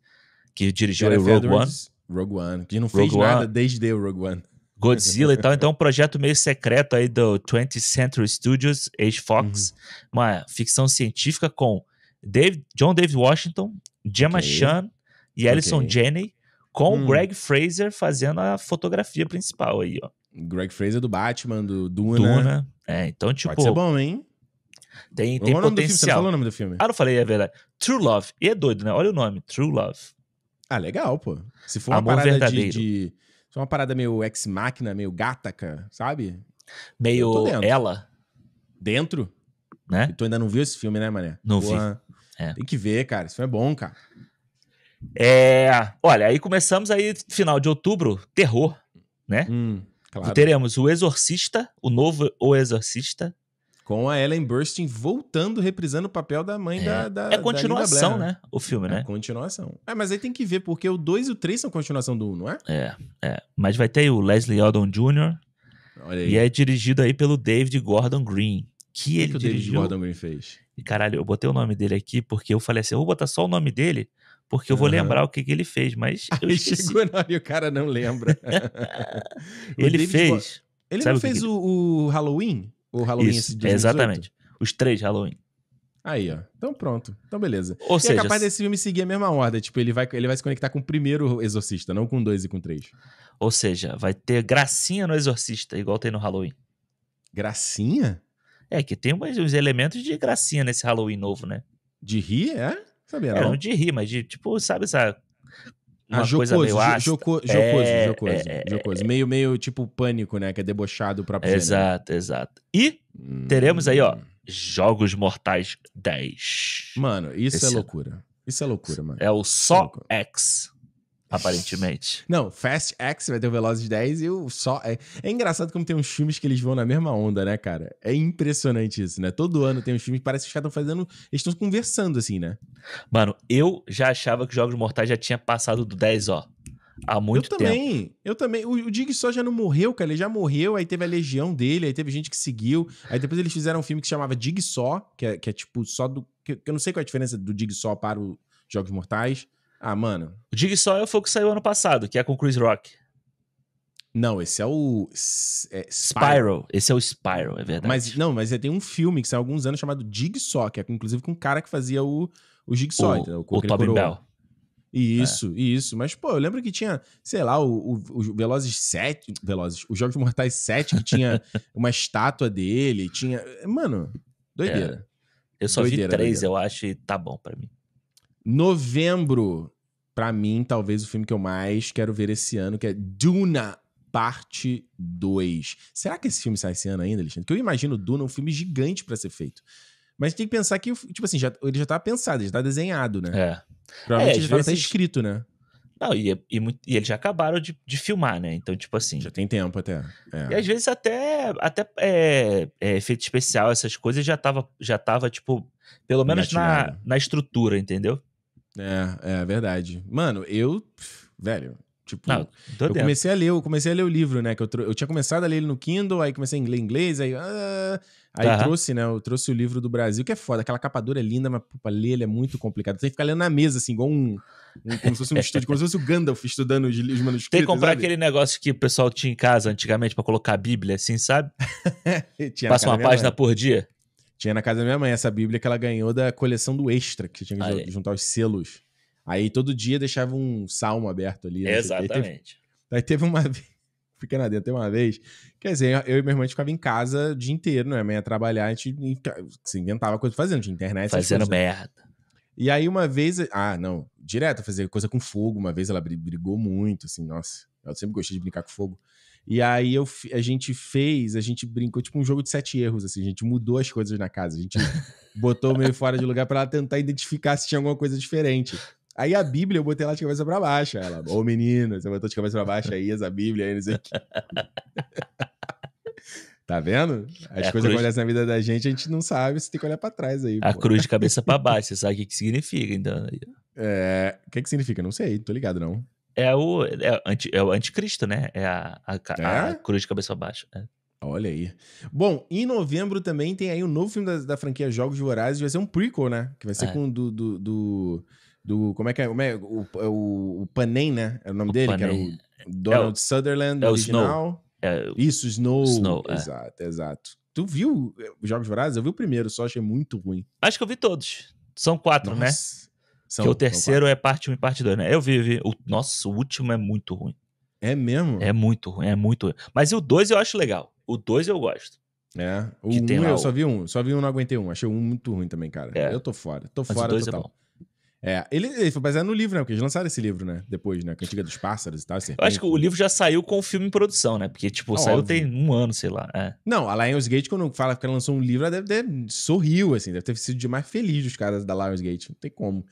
que dirigiu Gareth Rogue Edwards, One. Rogue One, que não Rogue fez One. nada desde o Rogue One. Godzilla e tal. Então, é um projeto meio secreto aí do 20th Century Studios, Age Fox. Uhum. Uma ficção científica com Dave, John David Washington, Gemma okay. Chan e Alison okay. com hum. Greg Fraser fazendo a fotografia principal aí, ó. Greg Fraser do Batman, do Duna. Duna. É, então tipo... Pode ser bom, hein? Tem, tem potencial. Você não falou o nome do filme? Ah, não falei, é verdade. True Love. E é doido, né? Olha o nome, True Love. Ah, legal, pô. Se for Amor uma parada de... de... Se for uma parada meio ex-máquina, meio gataca, sabe? Meio dentro. ela. Dentro? Né? Tu ainda não viu esse filme, né, mané? Não Boa. vi. É. Tem que ver, cara. Isso é bom, cara. É, olha, aí começamos aí, final de outubro, terror, né? Hum, claro. Teremos o Exorcista, o novo O Exorcista. Com a Ellen Burstyn voltando, reprisando o papel da mãe é. da, da. É continuação, da né? Blair, né? O filme, é né? continuação. É, mas aí tem que ver, porque o 2 e o 3 são continuação do 1, um, não é? É, é. Mas vai ter o Leslie Odom Jr. Olha aí. E é dirigido aí pelo David Gordon Green. Que, que ele que o dirigiu. David Gordon Green fez? E caralho, eu botei o nome dele aqui porque eu falei assim: eu vou botar só o nome dele porque eu vou uhum. lembrar o que, que ele fez, mas eu Aí esqueci. chegou na hora e o cara não lembra. ele David fez... Bo... Ele não fez que... o, Halloween? O Halloween Isso, Exatamente. Os três Halloween. Aí, ó. Então pronto. Então beleza. Ou e é seja, é capaz desse filme seguir a mesma ordem. Tipo, ele vai, ele vai se conectar com o primeiro Exorcista, não com dois e com três. Ou seja, vai ter gracinha no Exorcista, igual tem no Halloween. Gracinha? É, que tem uns elementos de gracinha nesse Halloween novo, né? De rir, é? Sabia, é, não? É, não de rir, mas de, tipo, sabe, essa Uma ah, jocoso, coisa meio ácida. Joco, jocoso, é, jocoso, é, é jocoso. É. Meio, meio tipo pânico, né? Que é debochado para próprio Exato, gênero. exato. E teremos aí, ó, hum. Jogos Mortais 10. Mano, isso Esse é loucura. Isso é loucura, mano. É o só é X aparentemente. Não, Fast X vai ter o Velozes 10 e o só. É, é engraçado como tem uns filmes que eles vão na mesma onda, né, cara? É impressionante isso, né? Todo ano tem uns filmes que parece que os caras estão fazendo. Eles estão conversando, assim, né? Mano, eu já achava que Jogos Mortais já tinha passado do 10, ó. Há muito eu tempo. Também, eu também. O, Dig só já não morreu, cara. Ele já morreu, aí teve a legião dele, aí teve gente que seguiu. Aí depois eles fizeram um filme que se chamava Dig Só, que é, que é tipo só do. Que, que eu não sei qual é a diferença do Dig Só para os Jogos Mortais. Ah, mano. O Dig Soil foi é o que saiu ano passado, que é com Chris Rock. Não, esse é o. É, Spiral. Spiral. Esse é o Spiral, é verdade. Mas não, mas tem um filme que saiu há alguns anos chamado Jigsaw, que é inclusive com um cara que fazia o, o Jigsaw. O, o, o Tobin Bell. Isso, é. isso. Mas, pô, eu lembro que tinha, sei lá, o, o, o Velozes 7. Velozes. Os Jogos Mortais 7, que tinha uma estátua dele. Tinha. Mano, doideira. É. Eu só doideira, vi três, doideira. eu acho, e tá bom para mim. Novembro, para mim, talvez o filme que eu mais quero ver esse ano, que é Duna Parte 2. Será que esse filme sai esse ano ainda, Alexandre? Porque eu imagino Duna um filme gigante para ser feito. Mas tem que pensar que, tipo assim, já, ele já tá pensado, já tá desenhado, né? É. Provavelmente é, já tá escrito, né? Não, e, é, e, e, eles já acabaram de, de, filmar, né? Então, tipo assim. Já tem tempo até. É. E às vezes até, até é, é, efeito especial, essas coisas já tava, já tava tipo, pelo menos na, na estrutura, entendeu? É, é verdade. Mano, eu. Velho, Tipo, não, eu dentro. comecei a ler, eu comecei a ler o livro, né? Que eu, eu tinha começado a ler ele no Kindle, aí comecei a ler inglês, aí. Ah, aí trouxe, né? Eu trouxe o livro do Brasil, que é foda. Aquela capa dura é linda, mas pra ler ele é muito complicado. Tem que ficar lendo na mesa, assim, igual um. como se fosse um estúdio, como se fosse o Gandalf estudando os, os manuscritos. Tem que comprar sabe? aquele negócio que o pessoal tinha em casa antigamente para colocar a Bíblia, assim, sabe? Passa uma página por dia. Tinha na casa da minha mãe essa Bíblia que ela ganhou da coleção do Extra, que tinha que Aí. juntar os selos. Aí todo dia deixava um salmo aberto ali. Né, Exatamente. Aí teve, uma vez, fica na dentro, teve uma vez, quer dizer, eu e minha irmã ficava em casa o dia inteiro, né? ia trabalhar, a gente se inventava coisa fazendo, de internet. Fazendo merda. E aí uma vez, ah, não, direto, fazer coisa com fogo, uma vez ela brigou muito, assim, nossa, eu sempre gostei de brincar com fogo. E aí eu, a gente fez, a gente brincou tipo um jogo de sete erros, assim, a gente mudou as coisas na casa, a gente botou meio fora de lugar para ela tentar identificar se tinha alguma coisa diferente. Aí a Bíblia eu botei lá de cabeça pra baixo. Ela, ô menino, você botou de cabeça pra baixo aí, essa Bíblia aí, não sei o que. Tá vendo? As é coisas cruz... que acontecem na vida da gente, a gente não sabe, você tem que olhar pra trás aí. A pô. cruz de cabeça pra baixo, você sabe o que, que significa, então. É. O que, que significa? Não sei, tô ligado, não. É o, é, anti, é o anticristo, né? É a, a, a, é? a cruz de cabeça baixa. É. Olha aí. Bom, em novembro também tem aí um novo filme da, da franquia Jogos Vorazes, vai ser um prequel, né? Que vai ser é. com do, do, do, do, Como é que é? Como é? O, é o, o Panem, né? É o nome o dele, Panem. que era o Donald é o, Sutherland, é original. É o Snow. Isso, Snow. Snow é. exato, exato. Tu viu eh, Jogos Vorazes? Eu vi o primeiro, só achei muito ruim. Acho que eu vi todos. São quatro, né? Nossa. né? São, que o terceiro é parte 1 um e parte 2, né? Eu vi, vi. O, nosso último é muito ruim. É mesmo? É muito ruim, é muito ruim. Mas o 2 eu acho legal. O 2 eu gosto. É. O 1 um, eu só vi um. Só vi um, não aguentei um. Achei um muito ruim também, cara. É. Eu tô fora. Tô Mas fora o dois é total. É bom. É, ele, ele foi baseado é no livro, né? Porque eles lançaram esse livro, né? Depois, né? É Cantiga dos Pássaros e tal. Serpente. Eu acho que o livro já saiu com o filme em produção, né? Porque, tipo, ah, saiu tem um ano, sei lá. É. Não, a Lionsgate, quando fala que ela lançou um livro, ela deve ter sorriu, assim. Deve ter sido demais feliz dos caras da Lionsgate. Não tem como.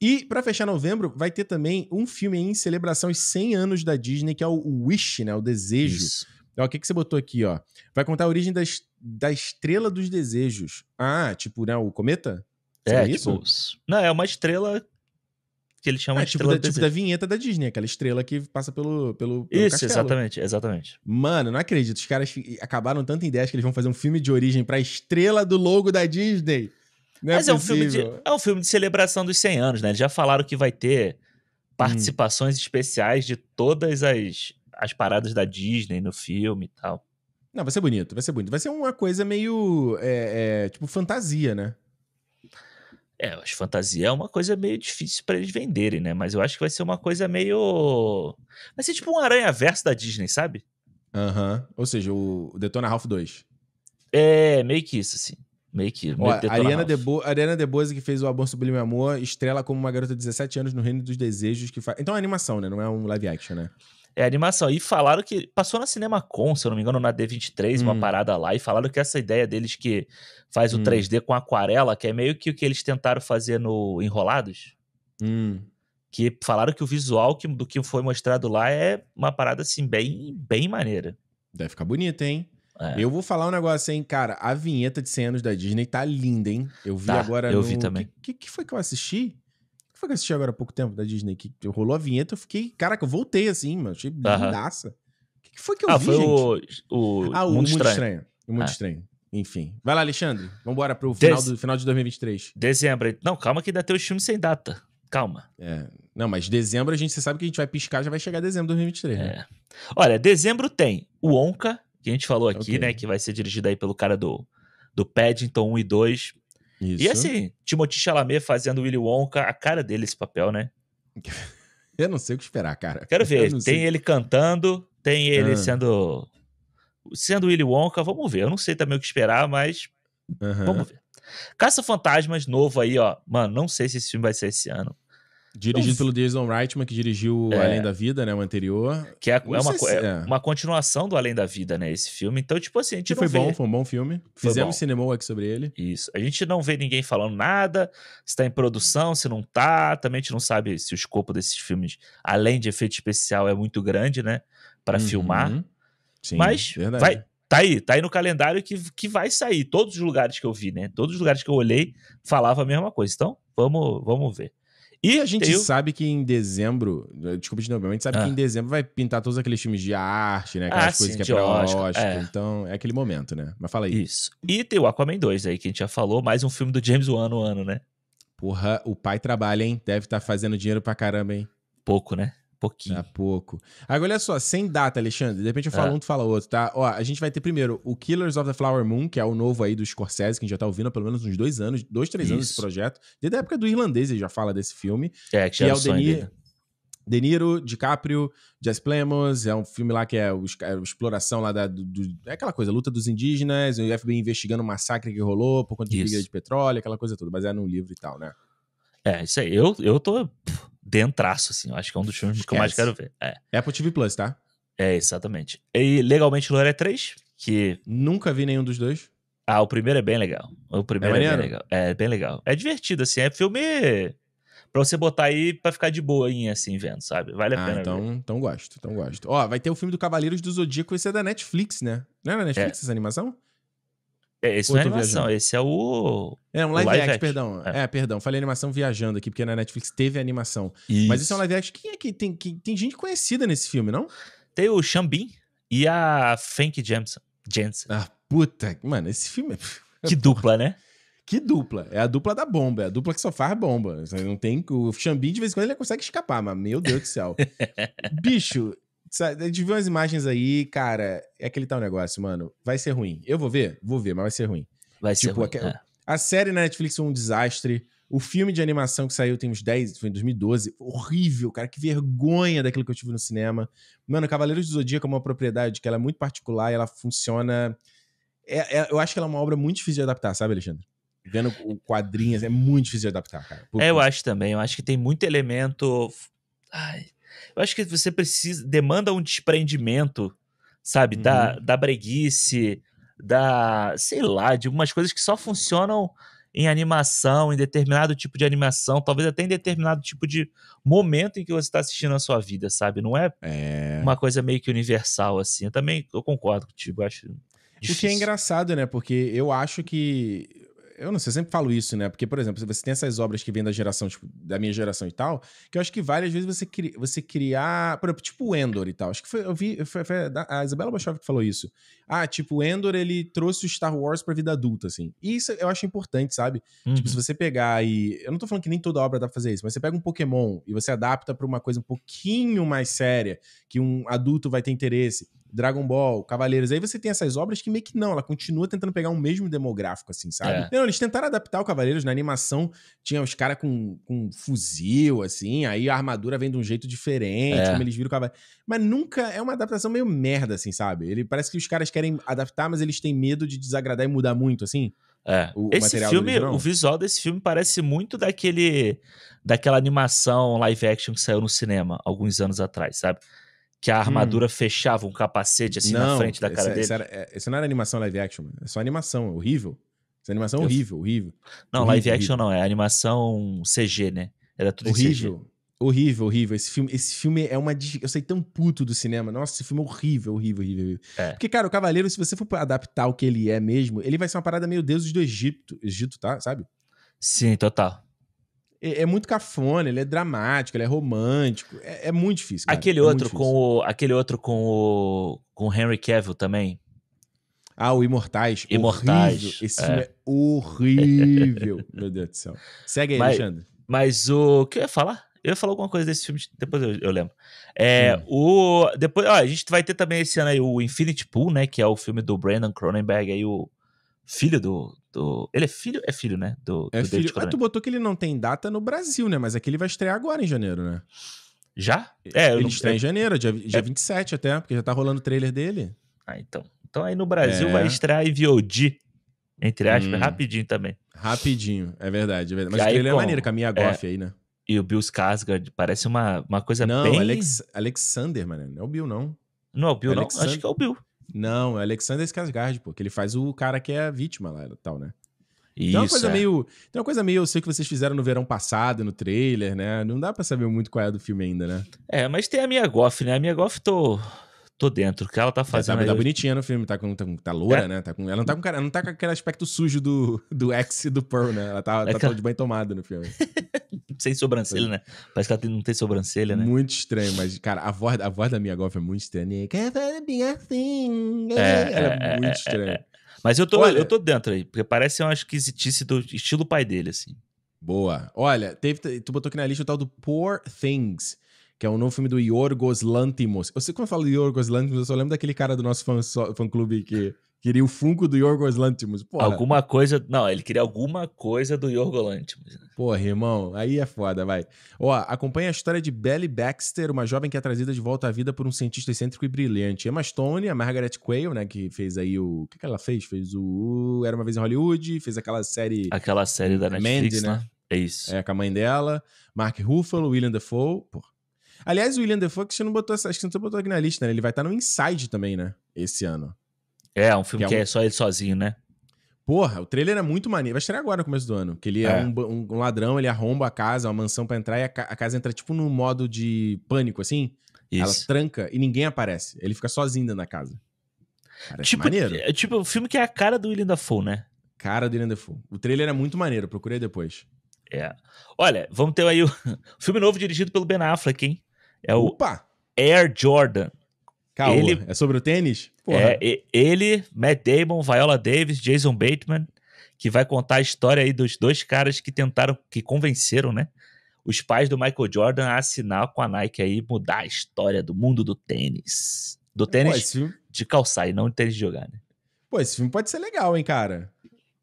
E para fechar novembro, vai ter também um filme em celebração aos 100 anos da Disney, que é o Wish, né? O Desejo. Isso. Então, o que, que você botou aqui, ó? Vai contar a origem das, da Estrela dos Desejos. Ah, tipo, né? O cometa? É, é tipo, isso? Não, é uma estrela que eles chamam ah, de tipo, da, tipo da vinheta da Disney, aquela estrela que passa pelo, pelo, pelo Isso, castelo. exatamente, exatamente. Mano, não acredito. Os caras acabaram tanto em ideias que eles vão fazer um filme de origem pra estrela do logo da Disney. Não é Mas é, é um filme de, é um filme de celebração dos 100 anos, né? Eles já falaram que vai ter participações hum. especiais de todas as, as paradas da Disney no filme e tal. Não, vai ser bonito, vai ser bonito. Vai ser uma coisa meio. É, é, tipo, fantasia, né? É, as fantasia é uma coisa meio difícil para eles venderem, né? Mas eu acho que vai ser uma coisa meio. Vai ser tipo um aranha-verso da Disney, sabe? Aham. Uhum. Ou seja, o Detona Ralph 2. É, meio que isso, assim meio que. Meio Ó, que Ariana, Debo Ariana DeBose, que fez o Amor Sublime Amor, estrela como uma garota de 17 anos no Reino dos Desejos. que faz... Então é animação, né? Não é um live action, né? É animação. E falaram que. Passou na Cinemacon, se eu não me engano, na D23, hum. uma parada lá, e falaram que essa ideia deles que faz o hum. 3D com aquarela, que é meio que o que eles tentaram fazer no Enrolados. Hum. Que falaram que o visual que, do que foi mostrado lá é uma parada assim, bem, bem maneira. Deve ficar bonita, hein? É. Eu vou falar um negócio, hein, cara. A vinheta de 100 anos da Disney tá linda, hein? Eu vi tá, agora. Eu no... vi também. O que, que, que, foi que eu assisti? O que foi que eu assisti agora há pouco tempo da Disney? Que rolou a vinheta, eu fiquei. Caraca, eu voltei assim, mano. Achei lindaça. O que, que, foi que eu ah, vi? Foi gente? O, o. Ah, o Mundo, Mundo Estranho. Estranho. O Mundo é. Estranho. Enfim. Vai lá, Alexandre. Vambora pro final, Dez... do, final de 2023. Dezembro. Não, calma que ainda tem os filmes sem data. Calma. É. Não, mas dezembro a gente, você sabe que a gente vai piscar, já vai chegar dezembro de 2023. Né? É. Né? Olha, dezembro tem o Onca, que a gente falou aqui, okay. né? Que vai ser dirigida aí pelo cara do, do Paddington 1 e 2. Isso. E assim, Timothée Chalamet fazendo Willy Wonka, a cara dele esse papel, né? Eu não sei o que esperar, cara. Quero ver. Tem sei. ele cantando, tem ele ah. sendo sendo Willy Wonka, vamos ver. Eu não sei também o que esperar, mas uhum. vamos ver. Caça Fantasmas novo aí, ó. Mano, não sei se esse filme vai ser esse ano. Dirigido então, pelo Jason Reitman, que dirigiu é, Além da Vida, né? O anterior. Que é, é, uma, é, é, uma, continuação do Além da Vida, né? Esse filme. Então, tipo assim, a gente que não foi vê... bom, foi um bom filme. Foi Fizemos bom. cinema aqui sobre ele. Isso. A gente não vê ninguém falando nada, se tá em produção, se não tá. Também a gente não sabe se o escopo desses filmes, além de efeito especial, é muito grande, né? Para uhum. filmar. Sim, Mas verdade. vai, tá aí, tá aí no calendário que, que vai sair. Todos os lugares que eu vi, né? Todos os lugares que eu olhei falava a mesma coisa. Então, vamos, vamos ver. E a gente eu... sabe que em dezembro, eh, desculpa de novembro, a gente sabe ah. que em dezembro vai pintar todos aqueles filmes de arte, né? Aquelas ah, coisas sim, que é pra Oscar. É. Então é aquele momento, né? Mas fala aí. Isso. E tem o Aquaman 2 aí, que a gente já falou, mais um filme do James Wan no ano, né? Porra, o pai trabalha, hein? Deve estar tá fazendo dinheiro pra caramba, hein? Pouco, né? Pouquinho. Tá pouco. Agora, olha só, sem data, Alexandre. De repente eu falo é. um, tu fala outro, tá? Ó, a gente vai ter primeiro o Killers of the Flower Moon, que é o novo aí do Scorsese, que a gente já tá ouvindo há pelo menos uns dois anos, dois, três Isso. anos esse projeto. Desde a época do Irlandês ele já fala desse filme. É, que, que é, é o Denis... De Niro, DiCaprio, Jess Plemons, é um filme lá que é, o, é a exploração lá da... Do, do, é aquela coisa, luta dos indígenas, o FBI investigando o massacre que rolou por conta de briga de petróleo, aquela coisa toda, baseada num livro e tal, né? É, isso aí. Eu, eu tô dentraço, assim. Eu acho que é um dos filmes que eu mais quero ver. É. é Apple TV Plus, tá? É, exatamente. E Legalmente é 3, que... Nunca vi nenhum dos dois. Ah, o primeiro é bem legal. O primeiro é, é bem legal. É bem legal. É divertido, assim. É filme pra você botar aí pra ficar de boinha, assim, vendo, sabe? Vale a ah, pena. Então, ver. então gosto, então gosto. Ó, vai ter o filme do Cavaleiros do Zodíaco, esse é da Netflix, né? Não é da Netflix é. essa animação? É, esse não é animação, viajando? esse é o. É um live, live action, action, perdão. É. é. perdão, falei animação viajando aqui, porque na Netflix teve animação. Isso. Mas esse é um live action. Quem é que tem, que tem gente conhecida nesse filme, não? Tem o Xambin e a Fank Jensen. Jensen. Ah, puta. Mano, esse filme. É que dupla, né? Que dupla. É a dupla da bomba. É a dupla que só faz bomba. Não tem... O Xambin, de vez em quando, ele consegue escapar, mas meu Deus do céu. Bicho, a gente viu umas imagens aí, cara. É aquele tal negócio, mano. Vai ser ruim. Eu vou ver? Vou ver, mas vai ser ruim. Vai tipo, ser ruim. A, é. a série na Netflix foi um desastre. O filme de animação que saiu tem uns 10, foi em 2012. Horrível, cara. Que vergonha daquilo que eu tive no cinema. Mano, Cavaleiros do Zodíaco é uma propriedade que ela é muito particular e ela funciona. É, é, eu acho que ela é uma obra muito difícil de adaptar, sabe, Alexandre? Vendo quadrinhos, é muito difícil de adaptar, cara. Por é, eu acho também. Eu acho que tem muito elemento. Ai, eu acho que você precisa. demanda um desprendimento, sabe? Uhum. Da, da breguice, da. sei lá, de algumas coisas que só funcionam em animação, em determinado tipo de animação, talvez até em determinado tipo de momento em que você está assistindo a sua vida, sabe? Não é, é, uma coisa meio que universal, assim. Eu também eu concordo contigo, acho. Difícil. O que é engraçado, né? Porque eu acho que eu não sei, eu sempre falo isso, né? Porque, por exemplo, você tem essas obras que vêm da geração, tipo, da minha geração e tal, que eu acho que vale às vezes você, cri, você criar, por exemplo, tipo o Endor e tal. Acho que foi, eu vi, foi, foi a Isabela Bachov que falou isso. Ah, tipo, o Endor, ele trouxe o Star Wars pra vida adulta, assim. E isso eu acho importante, sabe? Uhum. Tipo, se uhum. você pegar e, eu não tô falando que nem toda obra dá pra fazer isso, mas você pega um Pokémon e você adapta pra uma coisa um pouquinho mais séria, que um adulto vai ter interesse Dragon Ball, Cavaleiros. Aí você tem essas obras que meio que não, ela continua tentando pegar o um mesmo demográfico, assim, sabe? É. eles tentaram adaptar o Cavaleiros na animação, tinha os caras com, com fuzil, assim, aí a armadura vem de um jeito diferente, é. como eles viram o Cavaleiro. Mas nunca é uma adaptação meio merda, assim, sabe? Ele parece que os caras querem adaptar, mas eles têm medo de desagradar e mudar muito, assim. É. O, Esse o filme, o visual desse filme parece muito daquele daquela animação live action que saiu no cinema alguns anos atrás, sabe? que a hum. armadura hum. fechava um capacete assim não, na frente da cara é, dele. Essa, era, é, não era é animação live action, mano. É só animação, horrível. Essa animação horrível, horrível. Não, horrível, live action horrível. não, é animação CG, né? Era tudo horrível. CG. Horrível, horrível. Esse filme, esse filme é uma. Eu sei tão puto do cinema. Nossa, esse filme é horrível, horrível, horrível. horrível. É. Porque, cara, o Cavaleiro, se você for adaptar o que ele é mesmo, ele vai ser uma parada meio deuses do Egito, Egito, tá? Sabe? Sim, total. É, é, muito cafona, ele é dramático, ele é romântico. É, é muito difícil. Cara. Aquele, é outro com difícil. o, aquele outro com o. com o Henry Cavill também. Ah, o Imortais. Imortais. Horrível. Esse é. filme é horrível. Meu Deus do céu. Segue aí, mas, Alexandre. Mas o. O que eu ia falar? Eu ia falar alguma coisa desse filme, depois eu, eu lembro. É, o, depois, ó, a gente vai ter também esse ano aí o Infinity Pool, né? Que é o filme do Brandon Cronenberg, aí o filho do, do. Ele é filho? É filho, né? Do, é do filho. Ah, tu botou que ele não tem data no Brasil, né? Mas é que ele vai estrear agora em janeiro, né? Já? É, é ele não... estreia em é. janeiro, dia, dia é. 27 até, porque já tá rolando o trailer dele. Ah, então. Então aí no Brasil é. vai estrear e VOD, entre aspas, hum. rapidinho também. Rapidinho, é verdade, é verdade. Mas aí, o trailer é maneiro, com a minha Goff é. aí, né? E o Bill Skarsgård parece uma, uma coisa não, bem... Não, Alex... Alexander, mano. Não é o Bill, não. Não é o Bill, não? Acho que é o Bill. Não, é Alexander Skarsgård, pô, que ele faz o cara que é a vítima lá e tal, né? Isso, então é uma coisa é. meio. Tem então é uma coisa meio, eu sei que vocês fizeram no verão passado, no trailer, né? Não dá para saber muito qual é do filme ainda, né? É, mas tem a Mia Goff, né? A Mia Goff tô, tô dentro. O que ela tá, tá, tá fazendo. Ela tá, bonitinha no filme, tá, com, tá, tá loura, é. né? Tá com, ela não tá com cara, não tá com aquele aspecto sujo do, do ex e do Pearl, né? Ela tá, é tá de bem tomada no filme. Sem sobrancelha, né? Parece que ela não tem sobrancelha, né? Muito estranho, mas, cara, a voz, a voz da minha Goff é muito estranha. Quer bem assim. É, é, é muito é, estranho é, Mas eu tô, Olha... eu tô dentro aí, porque parece uma esquisitice do estilo pai dele, assim. Boa. Olha, teve, tu botou aqui na lista o tal do Poor Things que é um novo filme do Yorgos Lantimos. Eu sei como eu falo Yorgos Lantimos, eu só lembro daquele cara do nosso fã-clube que queria o Funko do Yorgos Lantimos. Porra. Alguma coisa... Não, ele queria alguma coisa do Yorgos Lantimos. Porra, irmão, aí é foda, vai. Ó, acompanha a história de Belly Baxter, uma jovem que é trazida de volta à vida por um cientista excêntrico e brilhante. Emma Stone, a Margaret Quayle, né, que fez aí o... O que, que ela fez? Fez o... Era Uma Vez em Hollywood, fez aquela série... Aquela série da Netflix, Mandy, né? né? É isso. É, com a mãe dela. Mark Ruffalo, William Dafoe... Porra Aliás, o William Defoe, que você não botou, acho que você não botou aqui na lista, né? Ele vai estar tá no Inside também, né? Esse ano. É, um filme que, é, é um... é só ele sozinho, né? Porra, o trailer é muito maneiro. Vai estrear agora no começo do ano. Que ele é, é um, um, um, ladrão, ele arromba a casa, é uma mansão para entrar, e a, ca a, casa entra tipo no modo de pânico, assim. Isso. Ela tranca e ninguém aparece. Ele fica sozinho dentro da casa. Cara, tipo, maneiro. É, tipo, o um filme que é a cara do William Dafoe, né? Cara do William Dafoe. O trailer é muito maneiro, procurei depois. É. Olha, vamos ter aí o filme novo dirigido pelo Ben Affleck, hein? É o Opa! Air Jordan. ele, é sobre o tênis? Porra. É, ele, Matt Damon, Viola Davis, Jason Bateman, que vai contar a história aí dos dois caras que tentaram, que convenceram, né? Os pais do Michael Jordan a assinar com a Nike aí, mudar a história do mundo do tênis. Do tênis Pô, de calçar e não de tênis de jogar, né? Pô, esse filme pode ser legal, hein, cara?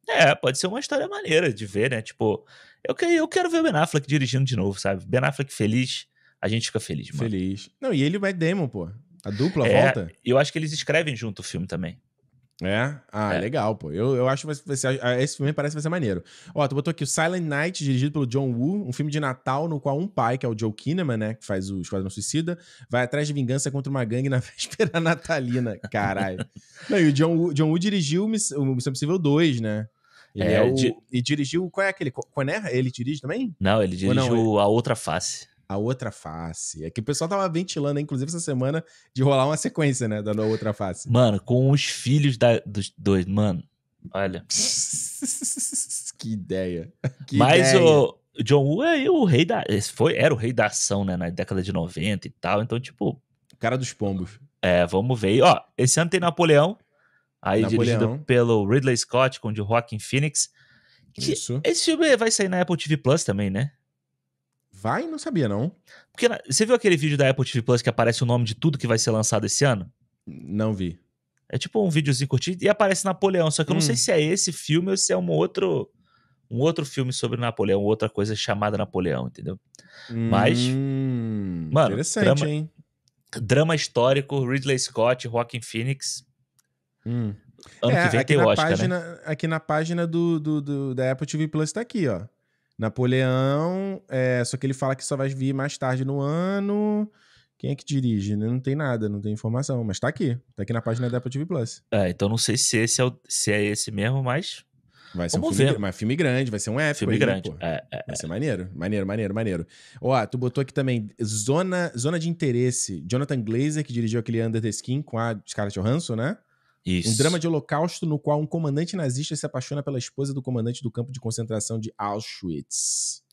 É, pode ser uma história maneira de ver, né? Tipo, eu, que, eu quero ver o Ben Affleck dirigindo de novo, sabe? Ben Affleck feliz, a gente fica feliz, mano. Feliz. Não, e ele vai o pô. A dupla é, volta. Eu acho que eles escrevem junto o filme também. É? Ah, é. legal, pô. Eu, eu acho que vai ser, esse filme parece que vai ser maneiro. Ó, tu botou aqui o Silent Night, dirigido pelo John Woo, um filme de Natal no qual um pai, que é o Joe Kinnaman, né, que faz o Esquadrão Suicida, vai atrás de vingança contra uma gangue na véspera natalina. Caralho. Não, e o John Woo, John Woo dirigiu o Missão Possível 2, né? Ele é, é o, di... E dirigiu. Qual é aquele? Conner? Ele dirige também? Não, ele dirigiu não, ele... A Outra Face a outra face. É que o pessoal tava ventilando, inclusive, essa semana, de rolar uma sequência, né? Da outra face. Mano, com os filhos da, dos dois, mano. Olha. que ideia. Que Mas ideia. o John Woo é o rei da. Foi, era o rei da ação, né? Na década de 90 e tal. Então, tipo. Cara dos pombos. É, vamos ver. Ó, esse ano tem Napoleão. Aí Napoleão. dirigido pelo Ridley Scott com o de Joaquin Phoenix. Isso. Esse filme vai sair na Apple TV Plus também, né? Vai? Não sabia, não. Porque você viu aquele vídeo da Apple TV Plus que aparece o nome de tudo que vai ser lançado esse ano? Não vi. É tipo um videozinho curtido e aparece Napoleão, só que eu não sei hum. se é esse filme ou se é um outro um outro filme sobre Napoleão, outra coisa chamada Napoleão, entendeu? Mas- hum, Mano, interessante, hein? Drama histórico, Ridley Scott, Joaquin Phoenix. Hum. Ano é, que vem aqui tem na Oscar, né? Aqui na página do, do- do- da Apple TV Plus tá aqui, ó. Napoleão, é, só que ele fala que só vai vir mais tarde no ano. Quem é que dirige? Não tem nada, não tem informação, mas tá aqui. Tá aqui na página da Apple TV Plus. É, então não sei se, esse é, o, se é esse mesmo, mas. Vai ser Vamos um filme, Mas filme grande, vai ser um épico. Filme aí, né, grande. Né, é, é, vai é. ser maneiro, maneiro, maneiro, maneiro. Ó, tu botou aqui também Zona, zona de Interesse. Jonathan Glazer, que dirigiu aquele Under the Skin com a Scarlett Johansson, né? Isso. Um drama de holocausto no qual um comandante nazista se apaixona pela esposa do comandante do campo de concentração de Auschwitz.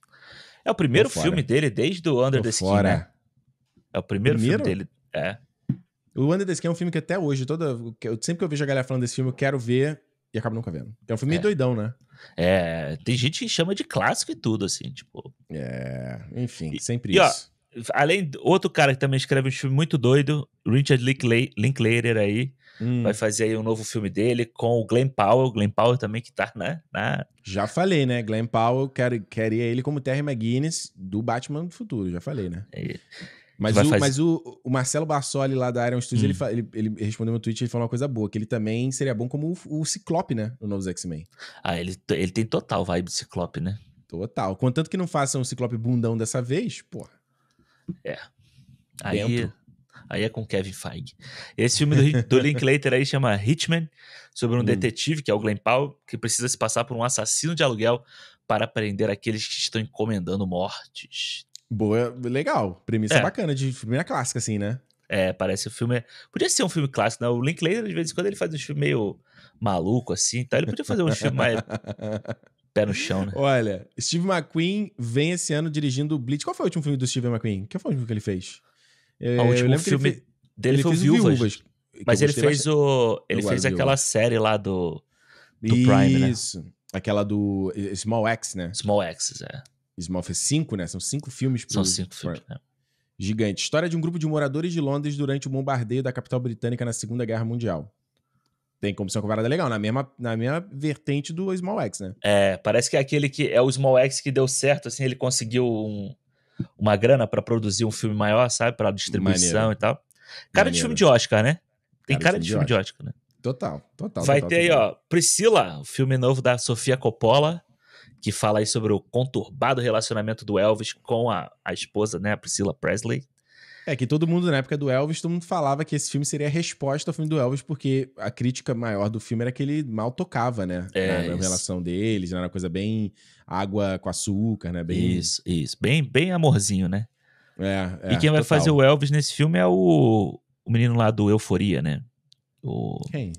É o primeiro filme dele desde o Under Tô the Skin, fora. né? É o primeiro, primeiro? filme dele. É. O Under the Skin é um filme que até hoje, toda, sempre que eu vejo a galera falando desse filme, eu quero ver e acabo nunca vendo. É um filme é. meio doidão, né? É, tem gente que chama de clássico e tudo, assim, tipo... É, enfim, sempre e, isso. E, ó, além, outro cara que também escreve um filme muito doido, Richard Linklater aí, Hum. Vai fazer aí um novo filme dele com o Glenn Powell. Glenn Powell também que tá né? na... Já falei, né? Glenn Powell quer, queria ele como Terry McGuinness do Batman do futuro, já falei, né? É. Mas, o, fazer... mas o, o, Marcelo Bassoli lá da Iron Studios, hum. ele, ele, ele, respondeu no tweet, ele falou uma coisa boa, que ele também seria bom como o, o Ciclope, né? No novo X-Men. Ah, ele, ele tem total vibe de Ciclope, né? Total. Contanto que não façam um Ciclope bundão dessa vez, porra. É. Aí, Dentro. Aí é com Kevin Feige. Esse filme do, do Linklater aí chama Hitman, sobre um hum. detetive, que é o Glenn Powell, que precisa se passar por um assassino de aluguel para prender aqueles que estão encomendando mortes. Boa, legal. Premissa é. bacana, de primeira é clássica, assim, né? É, parece o filme. É, podia ser um filme clássico, né? O Linklater, de vez em quando, ele faz um filme meio maluco, assim, Tá, ele podia fazer um filme mais. pé no chão, né? Olha, Steve McQueen vem esse ano dirigindo o Blitz. Qual foi o último filme do Steve McQueen? Que foi o último que ele fez? É, o último filme ele fez, dele ele foi o Viúvas. Viúvas mas ele fez o ele fez aquela série lá do, do Isso. Prime, né? Isso. Aquela do é, é Small X, né? Small X, é. Small fez cinco, né? São cinco filmes. Pro, São cinco filmes, né? Gigante. História de um grupo de moradores de Londres durante o bombardeio da capital britânica na Segunda Guerra Mundial. Tem como ser uma comparada legal, na mesma, na mesma vertente do Small X, né? É, parece que é aquele que é o Small X que deu certo, assim, ele conseguiu um, uma grana para produzir um filme maior, sabe? Pra distribuição Maneiro. e tal. Cara Maneiro. Né? de filme de Oscar, né? Tem cara, cara de filme de Oscar, de Oscar né? Total, total. Vai total, ter total. aí, ó, Priscila, o filme novo da Sofia Coppola, que fala aí sobre o conturbado relacionamento do Elvis com a, a esposa, né, a Priscila Presley. É que todo mundo, na época do Elvis, todo mundo falava que esse filme seria a resposta ao filme do Elvis, porque a crítica maior do filme era que ele mal tocava, né? É, na, na relação deles, era uma coisa bem água com açúcar, né? Bem... Isso, isso. Bem, bem amorzinho, né? É, é, e quem total. vai fazer o Elvis nesse filme é o, o menino lá do Euforia, né? O... Quem?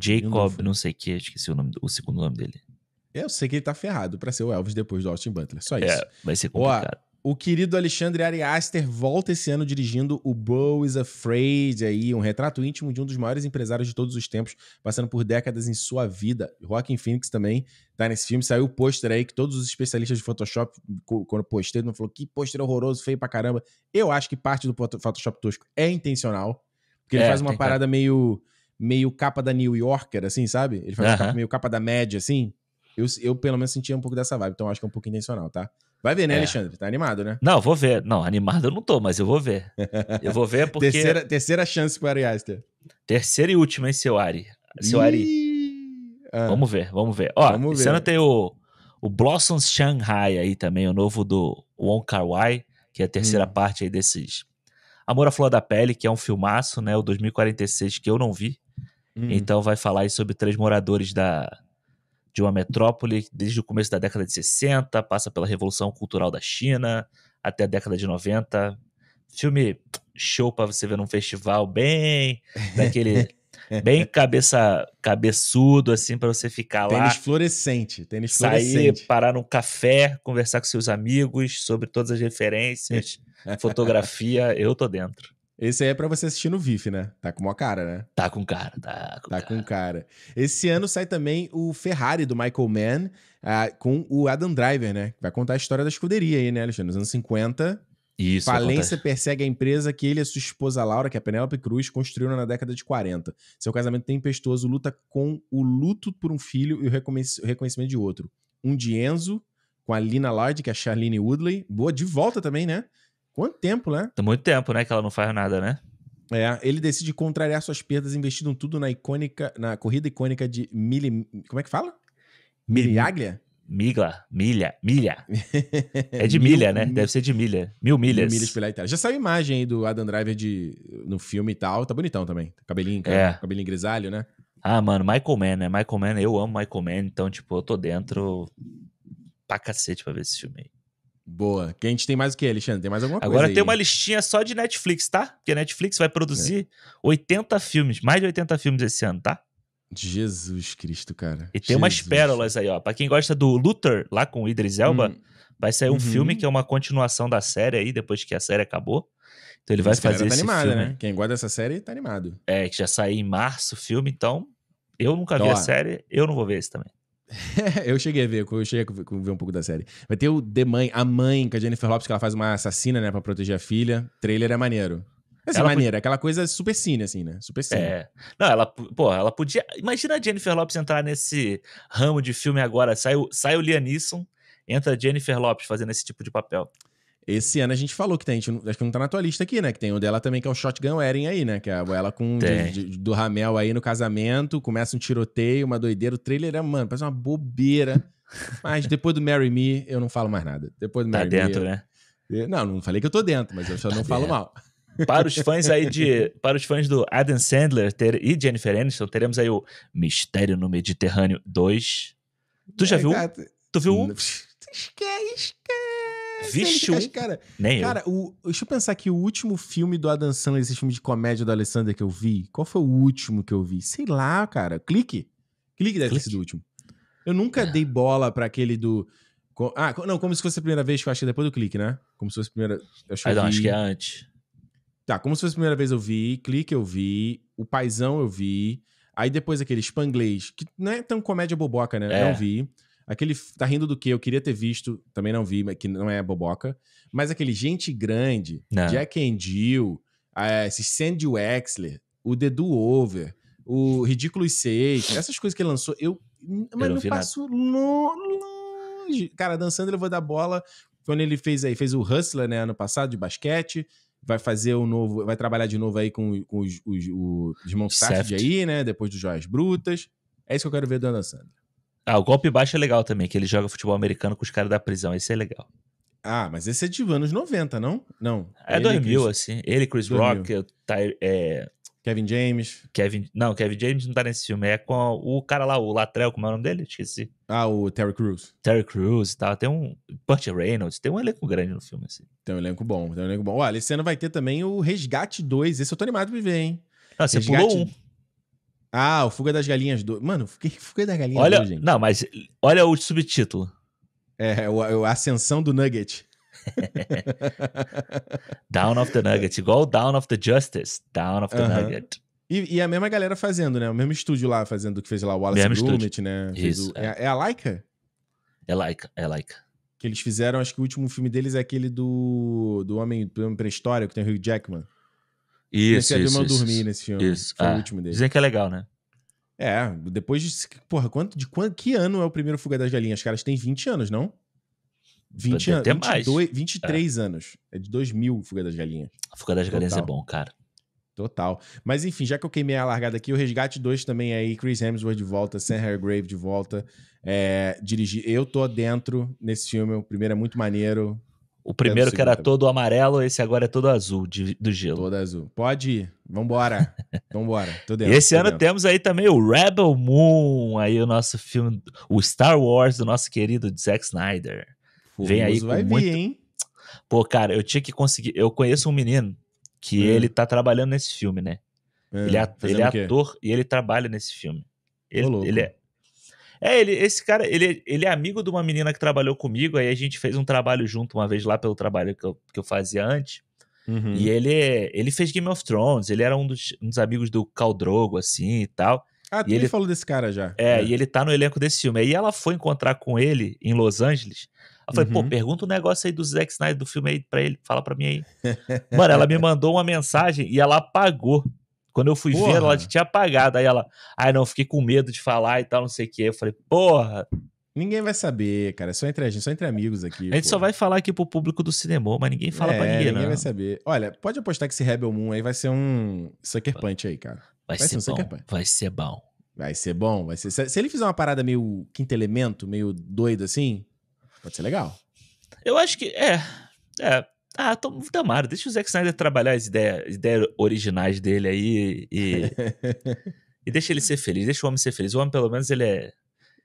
Jacob, não, sei o que, esqueci o, nome, o segundo nome dele. Eu sei que ele tá ferrado para ser o Elvis depois do Austin Butler, só isso. É, vai ser complicado. Ó, o querido Alexandre Ariaster volta esse ano dirigindo o Bo is Afraid, aí, um retrato íntimo de um dos maiores empresários de todos os tempos, passando por décadas em sua vida. Joaquim Phoenix também tá nesse filme. Saiu o pôster aí que todos os especialistas de Photoshop, quando postei, não falou que pôster horroroso, feio pra caramba. Eu acho que parte do Photoshop tosco é intencional, porque ele é, faz uma parada que... meio, meio capa da New Yorker, assim, sabe? Ele faz uh -huh. capa, meio capa da média, assim. Eu, eu, pelo menos, sentia um pouco dessa vibe, então acho que é um pouco intencional, tá? Vai ver, né, é. Alexandre? Tá animado, né? Não, vou ver. Não, animado eu não tô, mas eu vou ver. Eu vou ver porque. terceira, terceira chance pro Ari Aster. Terceira e última, hein, seu Ari? Seu Ari. Ah. Vamos ver, vamos ver. Ó, vamos não ver. tem o, o Blossoms Shanghai aí também, o novo do Wong Kar Wai, que é a terceira hum. parte aí desses. Amor à Flor da Pele, que é um filmaço, né? O 2046 que eu não vi. Hum. Então vai falar aí sobre três moradores da, de uma metrópole desde o começo da década de 60, passa pela Revolução Cultural da China até a década de 90. Filme show para você ver num festival bem daquele bem cabeça cabeçudo assim para você ficar tênis lá. Tênis fluorescente, tênis sair, fluorescente. parar num café, conversar com seus amigos sobre todas as referências, fotografia, eu tô dentro. Esse aí é pra você assistir no VIF, né? Tá com uma cara, né? Tá com cara, tá com tá cara. com cara. Esse ano sai também o Ferrari do Michael Mann uh, com o Adam Driver, né? Vai contar a história da escuderia aí, né, Alexandre? Nos anos 50. Isso. Falência persegue a empresa que ele e sua esposa Laura, que é a Penélope Cruz, construíram na década de 40. Seu casamento tempestuoso luta com o luto por um filho e o reconhecimento de outro. Um de Enzo, com a Lina Lard, que é a Charlene Woodley. Boa, de volta também, né? Quanto tempo, né? Tem tá muito tempo, né, que ela não faz nada, né? É, ele decide contrariar suas perdas investindo tudo na icônica, na corrida icônica de Mili, como é que fala? Miriaglia? Migla, milha, milha. É de mil, milha, né? Mil... Deve ser de milha. Mil milhas. Mil milhas pela Itália. Já saiu imagem aí do Adam Driver de, no filme e tal. Tá bonitão também. Cabelinho, é. cabelinho grisalho, né? Ah, mano, Michael Mann, né? Michael Mann, eu amo Michael Mann, então, tipo, eu tô dentro pra cacete pra ver esse filme aí. Boa. Que a gente tem mais o que, Alexandre? Tem mais alguma Agora coisa? Agora tem aí? uma listinha só de Netflix, tá? Porque a Netflix vai produzir é. 80 filmes, mais de 80 filmes esse ano, tá? Jesus Cristo, cara. E tem Jesus. umas pérolas aí, ó. Pra quem gosta do Luther, lá com o Idris Elba, hum. vai sair um uhum. filme que é uma continuação da série aí, depois que a série acabou. Então ele vai esse fazer tá esse animado, filme. Né? Quem gosta dessa série tá animado. É, que já saiu em março o filme, então eu nunca vi então, a série, eu não vou ver esse também. É, eu cheguei a ver, eu cheguei a ver um pouco da série. Vai ter o The Mãe, a mãe, que a Jennifer Lopes, que ela faz uma assassina, né, pra proteger a filha. O trailer é maneiro. Essa ela é maneira, podia... É aquela coisa super cine, assim, né? Super cine. É. Não, ela, pô, ela podia. Imagina a Jennifer Lopes entrar nesse ramo de filme agora. Sai o, sai o Liam Neeson, entra a Jennifer Lopes fazendo esse tipo de papel. Esse ano a gente falou que tem, gente, acho que não tá na tua lista aqui, né? Que tem o dela também, que é o Shotgun Wedding aí, né? Que é ela com de, de, do Ramel aí no casamento, começa um tiroteio, uma doideira. O trailer é, mano, parece uma bobeira. Mas depois do Marry Me, eu não falo mais nada. Depois do tá Marry dentro, né? Não, não falei que eu tô dentro, mas eu só tá não dentro. falo mal. Para os fãs aí de. Para os fãs do Adam Sandler ter, e Jennifer Aniston, teremos aí o Mistério no Mediterrâneo 2. Tu é, já é, viu? Gato. Tu viu um? Esquece, esquece. É Vixe, um... cara, Nem cara eu. O, deixa eu pensar que o último filme do Adam Sandler, esse filme de comédia do Alessandra que eu vi, qual foi o último que eu vi? Sei lá, cara. Clique. Clique deve ter sido o último. Eu nunca é. dei bola para aquele do. Ah, não, como se fosse a primeira vez que eu achei depois do clique, né? Como se fosse a primeira. Eu acho, ah, não, acho que é antes. Tá, como se fosse a primeira vez eu vi, clique eu vi, o paizão eu vi. Aí depois aquele Spanglês, que não é tão comédia boboca, né? É. Não vi. Aquele tá rindo do que eu queria ter visto, também não vi, que não é boboca. Mas aquele gente grande, não. É. Jack and Jill, ah, é, esse Sandy Wexler, o The Do Over, o Ridículos 6, essas coisas que ele lançou, eu, mas não, não passo longe. Cara, dançando ele vou dar bola. Quando ele fez aí, fez o Hustler, né, ano passado, de basquete vai fazer o um novo, vai trabalhar de novo aí com, com os, os, os irmãos aí, né? Depois dos Joias Brutas. É isso que eu quero ver do Adam Sandler. Ah, o golpe baixo é legal também, que ele joga futebol americano com os caras da prisão. Esse é legal. Ah, mas esse é de anos 90, não? Não. É 2000, Chris... assim. Ele, Chris 2000. Rock, tá, é... Kevin James. Kevin... Não, Kevin James não tá nesse filme. É com o cara lá, o Latrell, como é o nome dele? Esqueci. Ah, o Terry Crews. Terry Crews e tal. Tem um... Burt Reynolds. Tem um elenco grande no filme, assim. Tem um elenco bom, tem um elenco bom. Olha, esse ano vai ter também o Resgate 2. Esse eu tô animado pra ver, hein? Ah, você Resgate... pulou um. Ah, o Fuga das Galinhas 2. Do... Mano, que é Fuga das Galinhas olha, 2, gente? Não, mas olha o subtítulo. É, é o, a é Ascensão do Nugget. Down of the Nugget, igual Down of the Justice, Down of the uh -huh. Nugget. E, e, a mesma galera fazendo, né? O mesmo estúdio lá fazendo que fez lá o Wallace Gromit, né? Isso. O... É. é. a Laika? É Laika, é Laika. Que eles fizeram, acho que o último filme deles é aquele do, do Homem, do homem pré que tem o Hugh Jackman. Isso, Comecei a ver isso, uma isso, dormir nesse filme. Isso. Foi ah, o é. último dele. Dizem que é legal, né? É, depois de. Porra, quanto, de quanto, que ano é o primeiro Fuga das Galinhas? Os Caras têm 20 anos, não? 20 anos. Até 22, mais. 23 é. anos. É de 2000 Fuga das Galinhas. A Fuga das Total. Galinhas é bom, cara. Total. Mas enfim, já que eu queimei a largada aqui, o Resgate 2 também é aí, Chris Hemsworth de volta, Sam Hargrave de volta. É, dirigir. Eu tô dentro nesse filme, o primeiro é muito maneiro. O primeiro que era também. todo amarelo, esse agora é todo azul de, do gelo. Todo azul. Pode ir. Vambora. Vambora. Tô dentro, e esse ano dentro. temos aí também o Rebel Moon, aí o nosso filme, o Star Wars do nosso querido Zack Snyder. Vem aí com vai muito... vir, hein? Pô, cara, eu tinha que conseguir. Eu conheço um menino que é. ele tá trabalhando nesse filme, né? É, ele é, ele é ator e ele trabalha nesse filme. Ele, ele, é, é, ele, esse cara, ele, ele é amigo de uma menina que trabalhou comigo, aí a gente fez um trabalho junto uma vez lá pelo trabalho que eu, que eu fazia antes. Uhum. E ele, ele fez Game of Thrones, ele era um dos, um dos amigos do Cal Drogo, assim, e tal. Ah, tu e ele falou desse cara já. É, é, e ele tá no elenco desse filme. Aí ela foi encontrar com ele em Los Angeles. Ela falou, uhum. pô, pergunta um negócio aí do Zack Snyder, do filme aí pra ele, fala pra mim aí. Mano, ela me mandou uma mensagem e ela apagou. Quando eu fui porra. ver, ela tinha apagado. Aí ela, ai ah, não, fiquei com medo de falar e tal, não sei o quê. Eu falei, porra. Ninguém vai saber, cara. É só entre a gente, só entre amigos aqui. A gente porra. só vai falar aqui pro público do cinema, mas ninguém fala é, pra ninguém, ninguém não. Né? vai saber. Olha, pode apostar que esse Rebel Moon aí vai ser um Sucker Punch aí, cara. Vai, vai ser, ser um bom. Vai ser bom. Vai ser bom. Vai ser... Se ele fizer uma parada meio quinto elemento, meio doido assim, pode ser legal. Eu acho que. É. É. Ah, tô, Damaro, deixa o Zack Snyder trabalhar as ideias, ideias originais dele aí e. e deixa ele ser feliz, deixa o homem ser feliz. O homem, pelo menos, ele é.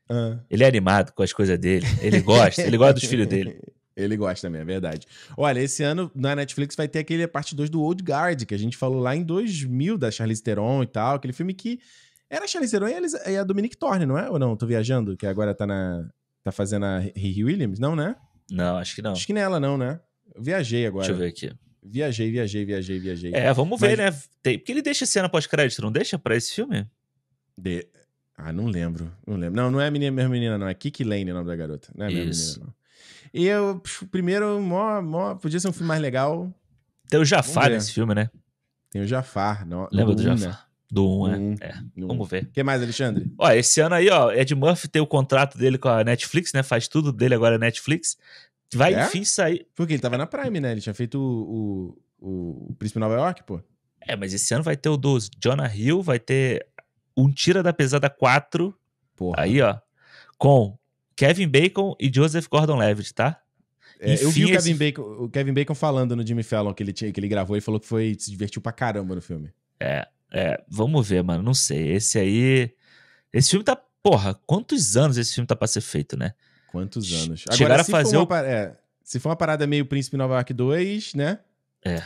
Ah. Ele é animado com as coisas dele. Ele gosta, ele gosta dos filhos dele. Ele gosta também, é verdade. Olha, esse ano na Netflix vai ter aquele parte 2 do Old Guard, que a gente falou lá em 2000, da Charlize Theron e tal, aquele filme que era a Charlize Theron e a Dominique Thorne, não é? Ou não? Tô viajando, que agora tá na tá fazendo a Riri Williams, não, né? Não, acho que não. Acho que nela não, né? Viajei agora. Deixa eu ver aqui. Viajei, viajei, viajei, viajei. É, vamos ver, né? Tem... Porque ele deixa cena pós-crédito, não deixa pra esse filme? De... Ah, não lembro. Não lembro. Não, não é a menina, minha menina, não. É Kiki Lane o nome da garota. Não é a minha Isso. menina, não. E eu, primeiro, mó, mó, podia ser um filme mais legal. Tem o Jafar nesse filme, né? Tem o Jafar. No, Lembra do, do Jafar? Do 1, um, um, é. Vamos ver. O que mais, Alexandre? Ó, esse ano aí, ó, Ed Murphy tem o contrato dele com a Netflix, né? Faz tudo dele agora na é Netflix. Vai é? enfim sair. Porque ele tava na Prime, né? Ele tinha feito o, o, o Príncipe Nova York, pô. É, mas esse ano vai ter o do Jonah Hill, vai ter um Tira da Pesada 4. Porra. Aí, ó. Com Kevin Bacon e Joseph Gordon-Levitt, tá? É, eu vi o Kevin, esse... Bacon, o Kevin Bacon falando no Jimmy Fallon que ele, tinha, que ele gravou e falou que foi se divertiu pra caramba no filme. É, é, vamos ver, mano. Não sei. Esse aí. Esse filme tá. Porra, quantos anos esse filme tá pra ser feito, né? Quantos anos? Agora, Chegaram a fazer. Uma, o... é, se for uma parada meio Príncipe Nova York 2, né? É.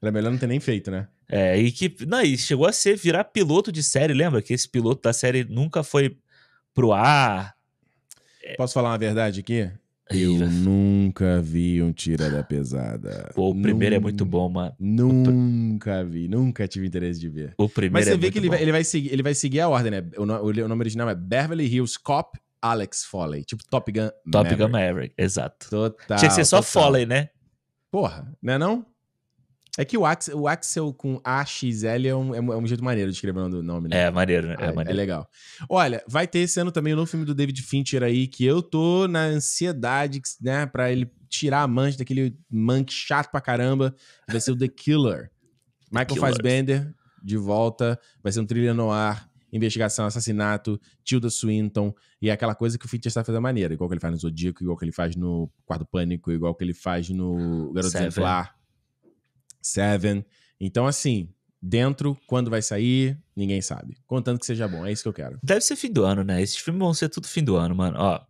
Era melhor não ter nem feito, né? É, e que. Não, e chegou a ser virar piloto de série, lembra? Que esse piloto da série nunca foi pro ar. É. Posso falar uma verdade aqui? Eu nunca vi um tira da pesada. Pô, o primeiro é muito bom, mano. Nunca vi, nunca tive interesse de ver. O primeiro Mas você é vê que ele vai, ele vai, seguir, ele vai seguir a ordem, né? o, o nome original é Beverly Hills Cop Alex Foley, tipo Top Gun Top Maverick. Gun Maverick, exato. Total, Tinha que ser só total. Foley, né? Porra, né não, não? É que o Axel, o Axel com AXL é, é um, é um jeito maneiro de escrever o nome, né? É maneiro, né? É, ah, é, maneiro. é legal. Olha, vai ter esse ano também o um novo filme do David Fincher aí, que eu tô na ansiedade, né, pra ele tirar a mancha daquele manque chato pra caramba. Vai ser o The Killer. Michael faz Bender Fassbender de volta. Vai ser um trilha no ar investigação, assassinato, Tilda Swinton, e é aquela coisa que o Fincher está fazendo maneira, igual que ele faz no Zodíaco, igual que ele faz no Quarto Pânico, igual que ele faz no Garoto Seven. Exemplar, Seven. Então, assim, dentro, quando vai sair, ninguém sabe. Contanto que seja bom, é isso que eu quero. Deve ser fim do ano, né? Esses filmes vão ser tudo fim do ano, mano. Ó,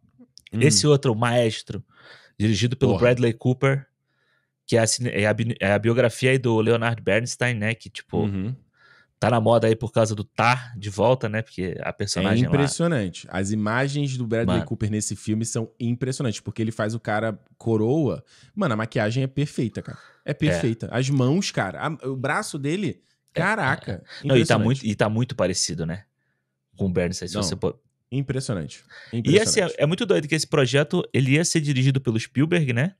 hum. esse outro, Maestro, dirigido pelo Porra. Bradley Cooper, que é a, é, é a, biografia aí do Leonard Bernstein, né? Que, tipo, uhum. Tá na moda aí por causa do Tar de volta, né? Porque a é personagem. É impressionante. Lá... As imagens do Bradley Mano. Cooper nesse filme são impressionantes, porque ele faz o cara coroa. Mano, a maquiagem é perfeita, cara. É perfeita. É. As mãos, cara. A... o braço dele. É, é, caraca. É. Não, e, tá muito, e tá muito parecido, né? Com o Bernie, se Não. você pode... Impressionante. impressionante. E assim, é muito doido que esse projeto ele ia ser dirigido pelo Spielberg, né?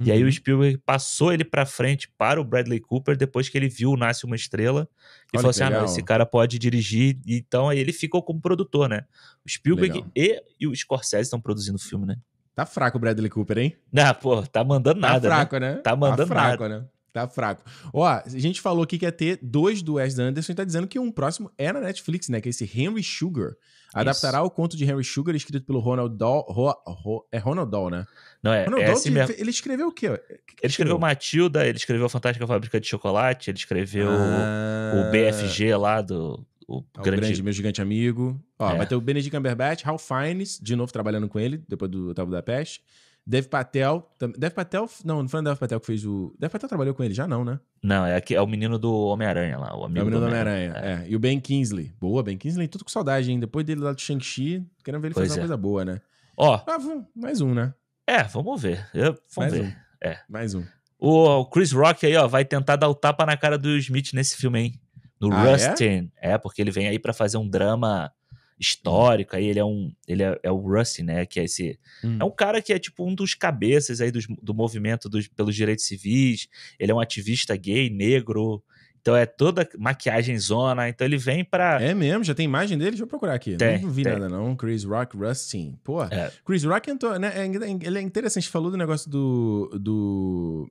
Uhum. E aí o uhum. Spielberg passou ele para frente para o Bradley Cooper depois que ele viu Nasce uma Estrela e Olha falou assim: ah, legal. ah, não, esse cara pode dirigir. Então aí ele ficou como produtor, né? O Spielberg e, e o Scorsese estão produzindo o filme, né? Tá fraco o Bradley Cooper, hein? Não, pô, tá mandando tá nada. Tá fraco, né? né? Tá mandando tá fraco, nada. Né? Tá fraco. Ó, a gente falou aqui que ia ter dois do Wes Anderson e tá dizendo que um próximo é na Netflix, né? Que é esse Henry Sugar. Adaptará Isso. o conto de Henry Sugar, escrito pelo Ronald Dahl. Ro, Ro, é Ronald Dahl, né? Não, é. Ronald é Dahl, assim ele escreveu o quê? que que ele, escreveu Matilda, ele escreveu Fantástica Fábrica de Chocolate, ele escreveu ah... o BFG lá do. O, é grande... o grande... meu gigante amigo. Ó, é. vai ter o Benedict Cumberbatch, Hal Fiennes, de novo trabalhando com ele, depois do Otávio da Peste. Dev Patel. Dev Patel. Não, não foi o Dev Patel que fez o. Dev Patel trabalhou com ele já, não, né? Não, é, aqui, é o menino do Homem-Aranha lá. O amigo é o menino do Homem-Aranha. Homem é. é. E o Ben Kingsley. Boa, Ben Kingsley. Tudo com saudade, hein? Depois dele lá do Shang-Chi, querendo ver ele pois fazer é. uma coisa boa, né? Ó. Ah, mais um, né? É, vamos ver. Eu, vamos mais ver. Um. É. Mais um. O Chris Rock aí, ó, vai tentar dar o tapa na cara do Smith nesse filme, hein? No ah, é? Rustin. É? é? porque ele vem aí para fazer um drama histórica, aí ele é um. Ele é, é o Rusty, né? Que é esse. Hum. É um cara que é tipo um dos cabeças aí dos, do movimento dos, pelos direitos civis. Ele é um ativista gay, negro. Então é toda maquiagem zona. Então ele vem pra. É mesmo, já tem imagem dele? Deixa eu procurar aqui. Tem, não vi tem. nada, não. Chris Rock Rustin. Pô, é. Chris Rock entrou. Né? É, ele é interessante, falou do negócio do. do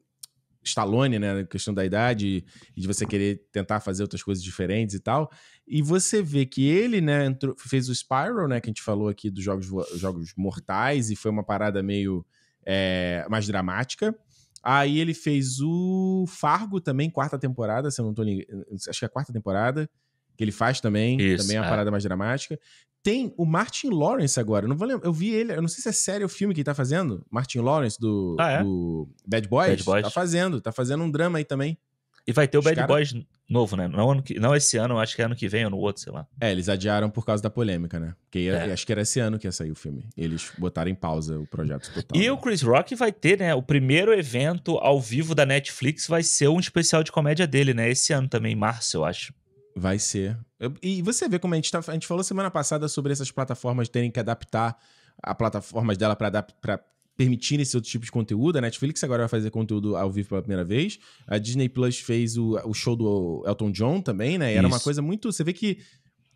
Stallone, né? questão da idade e de você querer tentar fazer outras coisas diferentes e tal. E você vê que ele, né, entrou, fez o Spiral, né? Que a gente falou aqui dos jogos, jogos mortais e foi uma parada meio é, mais dramática. Aí ele fez o Fargo também, quarta temporada, se eu não tô ligado. Acho que é a quarta temporada que ele faz também, Isso, também é uma é. parada mais dramática. Tem o Martin Lawrence agora, não vou lembrar, eu vi ele, eu não sei se é série ou filme que ele tá fazendo, Martin Lawrence do, ah, é? do Bad, Boys, Bad, Boys, tá fazendo, tá fazendo um drama aí também. E vai ter Os o Bad cara... Boys novo, né? Não, ano que, não esse ano, acho que é ano que vem ou no outro, sei lá. É, eles adiaram por causa da polêmica, né? Porque ia, é. acho que era esse ano que ia sair o filme. Eles botaram em pausa o projeto total. E né? o Chris Rock vai ter, né? O primeiro evento ao vivo da Netflix vai ser um especial de comédia dele, né? Esse ano também, em março, eu acho. Vai ser. e você vê como a gente, tá, a gente falou semana passada sobre essas plataformas terem que adaptar a plataforma dela para permitir esse outro tipo de conteúdo. A Netflix agora vai fazer conteúdo ao vivo pela primeira vez. A Disney Plus fez o, o show do Elton John também, né? Era uma coisa muito. Você vê que.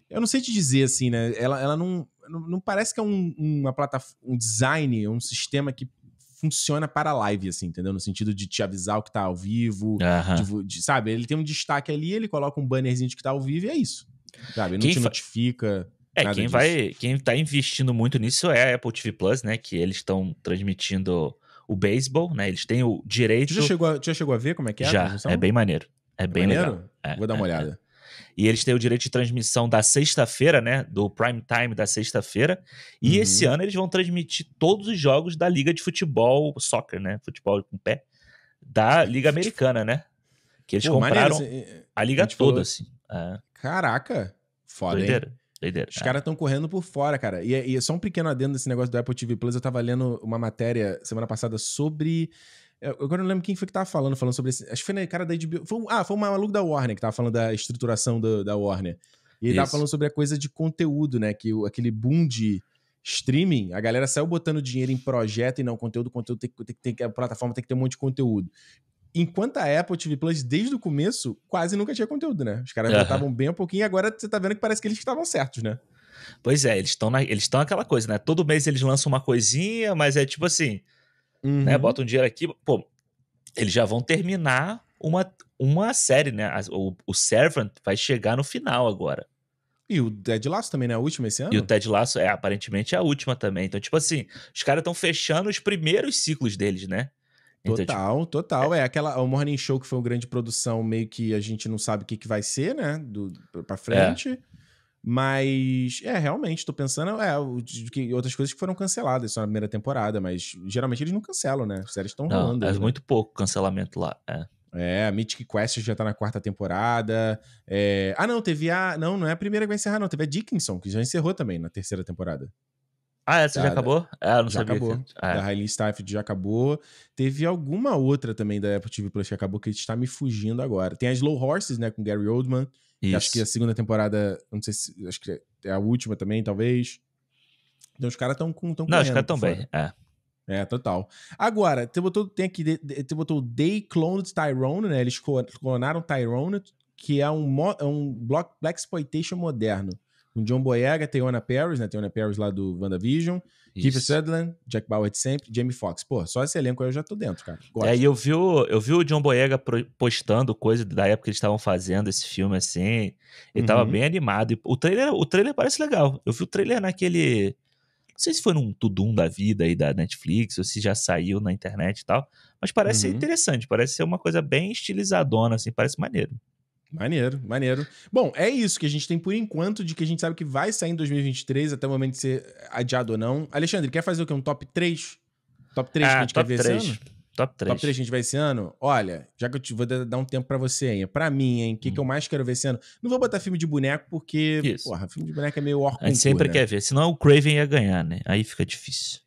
Eu não sei te dizer assim, né? Ela, ela não, não. Não parece que é um, uma plataforma, um design, um sistema que funciona para live, assim, entendeu? No sentido de te avisar o que tá ao vivo, de, de, sabe? Ele tem um destaque ali, ele coloca um bannerzinho de que tá ao vivo e é isso. Sabe? Ele não quem te notifica. É, quem disso. vai. Quem tá investindo muito nisso é a Apple TV Plus, né? Que eles estão transmitindo o beisebol, né? Eles têm o direito. Tu já chegou a, já chegou a ver como é que é? Já, é bem maneiro. É, é bem maneiro? legal. É, Vou dar uma é, é. olhada. E eles têm o direito de transmissão da sexta-feira, né? Do prime time da sexta-feira. E uhum. esse ano eles vão transmitir todos os jogos da Liga de Futebol Soccer, né? Futebol com pé. Da Liga tipo Americana, né? Que eles Pô, compraram maneiro, a liga a toda, falou... assim. É. Caraca! Foda, Doideira. hein? Doideira. Os é. caras estão correndo por fora, cara. E, é, e é só um pequeno adendo desse negócio do Apple TV Plus. Eu tava lendo uma matéria semana passada sobre é, agora não lembro quem foi que tava falando, falando sobre esse. Acho que foi na cara da HBO. Foi, ah, foi o maluco da Warner que tava falando da estruturação do, da Warner. E ele Isso. tava falando sobre a coisa de conteúdo, né? Que aquele boom de streaming, a galera saiu botando dinheiro em projeto e não conteúdo, conteúdo tem, tem, tem, a plataforma tem que ter um monte de conteúdo. Enquanto a Apple TV Plus, desde o começo, quase nunca tinha conteúdo, né? Os caras uhum. estavam bem um pouquinho, agora você tá vendo que parece que eles estavam certos, né? Pois é, eles estão eles estão aquela coisa, né? Todo mês eles lançam uma coisinha, mas é tipo assim, né? uhum. né? Bota um dinheiro aqui, pô, eles já vão terminar uma, uma série, né? O, o Servant vai chegar no final agora. E o Ted Lasso também né? é a última esse ano? E o Ted Lasso, é, aparentemente é a última também. Então, tipo assim, os caras estão fechando os primeiros ciclos deles, né? Então, total, tipo, total. É. é. aquela o Morning Show que foi uma grande produção, meio que a gente não sabe o que, que vai ser, né? Do, pra é. frente. É. Mas, é, realmente, tô pensando, é, que outras coisas que foram canceladas só na primeira temporada, mas geralmente eles não cancelam, né? As séries estão rolando. É né? muito pouco cancelamento lá, é. É, a Mythic Quest já tá na quarta temporada. É... Ah, não, teve a. Não, não é a primeira que vai encerrar, não. Teve a Dickinson, que já encerrou também na terceira temporada. Ah, essa da, já acabou? Ah, é, não já sabia. Acabou. Que... Ah, é. Da já acabou. Teve alguma outra também da Apple TV Plus que acabou, que está me fugindo agora. Tem as Low Horses, né, com Gary Oldman. Isso. Acho que a segunda temporada, não sei se. Acho que é a última também, talvez. Então os caras estão com. Tão não, os caras estão bem. É. É, total. Agora, você botou, tem aqui, você botou Day Cloned Tyrone, né? Eles clonaram Tyrone, que é um, é um block, Black Exploitation moderno com John Boyega, Teona Paris, né? Teona Paris lá do WandaVision, Vision, Keith Sutherland, Jack Bauer de sempre, Jamie Foxx. Pô, só esse elenco aí eu já tô dentro, cara. Gosto. É, e eu vi, o, eu vi o John Boyega postando coisa da época que eles estavam fazendo esse filme, assim. Ele uhum. tava bem animado. E o trailer, o trailer parece legal. Eu vi o trailer naquele... Não sei se foi num Tudum da vida aí da Netflix, ou se já saiu na internet e tal. Mas parece uhum. interessante, parece ser uma coisa bem estilizadona, assim, parece maneiro. Maneiro, maneiro. Bom, é isso que a gente tem por enquanto, de que a gente sabe que vai sair em 2023, até o momento de ser adiado ou não. Alexandre, quer fazer o quê? Um top 3? Top 3 ah, que a ah, gente quer ver 3. esse ano? Top 3. Top 3 que a gente vai esse ano? Olha, já que eu te vou dar um tempo para você, hein? Pra mim, hein? O que, hum. que eu hum. mais quero ver esse ano? Não vou botar filme de boneco, porque. Isso. Porra, filme de boneco é meio orco. A gente sempre né? quer ver, senão o Craven ia ganhar, né? Aí fica difícil.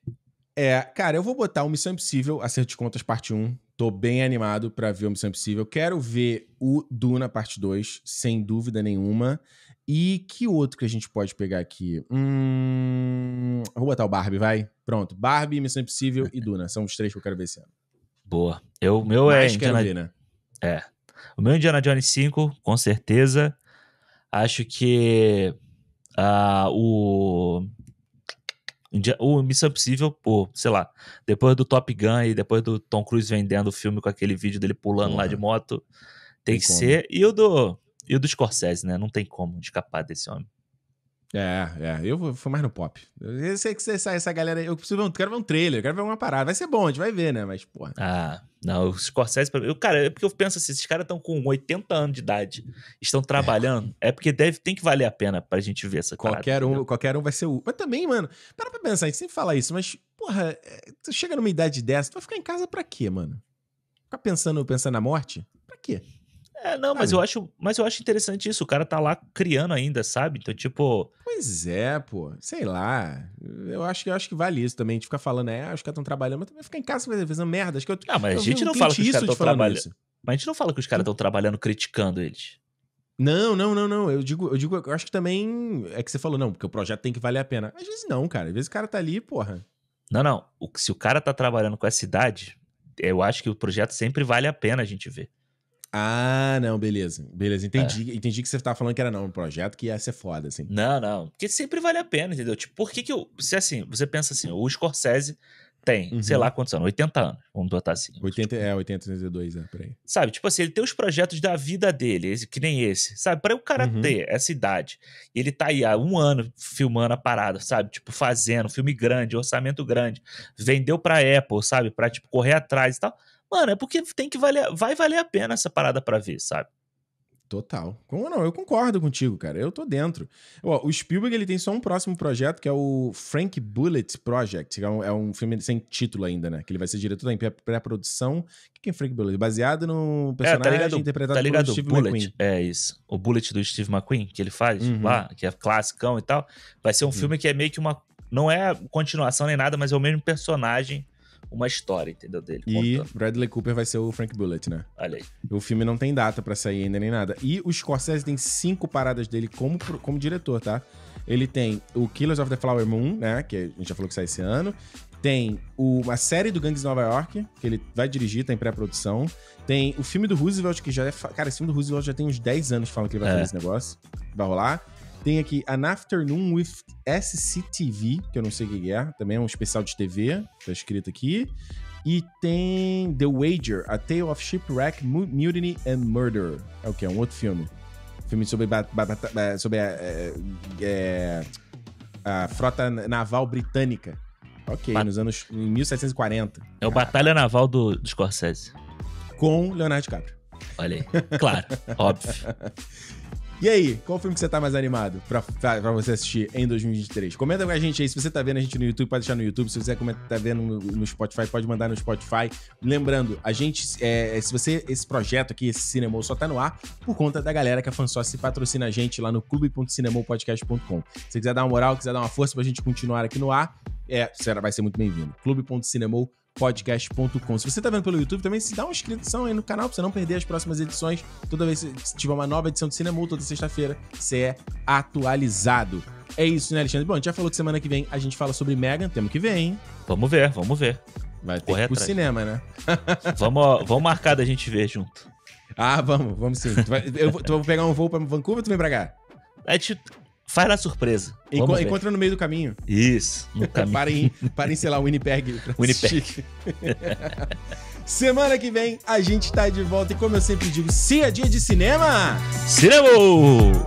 É, cara, eu vou botar o Missão Impossível, Acerto de Contas, parte 1, Tô bem animado para ver o Missão Impossível. Quero ver o Duna Parte 2, sem dúvida nenhuma. E que outro que a gente pode pegar aqui? Hum... Vou botar o Barbie, vai. Pronto. Barbie, Missão Impossível e Duna. São os três que eu quero ver esse ano. Boa. Eu, o meu é. Indiana... Ver, né? É. O meu é Indiana Jones 5, com certeza. Acho que. Uh, o o Missão Impossível, pô, sei lá, depois do Top Gun e depois do Tom Cruise vendendo o filme com aquele vídeo dele pulando uhum. lá de moto, tem, tem que como. ser. E o do e o do Scorsese, né? Não tem como escapar desse homem. É, é. Eu fui mais no pop. Eu sei que essa, essa galera. Eu preciso ver um, quero ver um trailer, quero ver uma parada. Vai ser bom, a gente vai ver, né? Mas, porra. Ah, não. Os Scorsese. Eu, cara, é porque eu penso assim: esses caras estão com 80 anos de idade, estão trabalhando. É, é porque deve, tem que valer a pena pra gente ver essa qualquer parada, Um, qualquer um vai ser o. Mas também, mano, para pra pensar, a gente sempre fala isso, mas, porra, é, tu chega numa idade dessa, tu vai ficar em casa pra quê, mano? Ficar pensando, pensando na morte? Pra quê? É, não, mas eu, acho, mas eu acho interessante isso. O cara tá lá criando ainda, sabe? Então, tipo. Pois é, pô. Sei lá. Eu acho, eu acho que vale isso também. A gente fica falando, é, ah, os caras estão trabalhando, mas também fica em casa fazendo merda. Acho que eu, não, ah, mas eu a gente não fala que os caras estão trabalhando. Mas a gente não fala que os caras estão trabalhando criticando eles. Não, não, não, não. Eu digo, eu digo, eu acho que também. É que você falou, não, porque o projeto tem que valer a pena. Às vezes não, cara. Às vezes o cara tá ali, porra. Não, não. O, se o cara tá trabalhando com essa idade, eu acho que o projeto sempre vale a pena a gente ver. Ah, não, beleza. Beleza, é. entendi. É. Entendi que você tava falando que era não, um projeto que ia ser foda, assim. Não, não. Porque sempre vale a pena, entendeu? Tipo, por que que eu... Se assim, você pensa assim, o Scorsese tem, uhum. sei lá quantos anos, 80 anos, vamos botar assim. 80, tipo, é, 80, 82, é, peraí. Sabe, tipo assim, ele tem os projetos da vida dele, que nem esse, sabe? Pra o cara uhum. ter essa idade, ele tá aí há um ano filmando a parada, sabe? Tipo, fazendo, filme grande, orçamento grande, vendeu pra Apple, sabe? Pra, tipo, correr atrás e tal. Mano, é porque tem que valer, vai valer a pena essa parada para ver, sabe? Total. Como não? Eu concordo contigo, cara. Eu tô dentro. Ó, o Spielberg ele tem só um próximo projeto que é o Frank Bullet Project, que é um, é um filme sem título ainda, né? Que ele vai ser diretor da pré-produção. O que é Frank Bullet? Baseado no personagem é, tá ligado, interpretado tá ligado, pelo Steve Bullet, McQueen. É isso. O Bullet do Steve McQueen que ele faz uhum. lá, que é classicão e tal. Vai ser um uhum. filme que é meio que uma não é continuação nem nada, mas é o mesmo personagem uma história, entendeu? Dele. E contando. Bradley Cooper vai ser o Frank Bullet, né? Olha aí. O filme não tem data para sair ainda nem nada. E o Scorsese tem cinco paradas dele como, como diretor, tá? Ele tem o Killers of the Flower Moon, né? Que a gente já falou que sai esse ano. Tem o, uma série do Gangs de Nova York, que ele vai dirigir, tá em pré-produção. Tem o filme do Roosevelt, que já é. Cara, esse filme do Roosevelt já tem uns 10 anos falando que ele vai é. fazer esse negócio. Vai rolar. Tem aqui An Afternoon with SCTV, que eu não sei o que é, também é um especial de TV, tá escrito aqui. E tem The Wager, A Tale of Shipwreck, Mutiny and Murder. É o que? É um outro filme. Filme sobre, sobre a, é, é, é, a, frota naval britânica. Ok, Bat nos anos em 1740. É o Batalha Naval do, do Scorsese. Com Leonardo DiCaprio. Olha aí. Claro, óbvio. E aí, qual filme que você tá mais animado pra, pra, pra, você assistir em 2023? Comenta com a gente aí. Se você tá vendo a gente no YouTube, pode deixar no YouTube. Se você quiser tá vendo no, no, Spotify, pode mandar no Spotify. Lembrando, a gente, é, se você, esse projeto aqui, esse cinema só tá no ar por conta da galera que a é Fansócio patrocina a gente lá no clube.cinemopodcast.com. Se você quiser dar uma moral, quiser dar uma força pra gente continuar aqui no ar, é, será, vai ser muito bem-vindo. clube.cinemopodcast.com podcast.com. Se você está vendo pelo YouTube, também se dá uma inscrição aí no canal para você não perder as próximas edições. Toda vez que tiver uma nova edição do Cinema, toda sexta-feira, você é atualizado. É isso, né, Alexandre? Bom, a gente já falou que semana que vem a gente fala sobre Megan, temos que ver, hein? Vamos ver, vamos ver. Vai ter Corre que ir pro cinema, né? vamos, vamos marcar da gente ver junto. Ah, vamos, vamos sim. Tu, vai, eu, vou pegar um voo para Vancouver ou tu vem pra cá? A é, gente Faz na surpresa. Enco ver. encontra no meio do caminho. Isso. No caminho. parem, parem, sei lá, Winnipeg. Winnipeg. Semana que vem a gente tá de volta e como eu sempre digo, se é dia de cinema... Cinema! Valeu!